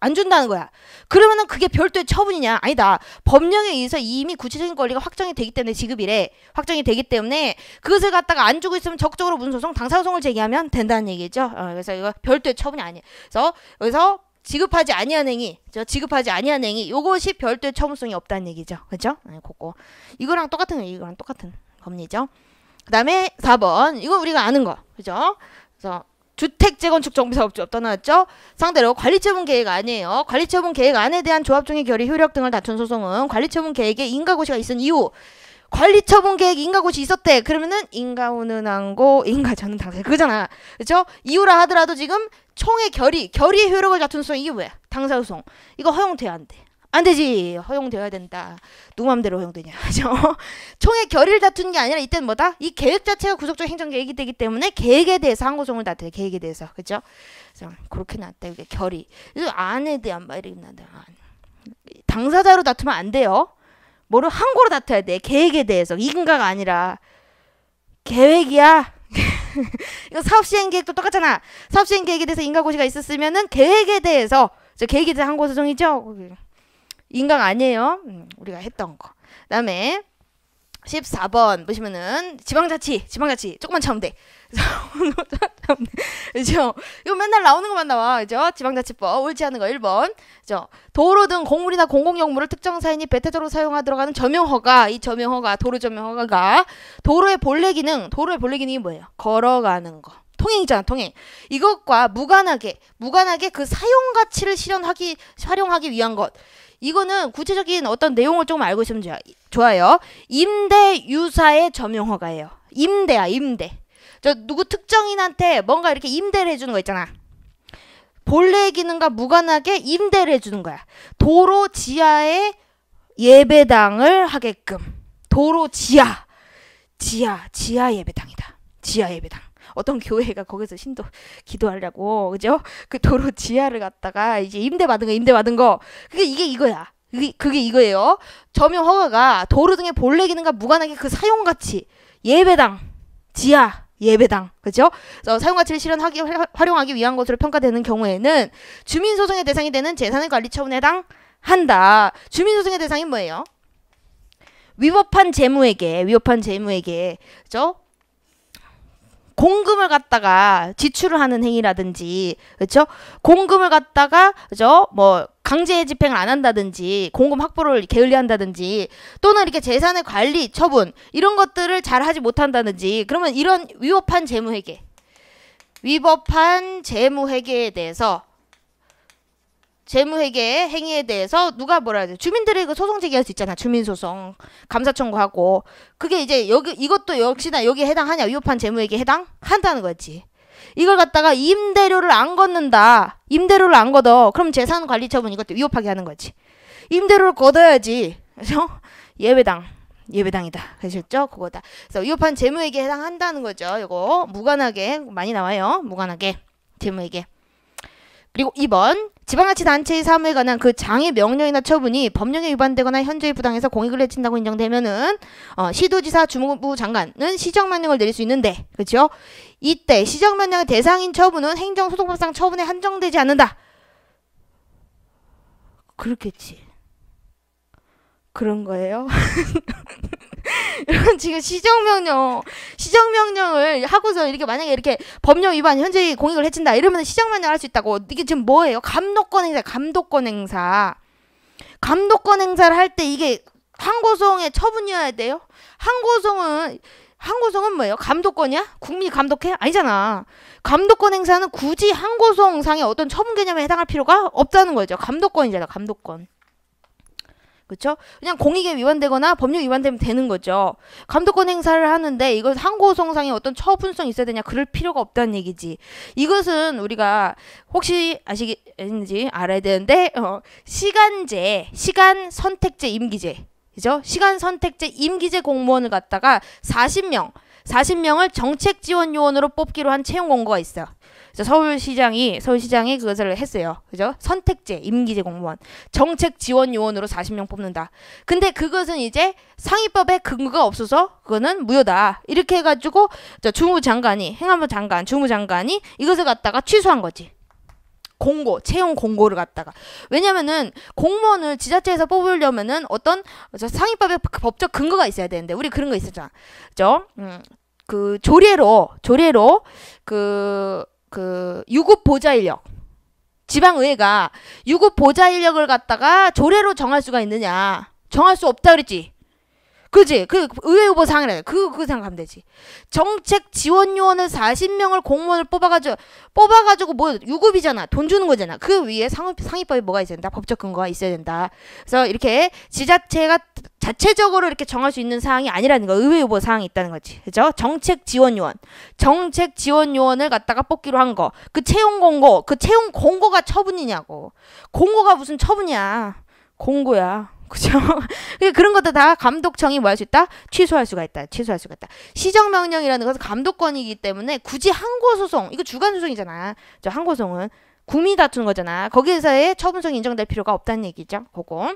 안 준다는 거야. 그러면은 그게 별도의 처분이냐? 아니다. 법령에 의해서 이미 구체적인 권리가 확정이 되기 때문에 지급이래. 확정이 되기 때문에 그것을 갖다가 안 주고 있으면 적적으로 문소송, 당사소송을 제기하면 된다는 얘기죠. 어, 그래서 이거 별도의 처분이 아니에요. 그래서 여기서 지급하지 아니한 행위, 저 지급하지 아니한 행위, 요것이 별도의 처분성이 없다는 얘기죠. 그죠? 네, 그거. 이거랑 똑같은, 이거랑 똑같은 법리죠. 그 다음에 4번. 이거 우리가 아는 거. 그죠? 그래서 주택 재건축 정비 사업조합 떠나왔죠. 상대로 관리처분 계획 아니에요. 관리처분 계획 안에 대한 조합종의 결의 효력 등을 다툰 소송은 관리처분 계획에 인가고시가 있은 이후 관리처분 계획 인가고시 있었대. 그러면은 인가오는 안고 인가전는 당사자 그잖아. 그렇죠? 이유라 하더라도 지금 총의 결의 결의 효력을 다툰 소송 이게 뭐야? 당사 소송 이거 허용돼야 안 돼. 안 되지 허용되어야 된다 누구 맘대로 허용되냐 하죠총회 결의를 다투는 게 아니라 이때는 뭐다 이 계획 자체가 구속적 행정 계획이 되기 때문에 계획에 대해서 항고소송을 다투요 계획에 대해서 그죠 그래서 그렇게 났다 이게 결의 안에 대한 말이 난다 당사자로 다투면 안 돼요 뭐를 항고로 다투야 돼 계획에 대해서 이근가가 아니라 계획이야 이거 사업 시행 계획도 똑같잖아 사업 시행 계획에 대해서 인가고시가 있었으면은 계획에 대해서 저 계획에 대해서 항고소송이죠 인강 아니에요. 음, 우리가 했던 거. 그다음에 14번 보시면은 지방자치, 지방자치 조금만 참으면 돼. 그죠? 이거 맨날 나오는 것만 나와. 그죠? 지방자치법 옳지 않은 거 1번. 그죠? 도로 등 공물이나 공공용물을 특정 사인이 배태적으로 사용하도록 하는 점용허가. 이 점용허가, 도로 점용허가가 도로의 본래 기능, 도로의 본래 기능이 뭐예요? 걸어가는 거. 통행이잖아, 통행. 이것과 무관하게, 무관하게 그 사용 가치를 실현하기, 활용하기 위한 것. 이거는 구체적인 어떤 내용을 조금 알고 있으면 좋아요. 임대 유사의 점용허가예요. 임대야, 임대. 저 누구 특정인한테 뭔가 이렇게 임대를 해주는 거 있잖아. 본래의 기능과 무관하게 임대를 해주는 거야. 도로 지하에 예배당을 하게끔. 도로 지하. 지하, 지하 예배당이다. 지하 예배당. 어떤 교회가 거기서 신도 기도하려고 그죠? 그 도로 지하를 갔다가 이제 임대 받은 거 임대 받은 거 그게 이게 이거야. 그게, 그게 이거예요. 점용 허가가 도로 등의 본래 기능과 무관하게 그 사용 가치 예배당 지하 예배당 그죠? 그래서 사용 가치를 실현하기 활용하기 위한 것으로 평가되는 경우에는 주민 소송의 대상이 되는 재산의 관리 처분에 해당한다. 주민 소송의 대상이 뭐예요? 위법한 재무에게 위법한 재무에게 그죠? 공금을 갖다가 지출을 하는 행위라든지 그렇죠? 공금을 갖다가 그죠? 뭐 강제 집행을 안 한다든지 공금 확보를 게을리한다든지 또는 이렇게 재산의 관리 처분 이런 것들을 잘 하지 못한다든지 그러면 이런 위법한 재무회계 위법한 재무회계에 대해서 재무회계 행위에 대해서 누가 뭐라 해야 돼? 주민들이 그 소송 제기할 수 있잖아. 주민소송. 감사 청구하고. 그게 이제 여기 이것도 역시나 여기에 해당하냐? 위법한 재무회계에 해당? 한다는 거지. 이걸 갖다가 임대료를 안 걷는다. 임대료를 안 걷어. 그럼 재산관리처분 이것도 위법하게 하는 거지. 임대료를 걷어야지. 그래서 예배당. 예배당이다. 그러셨죠? 그거다. 그래서 위법한 재무에게 해당한다는 거죠. 이거 무관하게 많이 나와요. 무관하게 재무에게. 그리고 2번 지방자치단체의 사무에 관한 그 장의 명령이나 처분이 법령에 위반되거나 현재의 부당해서 공익을 해친다고 인정되면은 어, 시도지사 주무부 장관은 시정명령을 내릴 수 있는데 그렇죠? 이때 시정명령의 대상인 처분은 행정소송법상 처분에 한정되지 않는다. 그렇겠지. 그런 거예요? 여러 지금 시정명령 시정명령을 하고서 이렇게 만약에 이렇게 법령 위반 현재 공익을 해친다 이러면 시정명령 할수 있다고 이게 지금 뭐예요? 감독권 행사 감독권 행사 감독권 행사를 할 때 이게 항고성의 처분이어야 돼요? 항고성은 항고성은 뭐예요? 감독권이야? 국민이 감독해? 아니잖아. 감독권 행사는 굳이 항고성상의 어떤 처분 개념에 해당할 필요가 없다는 거죠. 감독권이잖아. 감독권. 그렇죠? 그냥 공익에 위반되거나 법률 위반되면 되는 거죠. 감독권 행사를 하는데 이걸 항고소송상의 어떤 처분성이 있어야 되냐 그럴 필요가 없다는 얘기지. 이것은 우리가 혹시 아시겠는지 알아야 되는데 어, 시간제, 시간 선택제 임기제. 그죠? 시간 선택제 임기제 공무원을 갖다가 40명, 40명을 정책 지원 요원으로 뽑기로 한 채용 공고가 있어요. 그래서 서울시장이 서울시장이 그것을 했어요. 그죠? 선택제 임기제 공무원 정책 지원 요원으로 40명 뽑는다. 근데 그것은 이제 상위법에 근거가 없어서 그거는 무효다. 이렇게 해가지고 저 주무 장관이 행안부 장관 주무 장관이 이것을 갖다가 취소한 거지. 공고, 채용 공고를 갖다가. 왜냐면은 공무원을 지자체에서 뽑으려면은 어떤 상위법의 그 법적 근거가 있어야 되는데 우리 그런 거 있었잖아. 그죠? 음. 그 조례로 조례로 그그 유급 보좌 인력 지방의회가 유급 보좌 인력을 갖다가 조례로 정할 수가 있느냐 정할 수 없다 그랬지 그지? 그 의회 후보 상이래. 그, 그 생각하면 되지. 정책 지원 요원을 40명을 공무원을 뽑아가지고, 뽑아가지고 뭐 유급이잖아. 돈 주는 거잖아. 그 위에 상, 상위법이 뭐가 있어야 된다. 법적 근거가 있어야 된다. 그래서 이렇게 지자체가 자체적으로 이렇게 정할 수 있는 사항이 아니라는 거. 의회 후보 사항이 있다는 거지. 그죠? 정책 지원 요원. 정책 지원 요원을 갖다가 뽑기로 한 거. 그 채용 공고. 그 채용 공고가 처분이냐고. 공고가 무슨 처분이야. 공고야. 그죠? 그러니까 그런 것도 다 감독청이 뭐 할 수 있다? 취소할 수가 있다. 취소할 수가 있다. 시정명령이라는 것은 감독권이기 때문에 굳이 항고소송, 이거 주간소송이잖아. 저 항고소송은. 구미 다투 거잖아. 거기에서의 처분성 인정될 필요가 없다는 얘기죠. 그거.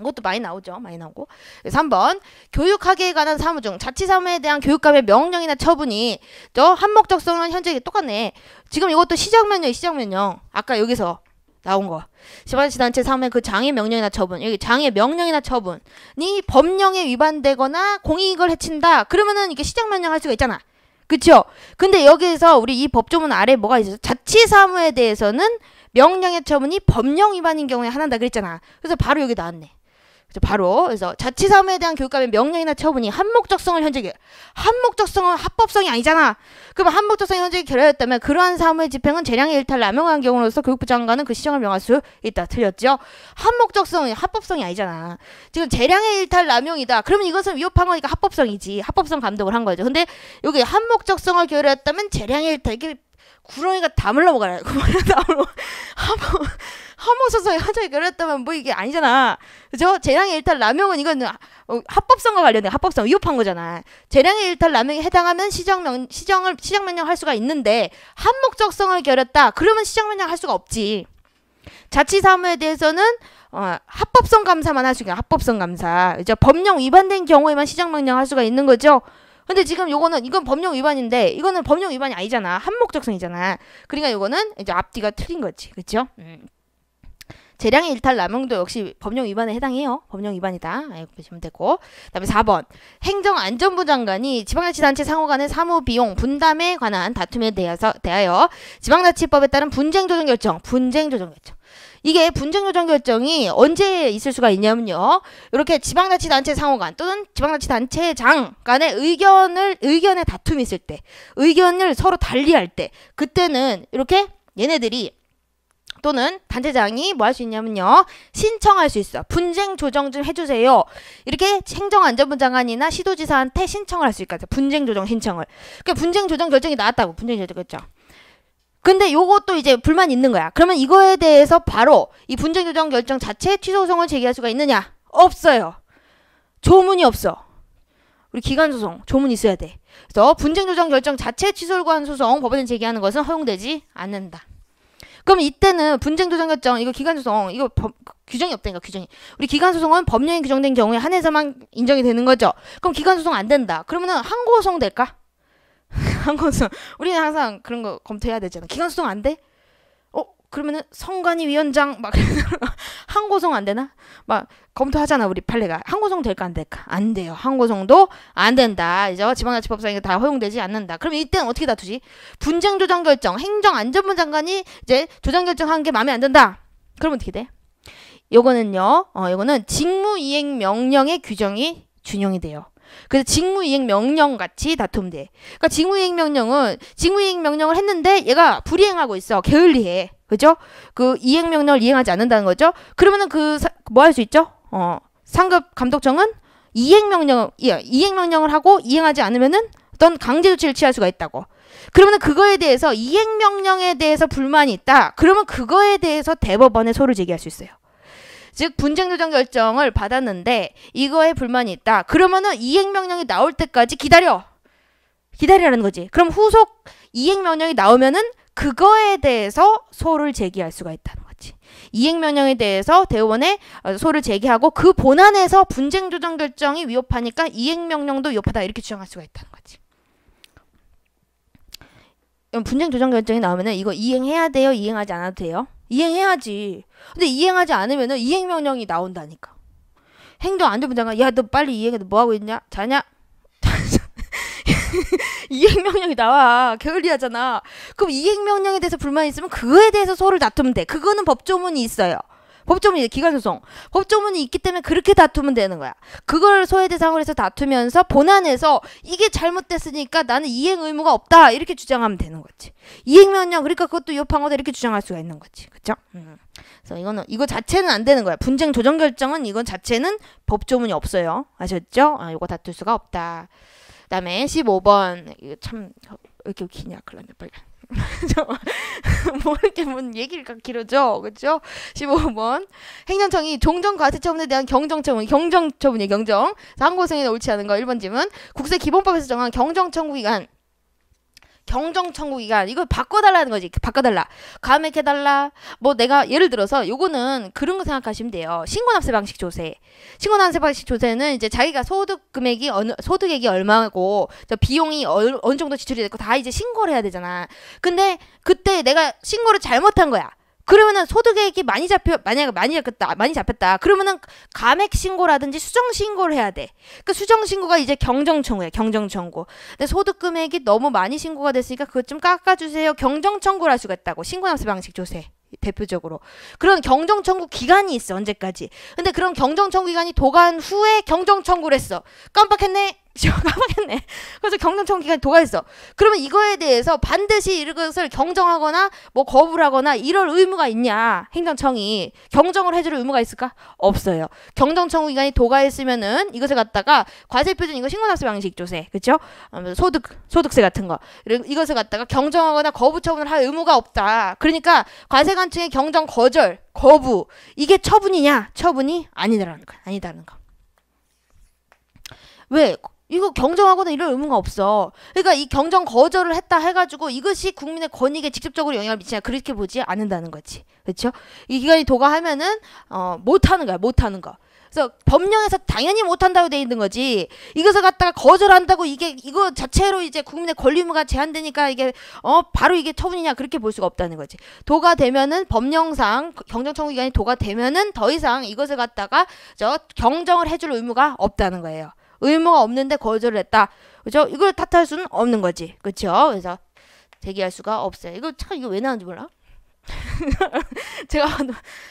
이것도 많이 나오죠. 많이 나오고. 3번. 교육학에 관한 사무 중 자치사무에 대한 교육감의 명령이나 처분이 저 한목적성은 현재 똑같네. 지금 이것도 시정명령, 시정명령. 아까 여기서 나온 거. 시발시단체 3회 그 장의 명령이나 처분. 여기 장의 명령이나 처분이 법령에 위반되거나 공익을 해친다. 그러면은 이게 시장 명령할 수가 있잖아. 그쵸? 근데 여기에서 우리 이 법조문 아래 뭐가 있어 자치사무에 대해서는 명령의 처분이 법령 위반인 경우에 하나다 그랬잖아. 그래서 바로 여기 나왔네. 바로 그래서 자치사무에 대한 교육감의 명령이나 처분이 한목적성을 현저히 한목적성은 합법성이 아니잖아. 그럼 한목적성이 현저히 결여했다면 그러한 사무의 집행은 재량의 일탈 남용한 경우로서 교육부 장관은 그 시정을 명할 수 있다. 틀렸죠? 한목적성이 합법성이 아니잖아. 지금 재량의 일탈 남용이다. 그러면 이것은 위협한 거니까 합법성이지. 합법성 감독을 한 거죠. 근데 여기 한목적성을 결여했다면 재량의 일탈 이게 구렁이가 다물러 먹어라. 구렁이 다물러 한번 허무소서에 한자에 그랬다면 뭐 이게 아니잖아. 그죠? 재량의 일탈 남용은 이거는 어, 합법성과 관련된 합법성 위협한 거잖아. 재량의 일탈 남용에 해당하면 시정명 시정을 시정명령 할 수가 있는데 한목적성을 결였다 그러면 시정명령 할 수가 없지. 자치사무에 대해서는 어, 합법성 감사만 할 수 있게 합법성 감사. 이제 법령 위반된 경우에만 시정명령 할 수가 있는 거죠. 근데 지금 요거는 이건 법령 위반인데 이거는 법령 위반이 아니잖아. 한목적성이잖아. 그러니까 요거는 이제 앞뒤가 틀린 거지. 그렇죠? 음. 재량의 일탈 남용도 역시 법령 위반에 해당해요. 법령 위반이다. 이렇 보시면 되고. 그다음에 4번 행정안전부 장관이 지방자치단체 상호간의 사무비용 분담에 관한 다툼에 대해서 대하여 지방자치법에 따른 분쟁조정 결정, 분쟁조정 결정. 이게 분쟁조정 결정이 언제 있을 수가 있냐면요. 이렇게 지방자치단체 상호간 또는 지방자치단체장 간의 의견을 의견의 다툼이 있을 때, 의견을 서로 달리할 때, 그때는 이렇게 얘네들이 또는 단체장이 뭐 할 수 있냐면요. 신청할 수 있어. 분쟁 조정 좀 해주세요. 이렇게 행정안전부 장관이나 시도지사한테 신청을 할 수 있거든요. 분쟁 조정 신청을. 그러니까 분쟁 조정 결정이 나왔다고. 분쟁 조정 결죠 근데 요것도 이제 불만이 있는 거야. 그러면 이거에 대해서 바로 이 분쟁 조정 결정 자체 취소송을 제기할 수가 있느냐? 없어요. 조문이 없어. 우리 기간 소송 조문이 있어야 돼. 그래서 분쟁 조정 결정 자체 취소를 구한 소송 법원에 제기하는 것은 허용되지 않는다. 그럼 이때는 분쟁조정 결정 이거 기간소송 어, 이거 법, 규정이 없다니까 규정이 우리 기간소송은 법령이 규정된 경우에 한해서만 인정이 되는 거죠 그럼 기간소송 안 된다 그러면은 항고소송 될까 항고소송 우리는 항상 그런 거 검토해야 되잖아 기간소송 안 돼? 그러면은 성관위 위원장 막한고성안 되나? 막 검토하잖아 우리 판례가 한고성 될까 안 될까? 안 돼요. 한고성도안 된다. 이제 지방자치법상에 다 허용되지 않는다. 그럼 이때는 어떻게 다투지? 분쟁 조정 결정 행정안전부 장관이 이제 조정 결정한 게 마음에 안 든다. 그러면 어떻게 돼? 요거는요. 어이거는 직무이행 명령의 규정이 준용이 돼요. 그래서 직무이행 명령 같이 다툼돼. 그러니까 직무이행 명령은 직무이행 명령을 했는데 얘가 불이행하고 있어. 게을리해. 그죠? 그 이행 명령을 이행하지 않는다는 거죠. 그러면은 그 뭐 할 수 있죠? 어, 상급 감독청은 이행 명령 예, 이행 명령을 하고 이행하지 않으면은 어떤 강제 조치를 취할 수가 있다고. 그러면 그거에 대해서 이행 명령에 대해서 불만이 있다. 그러면 그거에 대해서 대법원에 소를 제기할 수 있어요. 즉 분쟁 조정 결정을 받았는데 이거에 불만이 있다. 그러면은 이행 명령이 나올 때까지 기다려. 기다리라는 거지. 그럼 후속 이행 명령이 나오면은 그거에 대해서 소를 제기할 수가 있다는 거지. 이행명령에 대해서 대원의 어, 소를 제기하고 그 본안에서 분쟁조정 결정이 위협하니까 이행명령도 위협하다 이렇게 주장할 수가 있다는 거지. 분쟁조정 결정이 나오면 이거 이행해야 돼요? 이행하지 않아도 돼요? 이행해야지. 근데 이행하지 않으면 이행명령이 나온다니까. 행정안전부장관 야너 빨리 이행해 너 뭐하고 있냐? 자냐? 이행명령이 나와 게을리하잖아. 그럼 이행명령에 대해서 불만이 있으면 그에 거 대해서 소를 다투면 돼. 그거는 법조문이 있어요. 법조문이 기간소송. 법조문이 있기 때문에 그렇게 다투면 되는 거야. 그걸 소외 대상으로 해서 다투면서 본안에서 이게 잘못됐으니까 나는 이행 의무가 없다 이렇게 주장하면 되는 거지. 이행명령 그러니까 그것도 요방어다 이렇게 주장할 수가 있는 거지. 그렇죠? 음. 그래서 이거는 이거 자체는 안 되는 거야. 분쟁 조정 결정은 이건 자체는 법조문이 없어요. 아셨죠? 아, 이거 다툴 수가 없다. 그다음에 15번 참 이렇게 기냐 그러네 빨리. 뭐 이렇게 뭔 얘기가 길어져 그렇죠? 15번 행정청이 종전 과세처분에 대한 경정처분 경정처분이 경정 상고성에 옳지 않은 거 1번 질문 국세기본법에서 정한 경정청구기간 경정청구기가 이거 바꿔달라는 거지. 바꿔달라. 감액해달라. 뭐 내가 예를 들어서 요거는 그런 거 생각하시면 돼요. 신고납세 방식 조세. 신고납세 방식 조세는 이제 자기가 소득 금액이 어느 소득액이 얼마고 저 비용이 얼, 어느 정도 지출이 됐고 다 이제 신고를 해야 되잖아. 근데 그때 내가 신고를 잘못한 거야. 그러면은 소득액이 많이 잡혀 만약에 많이 잡혔다 많이 잡혔다 그러면은 감액 신고라든지 수정 신고를 해야 돼. 그 수정 신고가 이제 경정 청구야 경정 청구. 근데 소득 금액이 너무 많이 신고가 됐으니까 그것 좀 깎아주세요. 경정 청구를 할 수가 있다고 신고 납세 방식 조세. 대표적으로 그런 경정 청구 기간이 있어 언제까지 근데 그런 경정 청구 기간이 도간 후에 경정 청구를 했어 깜빡했네 까먹겠네. 그래서 경정청 기간이 도가됐어. 그러면 이거에 대해서 반드시 이것을 경정하거나 뭐 거부를 하거나 이럴 의무가 있냐? 행정청이 경정을 해줄 의무가 있을까? 없어요. 경정청 기간이 도가했으면은 이것을 갖다가 과세표준 이거 신고납세 방식 조세, 그렇죠? 소득 소득세 같은 거 이것을 갖다가 경정하거나 거부 처분을 할 의무가 없다. 그러니까 과세관청의 경정 거절, 거부 이게 처분이냐? 처분이 아니다라는 거, 아니다라는 거. 왜 이거 경정하거나 이런 의무가 없어. 그러니까 이 경정 거절을 했다 해가지고 이것이 국민의 권익에 직접적으로 영향을 미치냐 그렇게 보지 않는다는 거지. 그렇죠? 이 기관이 도가하면은 어, 못하는 거야. 못하는 거. 그래서 법령에서 당연히 못한다고 돼 있는 거지. 이것을 갖다가 거절한다고 이게 이거 자체로 이제 국민의 권리 의무가 제한되니까 이게 어 바로 이게 처분이냐 그렇게 볼 수가 없다는 거지. 도가 되면은 법령상 경정청구 기관이 도가 되면은 더 이상 이것을 갖다가 저 경정을 해줄 의무가 없다는 거예요. 의무가 없는데 거절을 했다. 그죠? 이걸 탓할 수는 없는 거지. 그쵸? 그래서 대기할 수가 없어요. 이거 참 이거 왜 나오는지 몰라? 제가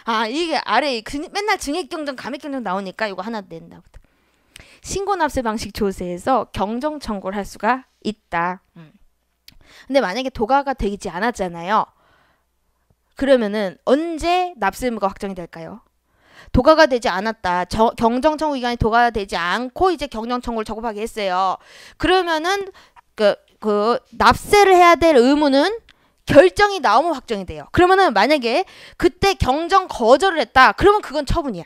아 이게 아래 맨날 증액경정 감액경정 나오니까 이거 하나 낸다. 신고납세 방식 조세에서 경정 청구를 할 수가 있다. 음. 근데 만약에 도가가 되지 않았잖아요. 그러면은 언제 납세의무가 확정이 될까요? 도가가 되지 않았다. 저, 경정청구 기간이 도가가 되지 않고 이제 경정청구를 적법하게 했어요. 그러면은 그, 그 납세를 해야 될 의무는 결정이 나오면 확정이 돼요. 그러면은 만약에 그때 경정 거절을 했다. 그러면 그건 처분이야.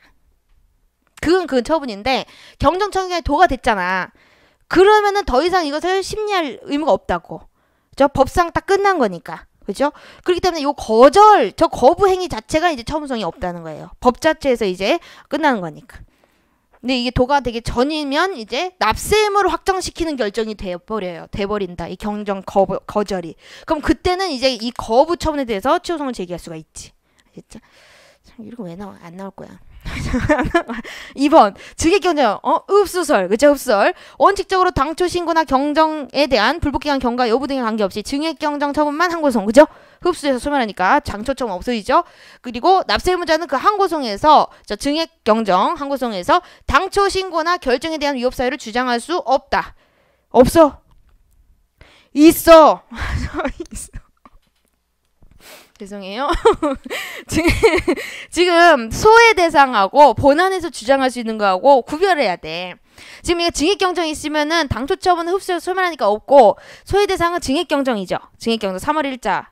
그건 그건 처분인데 경정 청구 기간이 도가 됐잖아. 그러면은 더 이상 이것을 심리할 의무가 없다고. 저 법상 딱 끝난 거니까. 그죠? 그렇기 때문에 요 거절, 저 거부 행위 자체가 이제 처음성이 없다는 거예요. 법 자체에서 이제 끝나는 거니까. 근데 이게 도가 되기 전이면 이제 납세임으 확정시키는 결정이 돼버려요. 돼버린다. 이 경정 거부, 거절이. 그럼 그때는 이제 이 거부 처분에 대해서 취소성을 제기할 수가 있지. 알겠죠? 참, 이런 거왜 나와? 안 나올 거야. 2번 즉위 경쟁어 읍수설 그죠 읍설 원칙적으로 당초 신고나 경정에 대한 불복기간 경과 여부 등에 관계없이 증액 경정 처분만 항고송 그죠 흡수해서 소멸하니까 장초처분 없어지죠 그리고 납세의무자는 그 항고송에서 증액 경정 항고송에서 당초 신고나 결정에 대한 위법 사유를 주장할 수 없다 없어 있어 죄송해요. 지금 소외 대상하고 본안에서 주장할 수 있는 거하고 구별해야 돼. 지금 이거 증액 경정이 있으면은 당초 처분은 흡수해서 소멸하니까 없고 소외 대상은 증액 경정이죠. 증액 경정 3월 1자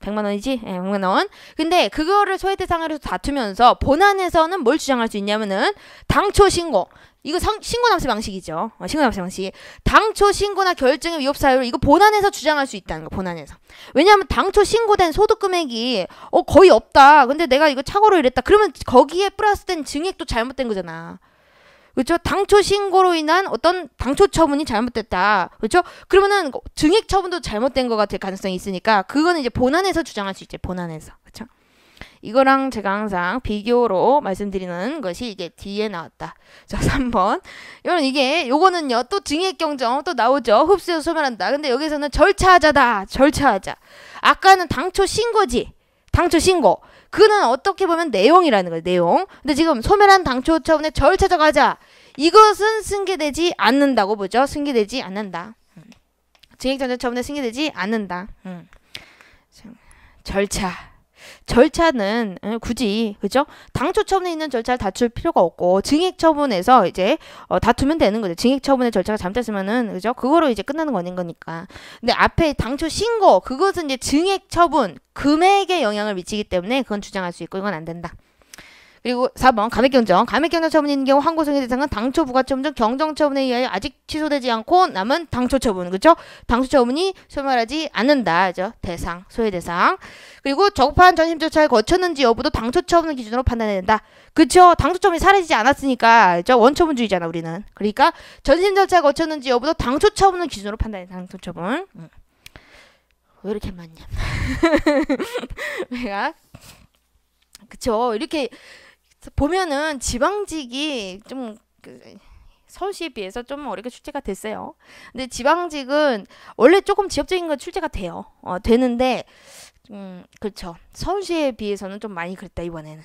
100만 원이지? 예, 100만 원. 근데 그거를 소외 대상으로 다투면서 본안에서는 뭘 주장할 수 있냐면은 당초 신고 이거 상, 신고 납세 방식이죠. 어, 신고 납세 방식. 당초 신고나 결정의 위협 사유로 이거 본안에서 주장할 수 있다는 거. 본안에서. 왜냐하면 당초 신고된 소득 금액이 어 거의 없다. 근데 내가 이거 착오로 이랬다. 그러면 거기에 플러스된 증액도 잘못된 거잖아. 그렇죠? 당초 신고로 인한 어떤 당초 처분이 잘못됐다. 그렇죠? 그러면은 증액 처분도 잘못된 것 같을 가능성이 있으니까 그거는 이제 본안에서 주장할 수 있지. 본안에서. 그렇죠? 이거랑 제가 항상 비교로 말씀드리는 것이 이게 뒤에 나왔다. 자, 3번. 여러분 이게 요거는요. 또 증액 경정 또 나오죠. 흡수해서 소멸한다. 근데 여기서는 절차하자다. 절차하자. 아까는 당초 신고지. 당초 신고. 그는 어떻게 보면 내용이라는 거예요. 내용. 근데 지금 소멸한 당초 차원의 절 찾아가자. 이것은 승계되지 않는다고 보죠. 승계되지 않는다. 음. 증액전자 차원의 승계되지 않는다. 음. 절차. 절차는 굳이 그죠? 당초 처분에 있는 절차를 다툴 필요가 없고 증액 처분에서 이제 어, 다투면 되는 거죠. 증액 처분의 절차가 잘못됐으면은 그죠? 그거로 이제 끝나는 거 아닌 거니까. 근데 앞에 당초 신고 그것은 이제 증액 처분 금액에 영향을 미치기 때문에 그건 주장할 수 있고 이건 안 된다. 그리고 4번 감액경정. 감액경정 처분이 있는 경우 항고소의 대상은 당초 부과처분 등 경정처분에 의하여 아직 취소되지 않고 남은 당초처분. 그렇죠? 당초처분이 소멸하지 않는다. 그죠? 대상, 소외 대상. 그리고 적법한 전심 절차를 거쳤는지 여부도 당초처분을 기준으로 판단해야 된다. 그렇죠? 당초처분이 사라지지 않았으니까. 그죠? 원처분주의잖아, 우리는. 그러니까 전심 절차 거쳤는지 여부도 당초처분을 기준으로 판단해. 당초처분. 응. 왜 이렇게 많냐? 내가 그쵸 이렇게 보면은 지방직이 좀 그 서울시에 비해서 좀 어렵게 출제가 됐어요. 근데 지방직은 원래 조금 지역적인 건 출제가 돼요. 어, 되는데 음, 그렇죠. 서울시에 비해서는 좀 많이 그랬다 이번에는.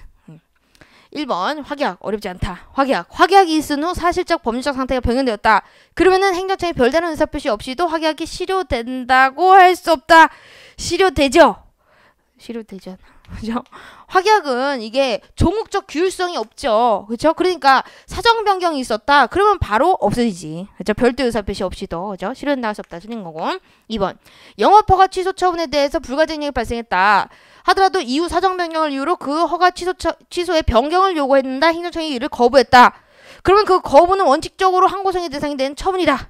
1번 음. 확약 어렵지 않다. 확약 확약이 있은 후 사실적 법률적 상태가 변경되었다. 그러면은 행정청이 별다른 의사 표시 없이도 확약이 실효된다고 할 수 없다. 실효되죠. 실효되지 아 그죠? 확약은 이게 종목적 규율성이 없죠. 그죠? 그러니까 사정 변경이 있었다. 그러면 바로 없어지지. 그죠? 별도 의사 표시 없이도 그죠? 실현 나할 수 없다. 틀린 거고. 2번. 영업 허가 취소 처분에 대해서 불가증력이 발생했다. 하더라도 이후 사정 변경을 이유로 그 허가 취소 처, 취소의 변경을 요구했는데 행정청이 이를 거부했다. 그러면 그 거부는 원칙적으로 항고성의 대상이 되는 처분이다.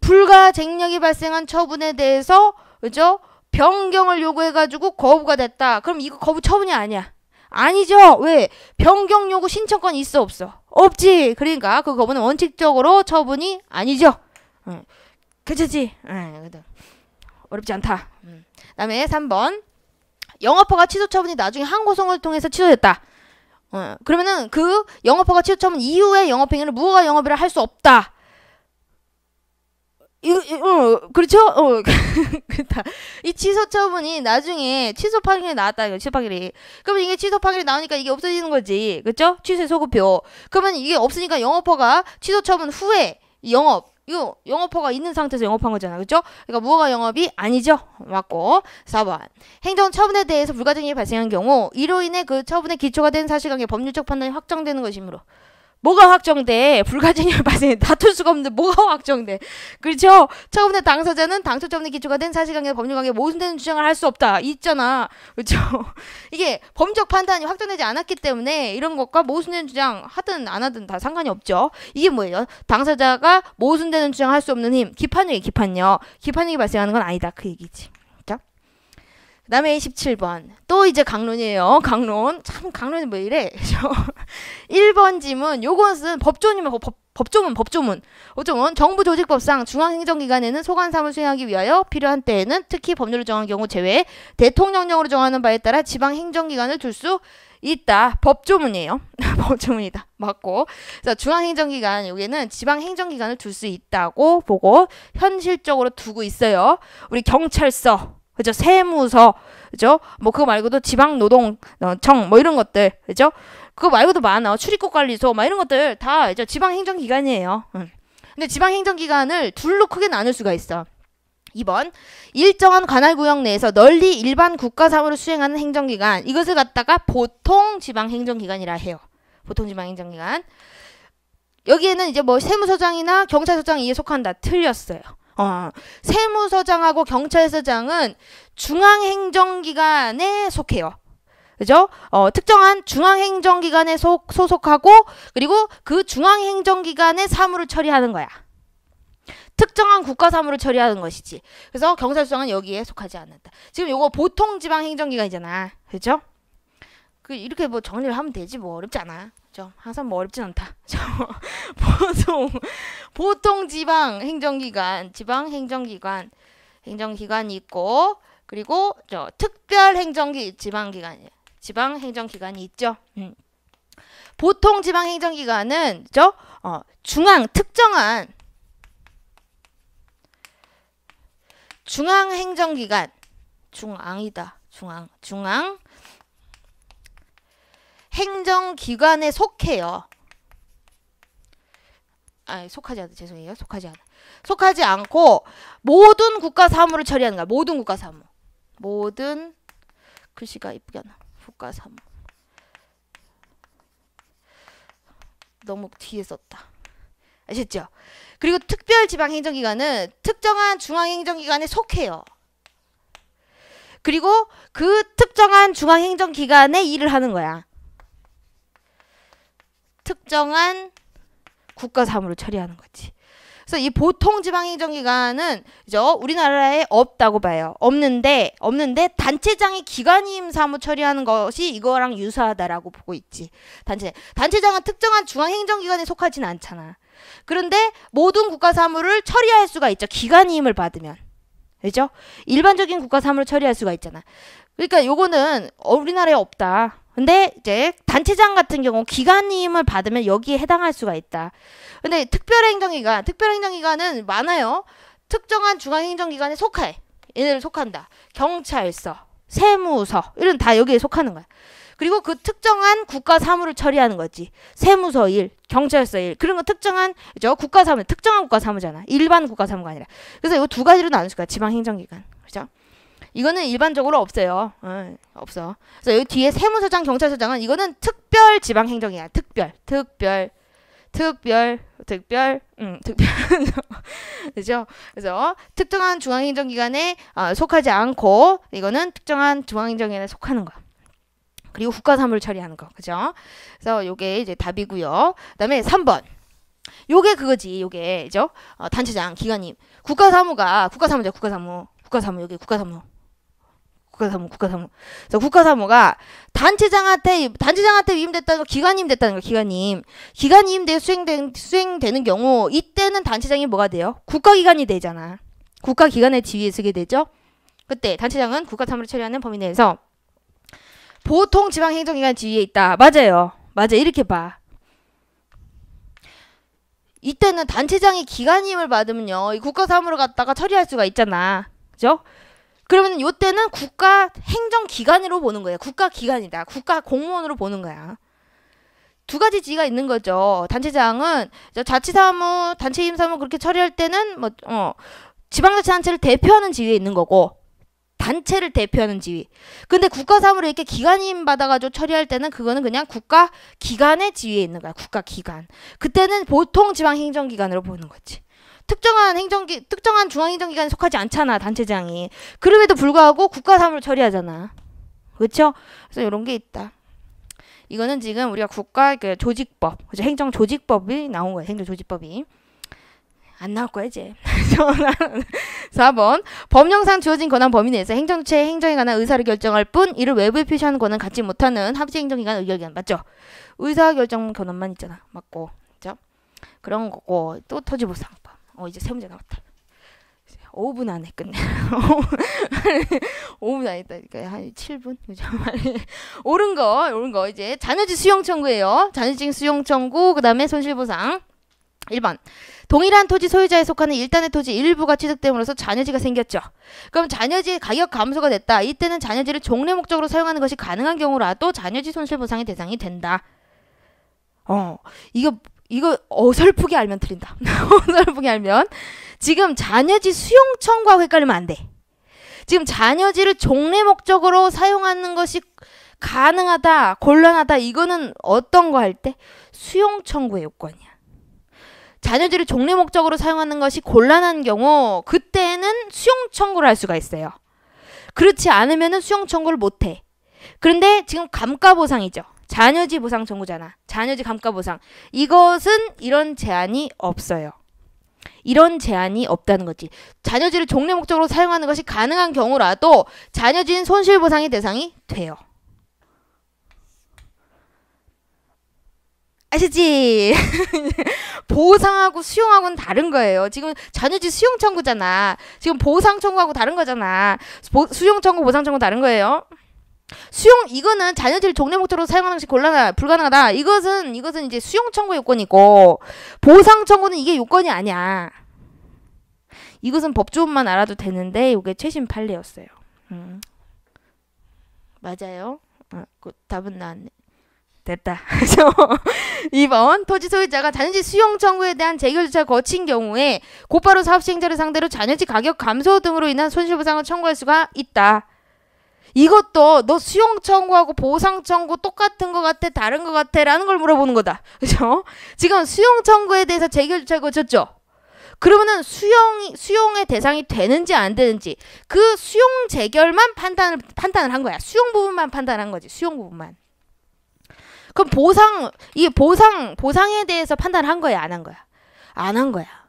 불가쟁력이 발생한 처분에 대해서 그죠? 변경을 요구해가지고 거부가 됐다. 그럼 이거 거부 처분이 아니야. 아니죠. 왜? 변경 요구 신청권이 있어 없어? 없지. 그러니까 그 거부는 원칙적으로 처분이 아니죠. 응. 괜찮지? 응. 어렵지 않다. 응. 다음에 3번. 영업허가 취소 처분이 나중에 항고성을 통해서 취소됐다. 어, 그러면은 그 영업허가 취소 처분 이후에 영업행위를 무허가 영업이라 할수 없다. 이 어, 그렇죠? 어, 그다이 취소 처분이 나중에 취소 판결이 나왔다. 이거 취소 판결이. 그러면 이게 취소 판결이 나오니까 이게 없어지는 거지. 그렇죠? 취소 소급표. 그러면 이게 없으니까 영업허가 취소 처분 후에 영업 이거 영업허가 있는 상태에서 영업한 거잖아. 그죠? 그러니까 무허가 영업이 아니죠. 맞고. 4번. 행정 처분에 대해서 불가증이 발생한 경우 이로 인해 그 처분의 기초가 된 사실관계 법률적 판단이 확정되는 것이므로 뭐가 확정돼? 불가증이 발생, 다툴 수가 없는데 뭐가 확정돼? 그렇죠? 처음에 당사자는 당초자 없는 기초가 된 사실관계, 법률관계 모순되는 주장을 할 수 없다. 있잖아. 그렇죠? 이게 범적 판단이 확정되지 않았기 때문에 이런 것과 모순되는 주장 하든 안 하든 다 상관이 없죠. 이게 뭐예요? 당사자가 모순되는 주장할 수 없는 힘, 기판력이 기판력, 기판력이 발생하는 건 아니다. 그 얘기지. 그 다음에 27번. 또 이제 강론이에요. 강론. 참, 강론이 뭐 이래? 1번 지문. 요것은 법조문이면 법, 법조문, 법조문. 법조문. 정부 조직법상 중앙행정기관에는 소관사무 수행하기 위하여 필요한 때에는 특히 법률을 정한 경우 제외 대통령령으로 정하는 바에 따라 지방행정기관을 둘 수 있다. 법조문이에요. 법조문이다. 맞고. 그래서 중앙행정기관, 여기는 에 지방행정기관을 둘 수 있다고 보고 현실적으로 두고 있어요. 우리 경찰서. 그죠? 세무서, 그죠? 뭐 그거 말고도 지방노동청 어, 뭐 이런 것들, 그죠? 그거 말고도 많아. 출입국 관리소 막 이런 것들 다 이제 지방행정기관이에요. 근데 지방행정기관을 둘로 크게 나눌 수가 있어. 2번 일정한 관할 구역 내에서 널리 일반 국가 사무를 수행하는 행정기관 이것을 갖다가 보통 지방 행정기관이라 해요. 보통 지방 행정기관 여기에는 이제 뭐 세무서장이나 경찰서장 이에 속한다 틀렸어요. 어, 세무서장하고 경찰서장은 중앙행정기관에 속해요. 그죠? 어, 특정한 중앙행정기관에 소, 소속하고 그리고 그 중앙행정기관의 사무를 처리하는 거야. 특정한 국가 사무를 처리하는 것이지. 그래서 경찰서장은 여기에 속하지 않는다. 지금 요거 보통 지방 행정기관이잖아. 그죠? 그 이렇게 뭐 정리를 하면 되지 뭐 어렵지 않아. 어렵죠. 항상 뭐 어렵진 않다. 보통 보통 지방 행정기관, 지방 행정기관, 행정기관이 있고 그리고 저 특별 행정기 지방기관, 지방 행정기관이 있죠. 음. 보통 지방 행정기관은 저 어, 중앙 특정한 중앙 행정기관 중앙이다. 중앙 중앙 행정기관에 속해요. 아, 속하지 않아 죄송해요. 속하지 않아. 속하지 않고 모든 국가 사무를 처리하는 거야. 모든 국가 사무. 모든 글씨가 이쁘게 안 나. 국가 사무. 너무 뒤에 썼다. 아셨죠? 그리고 특별지방행정기관은 특정한 중앙행정기관에 속해요. 그리고 그 특정한 중앙행정기관에 일을 하는 거야. 특정한 국가 사무를 처리하는 거지. 그래서 이 보통 지방행정기관은 그죠? 어, 우리나라에 없다고 봐요. 없는데 없는데 단체장이 기관임 사무 처리하는 것이 이거랑 유사하다라고 보고 있지. 단체 단체장은 특정한 중앙행정기관에 속하지는 않잖아. 그런데 모든 국가 사무를 처리할 수가 있죠. 기관임을 받으면. 그죠? 일반적인 국가 사무를 처리할 수가 있잖아. 그러니까 요거는 어, 우리나라에 없다. 근데 이제 단체장 같은 경우 기간임을 받으면 여기에 해당할 수가 있다. 근데 특별행정기관, 특별행정기관은 많아요. 특정한 중앙행정기관에 속해. 얘네를 속한다. 경찰서, 세무서, 이런 다 여기에 속하는 거야. 그리고 그 특정한 국가 사무를 처리하는 거지. 세무서 일, 경찰서 일, 그런 거 특정한, 저 국가 사무, 특정한 국가 사무잖아. 일반 국가 사무가 아니라. 그래서 이거두 가지로 나눌 수가 지방행정기관. 이거는 일반적으로 없어요. 어, 없어. 그래서 여기 뒤에 세무서장, 경찰서장은 이거는 특별 지방 행정이야. 특별, 특별, 특별, 특별, 음, 특별. 그죠? 그래서 특정한 중앙행정기관에 어, 속하지 않고 이거는 특정한 중앙행정기관에 속하는 거야. 그리고 국가사물 처리하는 거. 그죠? 그래서 요게 이제 답이고요. 그다음에 3번. 요게 그거지. 요게. 그죠? 어, 단체장, 기관님. 국가사무가 국가사무죠. 국가사무. 국가사무 여기 국가사무 국가사무, 국가사무. 그래서 국가사무가 단체장한테, 단체장한테 위임됐다는 거, 기관임 됐다는 거, 기관임. 기관임 돼 수행된, 수행되는 경우, 이때는 단체장이 뭐가 돼요? 국가기관이 되잖아. 국가기관의 지위에 서게 되죠? 그때 단체장은 국가사무를 처리하는 범위 내에서 보통 지방행정기관 지위에 있다. 맞아요. 맞아. 이렇게 봐. 이때는 단체장이 기관임을 받으면요. 이 국가사무를 갖다가 처리할 수가 있잖아. 그죠? 그러면 요때는 국가 행정기관으로 보는 거예요. 국가기관이다. 국가 공무원으로 보는 거야. 두 가지 지위가 있는 거죠. 단체장은 자치사무, 단체임사무 그렇게 처리할 때는 뭐 어, 지방자치단체를 대표하는 지위에 있는 거고 단체를 대표하는 지위. 근데 국가사무를 이렇게 기관임 받아가지고 처리할 때는 그거는 그냥 국가 기관의 지위에 있는 거야. 국가 기관. 그때는 보통 지방행정기관으로 보는 거지. 특정한 행정기 특정한 중앙행정기관에 속하지 않잖아 단체장이 그럼에도 불구하고 국가사무를 처리하잖아 그렇죠 그래서 이런 게 있다 이거는 지금 우리가 국가 그 조직법 그죠 행정조직법이 나온 거야 행정조직법이 안 나올 거야 이제 4번 법령상 주어진 권한 범위 내에서 행정체의 행정에 관한 의사를 결정할 뿐 이를 외부에 표시하는 권한 갖지 못하는 합치행정기관의결기 맞죠 의사결정 권한만 있잖아 맞고 그죠 그런 거고 또 토지보상 어 이제 세 문제 남았다. 5분 안에 끝내. 요 5분 안에 있다니까 그러니까 요한 7분 그죠? 옳은 거, 옳은 거 이제 자녀지 수용 청구예요. 자녀지 수용 청구 그다음에 손실 보상. 1번. 동일한 토지 소유자에 속하는 일단의 토지 일부가 취득됨으로써 잔여지가 생겼죠. 그럼 잔여지 의 가격 감소가 됐다. 이때는 잔여지를 종례 목적으로 사용하는 것이 가능한 경우라도 잔여지 손실보상의 대상이 된다. 어, 이거 이거 어설프게 알면 틀린다. 어설프게 알면 지금 잔여지 수용청과 헷갈리면 안 돼. 지금 잔여지를 종래 목적으로 사용하는 것이 가능하다, 곤란하다 이거는 어떤 거 할 때 수용 청구의 요건이야. 잔여지를 종래 목적으로 사용하는 것이 곤란한 경우 그때는 수용 청구를 할 수가 있어요. 그렇지 않으면 수용 청구를 못 해. 그런데 지금 감가 보상이죠. 잔여지 보상 청구잖아 잔여지 감가 보상 이것은 이런 제한이 없어요. 이런 제한이 없다는 거지. 잔여지를 종례 목적으로 사용하는 것이 가능한 경우라도 잔여지인 손실 보상의 대상이 돼요. 아시지? 보상하고 수용하고는 다른 거예요. 지금 잔여지 수용 청구잖아. 지금 보상 청구하고 다른 거잖아. 보, 수용 청구, 보상 청구 다른 거예요. 수용 이거는 자녀질 종례 목적으로 사용하는 것이 곤란하 다 불가능하다. 이것은 이것은 이제 수용 청구 요건이고 보상 청구는 이게 요건이 아니야. 이것은 법조문만 알아도 되는데 이게 최신 판례였어요. 음. 맞아요. 아, 그 답은 나왔네. 됐다. 2번 토지 소유자가 자녀지 수용 청구에 대한 재결 절차 거친 경우에 곧바로 사업 시행자를 상대로 자녀지 가격 감소 등으로 인한 손실보상을 청구할 수가 있다. 이것도 너 수용 청구하고 보상 청구 똑같은 것 같아 다른 것 같아라는 걸 물어보는 거다. 그죠? 지금 수용 청구에 대해서 재결 제차가 졌죠. 그러면은 수용이 수용의 대상이 되는지 안 되는지 그 수용 재결만 판단을 판단을 한 거야. 수용 부분만 판단한 거지. 수용 부분만. 그럼 보상 이 보상 보상에 대해서 판단한 거야, 안 한 거야? 안 한 거야.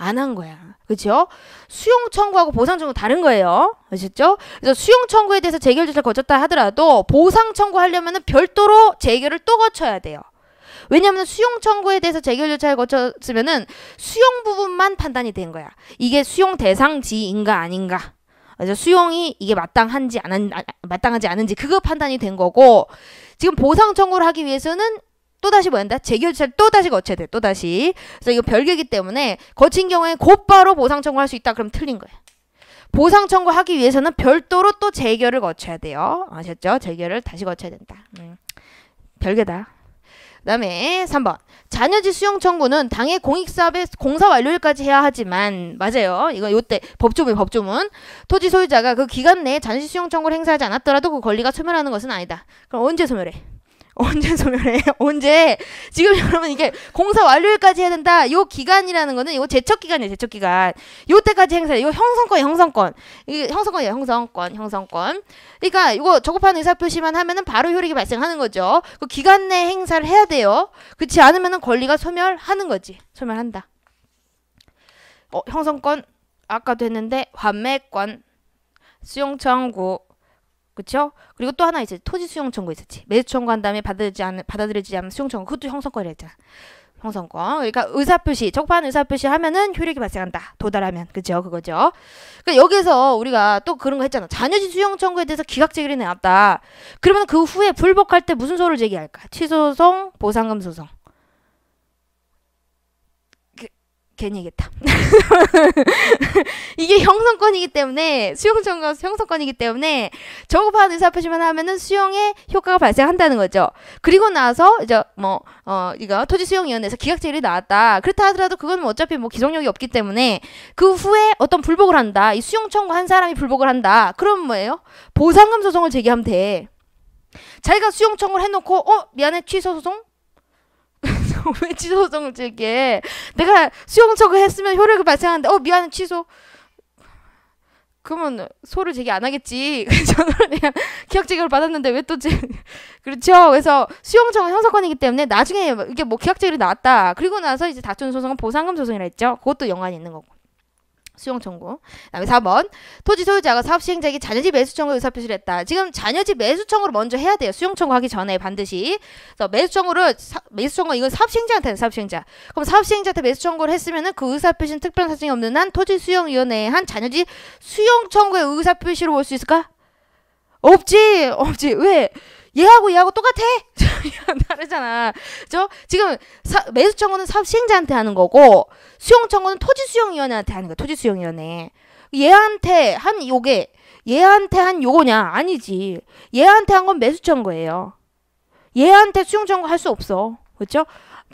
안한 거야. 그렇죠? 수용 청구하고 보상 청구 다른 거예요. 아셨죠? 그래서 수용 청구에 대해서 재결 절차를 거쳤다 하더라도 보상 청구하려면 은 별도로 재결을 또 거쳐야 돼요. 왜냐하면 수용 청구에 대해서 재결 절차를 거쳤으면은 수용 부분만 판단이 된 거야. 이게 수용 대상지인가 아닌가. 그래서 수용이 이게 마땅한지 안 한, 아, 마땅하지 않은지 그거 판단이 된 거고 지금 보상 청구를 하기 위해서는 또다시 뭐한다? 재결제를 또다시 거쳐야 돼. 또다시. 그래서 이거 별개기 때문에 거친 경우에 곧바로 보상 청구할 수 있다. 그럼 틀린 거예요. 보상 청구하기 위해서는 별도로 또 재결을 거쳐야 돼요. 아셨죠? 재결을 다시 거쳐야 된다. 음. 별개다. 그 다음에 3번. 자녀지 수용 청구는 당해 공익사업의 공사 완료일까지 해야 하지만, 맞아요. 이거 요때 법조문, 법조문. 토지 소유자가 그 기간 내에 잔녀지 수용 청구를 행사하지 않았더라도 그 권리가 소멸하는 것은 아니다. 그럼 언제 소멸해? 언제 소멸해? 언제? 지금 여러분 이게 공사 완료일까지 해야 된다. 요 기간이라는 거는 이거 제척 기간이에요. 제척 기간. 요때까지 행사. 이거 형성권이에요. 형성권. 이게 형성권이에요. 형성권. 형성권. 그러니까 이거 적법한 의사 표시만 하면은 바로 효력이 발생하는 거죠. 그 기간 내 행사를 해야 돼요. 그렇지 않으면은 권리가 소멸하는 거지. 소멸한다. 어, 형성권 아까도 했는데 환매권 수용 청구 그렇죠? 그리고 또 하나 이제 토지 수용 청구 있었지. 매수 청구한 다음에 받아들이지 않 받아들이지 않은 수용 청구 그것도 형성권이라 했잖아. 형성권. 그러니까 의사표시, 적반 의사표시 하면은 효력이 발생한다. 도달하면. 그죠? 그거죠. 그러니까 여기서 우리가 또 그런 거 했잖아. 자녀지 수용 청구에 대해서 기각 제기를 내놨다. 그러면 그 후에 불복할 때 무슨 소를 제기할까? 취소송, 보상금 소송. 괜히 얘기했다. 이게 형성권이기 때문에 수용 청구가 형성권이기 때문에 저급한 의사 표시만 하면은 수용의 효과가 발생한다는 거죠. 그리고 나서 이제 뭐어 이거 토지 수용 위원회에서 기각 제일이 나왔다. 그렇다 하더라도 그건 뭐 어차피 뭐 기속력이 없기 때문에 그 후에 어떤 불복을 한다. 이 수용 청구한 사람이 불복을 한다. 그럼 뭐예요? 보상금 소송을 제기하면 돼. 자기가 수용 청구를 해놓고 어 미안해 취소 소송 왜취소정을제기 내가 수용 청구했으면 효력이 발생하는데 어 미안해 취소. 그러면 소를 제기 안 하겠지. 저는 그냥 기각 제기를 받았는데 왜 또제 그렇죠. 그래서 수용청은 형사권이기 때문에 나중에 이게 뭐 기각 제기를 나왔다. 그리고 나서 이제 다투는 소송은 보상금 소송이라 했죠. 그것도 연관이 있는 거고. 수용 청구. 그다음에 4번 토지 소유자가 사업 시행자에게 자녀집 매수 청구 의사 표시를 했다. 지금 자녀집 매수 청구를 먼저 해야 돼요. 수용 청구하기 전에 반드시. 그래서 매수 청구를 사, 매수 청구 이건 사업 시행자한테는 사업 시행자. 그럼 사업 시행자한테 매수 청구를 했으면은 그 의사 표시는 특별 사정이 없는 한 토지 수용 위원회에 한 자녀집 수용 청구의 의사 표시로 볼 수 있을까? 없지. 없지. 왜? 얘하고 얘하고 똑같아. 다르잖아. 저 지금 사, 매수 청구는 사업 시행자한테 하는 거고 수용 청구는 토지 수용위원회한테 하는 거야. 토지 수용위원회. 얘한테 한 요게 얘한테 한 요거냐? 아니지. 얘한테 한 건 매수 청구예요. 얘한테 수용 청구 할 수 없어. 그렇죠?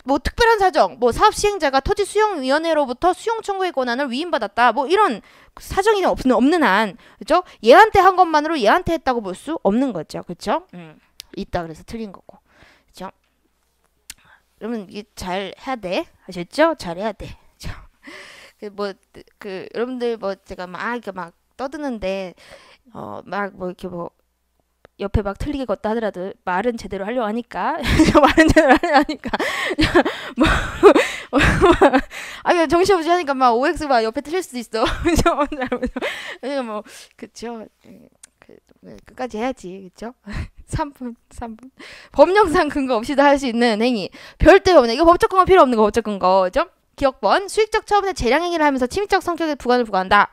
뭐 특별한 사정, 뭐 사업 시행자가 토지 수용 위원회로부터 수용 청구의 권한을 위임받았다. 뭐 이런 사정이 없는 없는 한 그렇죠? 얘한테 한 것만으로 얘한테 했다고 볼 수 없는 거죠. 그렇죠? 음. 있다 그래서 틀린 거고. 그렇죠? 그러면 이잘 해야 돼. 아셨죠? 잘 해야 돼. 그뭐그 뭐, 그 여러분들 뭐 제가 막 아, 이렇게 막 떠드는데 어 막 뭐 이렇게 뭐 옆에 막 틀리게 걷다 하더라도 말은 제대로 하려 고 하니까 말은 제대로 하려 고 하니까 뭐, 뭐, 뭐. 아니 정신없이 하니까 막 OX 막 옆에 틀릴 수도 있어 그죠 뭐 그쵸 예, 그, 네, 끝까지 해야지 그쵸 3분 3분 법령상 근거 없이도 할 수 있는 행위 별도 없는 이거 법적 근거 필요 없는 거 법적 근거죠 기억번 수익적 처분의 재량행위를 하면서 침입적 성격의 부관을 부과한다.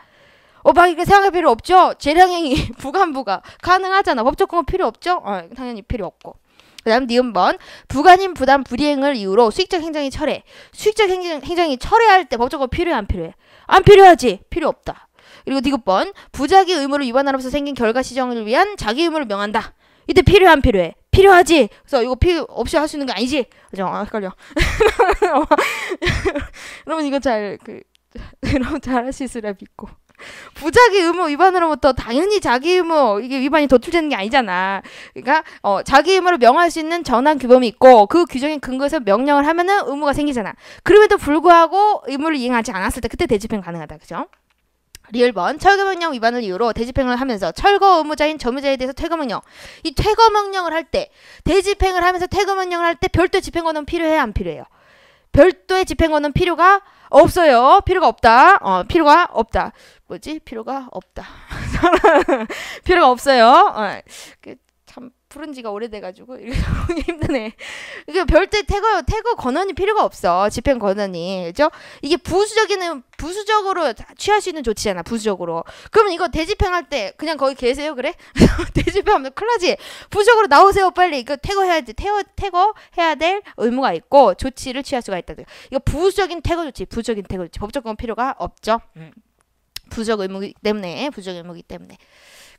오박이게 어, 생각할 필요 없죠. 재량행위 부관부가 가능하잖아. 법적 근거 필요 없죠. 어, 당연히 필요 없고. 그다음 니은번 부관인 부담 불이행을 이유로 수익적 행정이 철회. 수익적 행정, 행정이 철회할 때 법적 근거 필요해 안 필요해? 안 필요하지. 필요 없다. 그리고 디귿번 부작위 의무를 위반하면서 생긴 결과 시정을 위한 자기 의무를 명한다. 이때 필요한 필요해? 필요하지. 그래서 이거 필요 없이 할 수 있는 거 아니지. 그죠? 아, 헷갈려. 여러분 이거 잘그 여러분 잘할수 있으라 믿고. 부작위 의무 위반으로부터 당연히 자기 의무 이게 위반이 도출되는 게 아니잖아. 그러니까 어, 자기 의무를 명할 수 있는 전환 규범이 있고 그 규정에 근거해서 명령을 하면은 의무가 생기잖아. 그럼에도 불구하고 의무를 이행하지 않았을 때 그때 대집행 가능하다. 그죠? 리을 번 철거명령 위반을 이유로 대집행을 하면서 철거 의무자인 점유자에 대해서 퇴거명령 이 퇴거명령을 할 때 대집행을 하면서 퇴거명령을 할 때 별도 집행권은 필요해 안 필요해요? 별도의 집행권은 필요가 없어요. 필요가 없다. 어, 필요가 없다. 뭐지? 필요가 없다. 필요가 없어요. 어, 그 부른 지가 오래돼가지고 힘드네. 그러 별대 태거 태거 권한이 필요가 없어 집행 권한이 그죠? 이게 부수적인 부수적으로 취할 수 있는 조치잖아 부수적으로. 그럼 이거 대집행할 때 그냥 거기 계세요 그래? 대집행하면 큰일지 부수적으로 나오세요 빨리 이거 태거 해야지 태거 태거 해야 될 의무가 있고 조치를 취할 수가 있다. 이거 부수적인 태거 조치 부수적인 태거 조치 법적 권 필요가 없죠. 음. 부적 의무기 때문에 부적 의무기 때문에.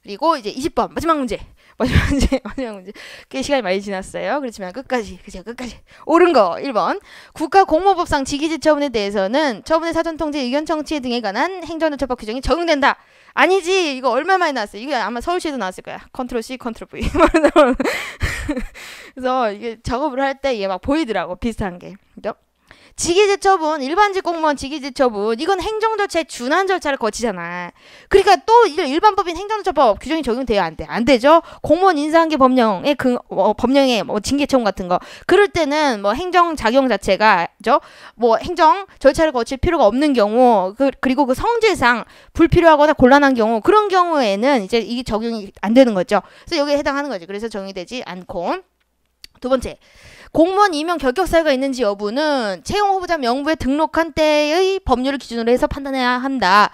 그리고 이제 20번 마지막 문제. 마지막 문제, 마지막 문제. 꽤 시간이 많이 지났어요. 그렇지만 끝까지, 그죠, 끝까지. 옳은 거, 1번. 국가공무법상 직위제 처분에 대해서는 처분의 사전통제 의견 청취 등에 관한 행정조처법 규정이 적용된다. 아니지, 이거 얼마 만에 나왔어요. 이거 아마 서울시에도 나왔을 거야. 컨트롤 C, 컨트롤 V. 뭐 그래서 이게 작업을 할 때 이게 막 보이더라고, 비슷한 게. 그죠? 직위제처분, 일반직 공무원 직위제처분 이건 행정절차의 준한 절차를 거치잖아. 그러니까 또 일반법인 행정처법 규정이 적용돼요 안 돼? 안 되죠. 공무원 인사한계 법령의 그 어, 법령의 뭐 징계처분 같은 거 그럴 때는 뭐 행정 작용 자체가죠. 뭐 행정 절차를 거칠 필요가 없는 경우 그, 그리고 그 성질상 불필요하거나 곤란한 경우 그런 경우에는 이제 이게 적용이 안 되는 거죠. 그래서 여기에 해당하는 거죠. 그래서 적용이 되지 않고 두 번째 공무원 임용 결격 사유가 있는지 여부는 채용 후보자 명부에 등록한 때의 법률을 기준으로 해서 판단해야 한다.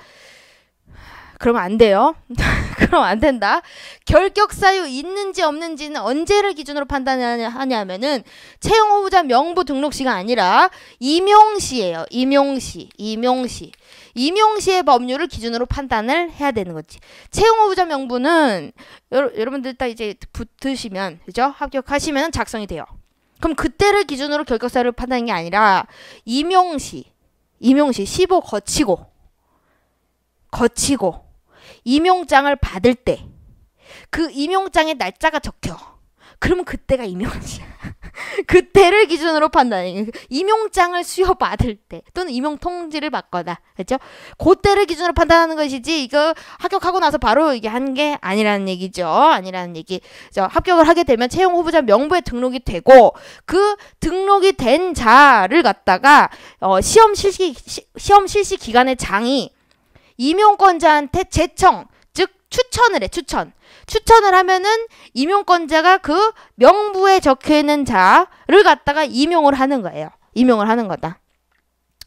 그러면 안 돼요. 그럼 안 된다. 결격 사유 있는지 없는지는 언제를 기준으로 판단하냐면은 채용 후보자 명부 등록 시가 아니라 임용 시예요. 임용 시. 임용 시. 임용 시의 법률을 기준으로 판단을 해야 되는 거지. 채용 후보자 명부는 여러, 여러분들 다 이제 붙으시면 그죠? 합격하시면 작성이 돼요. 그럼 그때를 기준으로 결격사유를 판단한 게 아니라 임용시, 임용시 15 거치고 거치고 임용장을 받을 때 그 임용장의 날짜가 적혀. 그러면 그때가 임용시야. 그때를 기준으로 판단해. 임용장을 수여받을 때 또는 임용 통지를 받거나 그렇죠? 그때를 기준으로 판단하는 것이지 이거 합격하고 나서 바로 이게 한 게 아니라는 얘기죠. 아니라는 얘기. 그 합격을 하게 되면 채용 후보자 명부에 등록이 되고 그 등록이 된 자를 갖다가 어, 시험 실시 시, 시험 실시 기간의 장이 임용권자한테 재청 추천을 해, 추천. 추천을 하면은 임용권자가 그 명부에 적혀 있는 자를 갖다가 임용을 하는 거예요. 임용을 하는 거다.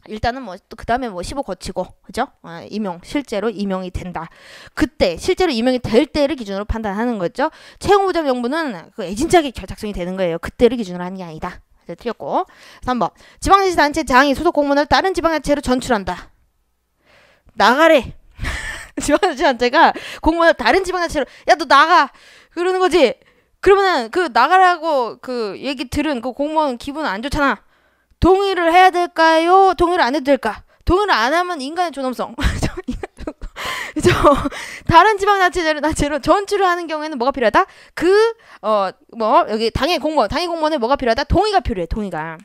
일단은 뭐그 다음에 뭐15 거치고 그죠? 아, 임용 실제로 임용이 된다. 그때 실제로 임용이 될 때를 기준으로 판단하는 거죠. 채용보자 명부는 그 애진작이 결탁성이 되는 거예요. 그때를 기준으로 하는 게 아니다. 이제 틀렸고 3번 지방자치단체 장이 소속 공무원을 다른 지방자치로 전출한다. 나가래. 지방자치단체가 공무원 다른 지방자치로 야 너 나가 그러는 거지. 그러면은 그 나가라고 그 얘기 들은 그 공무원 기분 안 좋잖아. 동의를 해야 될까요? 동의를 안 해도 될까? 동의를 안 하면 인간의 존엄성. 그죠? 다른 지방자치제로 나체로 전출을 하는 경우에는 뭐가 필요하다? 그 어 뭐 여기 당의 공무원, 당의 공무원에 뭐가 필요하다? 동의가 필요해. 동의가.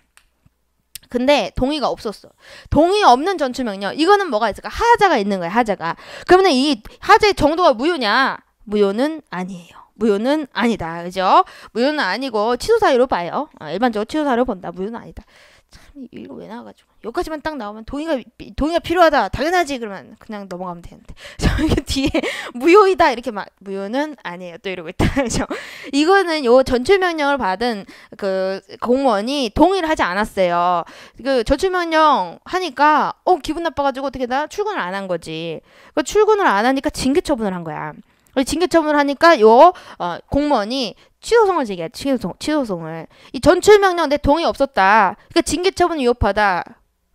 근데 동의가 없었어. 동의 없는 전투 명령. 이거는 뭐가 있을까? 하자가 있는 거야, 하자가. 그러면 이 하자의 정도가 무효냐? 무효는 아니에요. 무효는 아니다. 그죠? 무효는 아니고 취소 사유로 봐요. 어, 일반적으로 취소 사유로 본다. 무효는 아니다. 이로왜 나와가지고 여기까지만 딱 나오면 동의가 동의가 필요하다 당연하지 그러면 그냥 넘어가면 되는데 저 뒤에 무효이다 이렇게 막 무효는 아니에요 또 이러고 있다 그죠 이거는 요 전출 명령을 받은 그 공무원이 동의를 하지 않았어요 그 전출 명령 하니까 어 기분 나빠가지고 어떻게 나 출근을 안 한 거지 그 출근을 안 하니까 징계 처분을 한 거야 징계처분을 하니까 요 어, 공무원이 취소송을 제기해 취소성 취소성을 이 전출 명령 내 동의 없었다. 그러니까 징계처분 위협하다.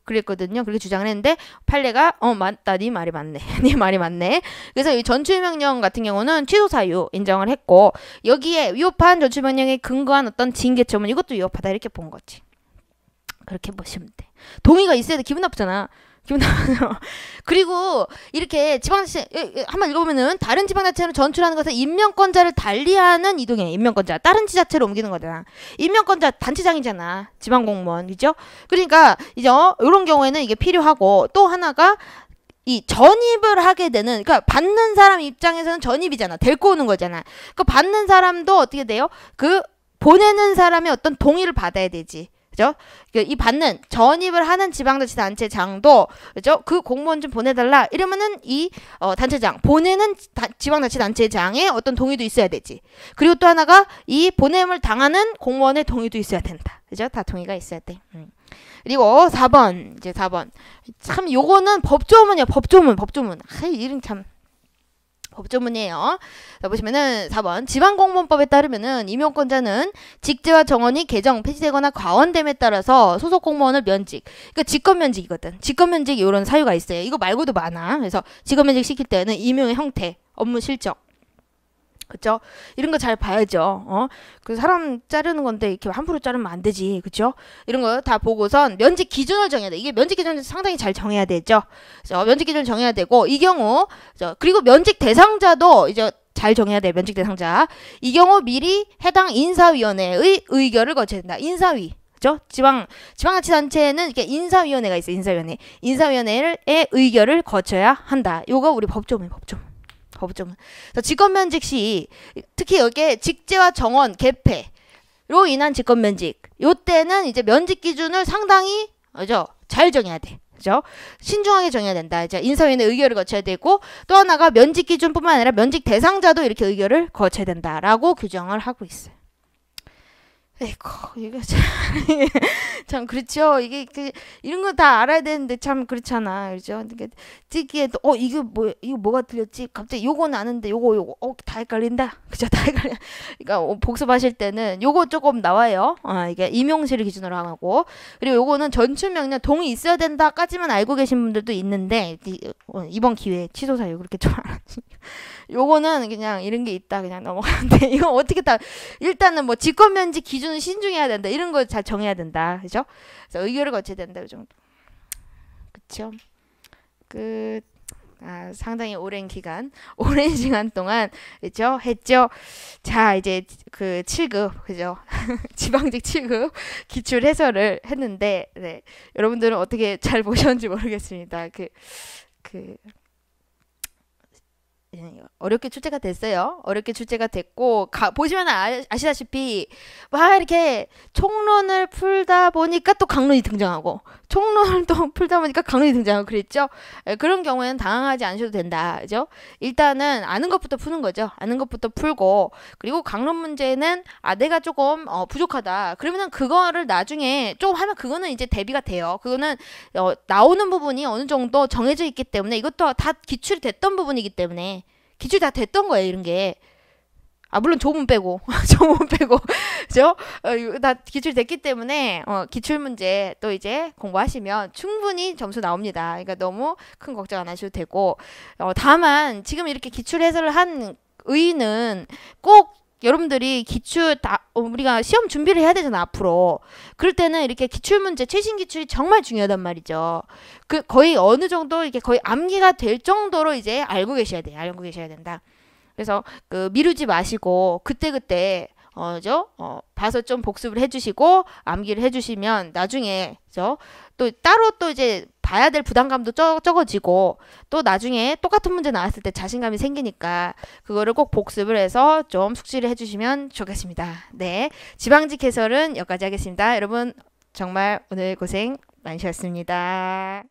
그랬거든요. 그렇게 주장을 했는데 판례가 어 맞다 네 말이 맞네 네 말이 맞네. 그래서 이 전출명령 같은 경우는 취소 사유 인정을 했고 여기에 위협한 전출명령에 근거한 어떤 징계점은 이것도 위협하다 이렇게 본 거지. 그렇게 보시면 돼. 동의가 있어야 돼. 기분 나쁘잖아. 기분 나쁘죠. 그리고 이렇게 지방자치 예, 예, 한번 읽어보면은 다른 지방자치로 전출하는 것은 임명권자를 달리하는 이동이에요. 임명권자 다른 지자체로 옮기는 거잖아. 임명권자 단체장이잖아. 지방공무원 이죠 그러니까 이제 어, 이런 경우에는 이게 필요하고 또 하나가 이 전입을 하게 되는 그러니까 받는 사람 입장에서는 전입이잖아. 데리고 오는 거잖아. 그 받는 사람도 어떻게 돼요? 그 보내는 사람의 어떤 동의를 받아야 되지. 그죠? 그러니까 이 받는 전입을 하는 지방자치단체장도 그죠? 그 공무원 좀 보내달라 이러면은 이 어, 단체장 보내는 다, 지방자치단체장의 어떤 동의도 있어야 되지. 그리고 또 하나가 이 보냄을 당하는 공무원의 동의도 있어야 된다. 그죠? 다 동의가 있어야 돼. 음. 그리고 4번 이제 4번 참 요거는 법조문이야 법조문 법조문. 하이 이름 참 법조문이에요. 자, 보시면은 4번 지방공무원법에 따르면은 임용권자는 직제와 정원이 개정, 폐지되거나 과원됨에 따라서 소속 공무원을 면직, 그러니까 직권 면직이거든. 직권 면직 이런 사유가 있어요. 이거 말고도 많아. 그래서 직권 면직 시킬 때는 임용의 형태, 업무 실적, 그죠? 이런 거 잘 봐야죠. 어? 그 사람 자르는 건데 이렇게 함부로 자르면 안 되지. 그죠? 이런 거 다 보고선 면직 기준을 정해야 돼. 이게 면직 기준을 상당히 잘 정해야 되죠. 그래 면직 기준을 정해야 되고 이 경우 그 그리고 면직 대상자도 이제 잘 정해야 돼. 면직 대상자. 이 경우 미리 해당 인사위원회의 의결을 거쳐야 된다. 인사위. 그죠? 지방 지방자치단체는 이렇게 인사위원회가 있어. 인사위원회. 인사위원회의 의결을 거쳐야 한다. 요거 우리 법조문 법조문. 거부점. 직업면직 시 특히 여기에 직제와 정원 개폐로 인한 직업면직. 요때는 이제 면직 기준을 상당히 그죠? 잘 정해야 돼. 그죠? 신중하게 정해야 된다. 이제 인사위원회 의결을 거쳐야 되고 또 하나가 면직 기준뿐만 아니라 면직 대상자도 이렇게 의결을 거쳐야 된다라고 규정을 하고 있어요. 아이 이거 참, 참 그렇죠 이게 그, 이런 거 다 알아야 되는데 참 그렇잖아 그렇죠 그러니까 듣기에도 어 이거 뭐 이거 뭐가 틀렸지 갑자기 요거는 아는데 요거 요거 어다 헷갈린다 그죠 다 헷갈려 그러니까 어, 복습하실 때는 요거 조금 나와요 아 이게 임용시를 기준으로 하고 그리고 요거는 전출명령 동이 있어야 된다까지만 알고 계신 분들도 있는데 어, 이번 기회에 취소사유 그렇게 좀 알아주시면 요거는 그냥 이런 게 있다 그냥 넘어가는데 이거 어떻게 다 일단은 뭐 직권 면제 기준은 신중해야 된다 이런 거 잘 정해야 된다 그죠? 그래서 의결을 거쳐야 된다 이 정도. 그쵸? 끝. 아, 상당히 오랜 기간, 오랜 시간 동안 그죠? 했죠. 자, 이제 그 7급 그죠? 지방직 7급 기출 해설을 했는데 네. 여러분들은 어떻게 잘 보셨는지 모르겠습니다. 그 그, 예, 어렵게 출제가 됐어요. 어렵게 출제가 됐고 가, 보시면 아, 시다시피막 이렇게 총론을 풀다 보니까 또 강론이 등장하고 총론을 또 풀다 보니까 강론이 등장하고 그랬죠. 에, 예, 그런 경우에는 당황하지 않으셔도 된다. 죠 일단은 아는 것부터 푸는 거죠. 아는 것부터 풀고 그리고 강론 문제는 아 내가 조금 어, 부족하다. 그러면은 그거를 나중에 조금 하면 그거는 이제 대비가 돼요. 그거는 어, 나오는 부분이 어느 정도 정해져 있기 때문에 이것도 다 기출이 됐던 부분이기 때문에 기출 다 됐던 거예요, 이런 게. 아, 물론 조문 빼고, 조문 빼고, 그죠? 어, 다 기출 됐기 때문에, 어, 기출 문제 또 이제 공부하시면 충분히 점수 나옵니다. 그러니까 너무 큰 걱정 안 하셔도 되고, 어, 다만, 지금 이렇게 기출 해설을 한 의의는 꼭 여러분들이 기출 다 어, 우리가 시험 준비를 해야 되잖아 앞으로 그럴 때는 이렇게 기출 문제 최신 기출이 정말 중요하단 말이죠 그 거의 어느 정도 이렇게 거의 암기가 될 정도로 이제 알고 계셔야 돼요 알고 계셔야 된다 그래서 그 미루지 마시고 그때그때 어저어 어, 봐서 좀 복습을 해주시고 암기를 해주시면 나중에 저 또 따로 또 이제 봐야 될 부담감도 적, 적어지고 또 나중에 똑같은 문제 나왔을 때 자신감이 생기니까 그거를 꼭 복습을 해서 좀 숙지를 해주시면 좋겠습니다. 네. 지방직 해설은 여기까지 하겠습니다. 여러분 정말 오늘 고생 많으셨습니다.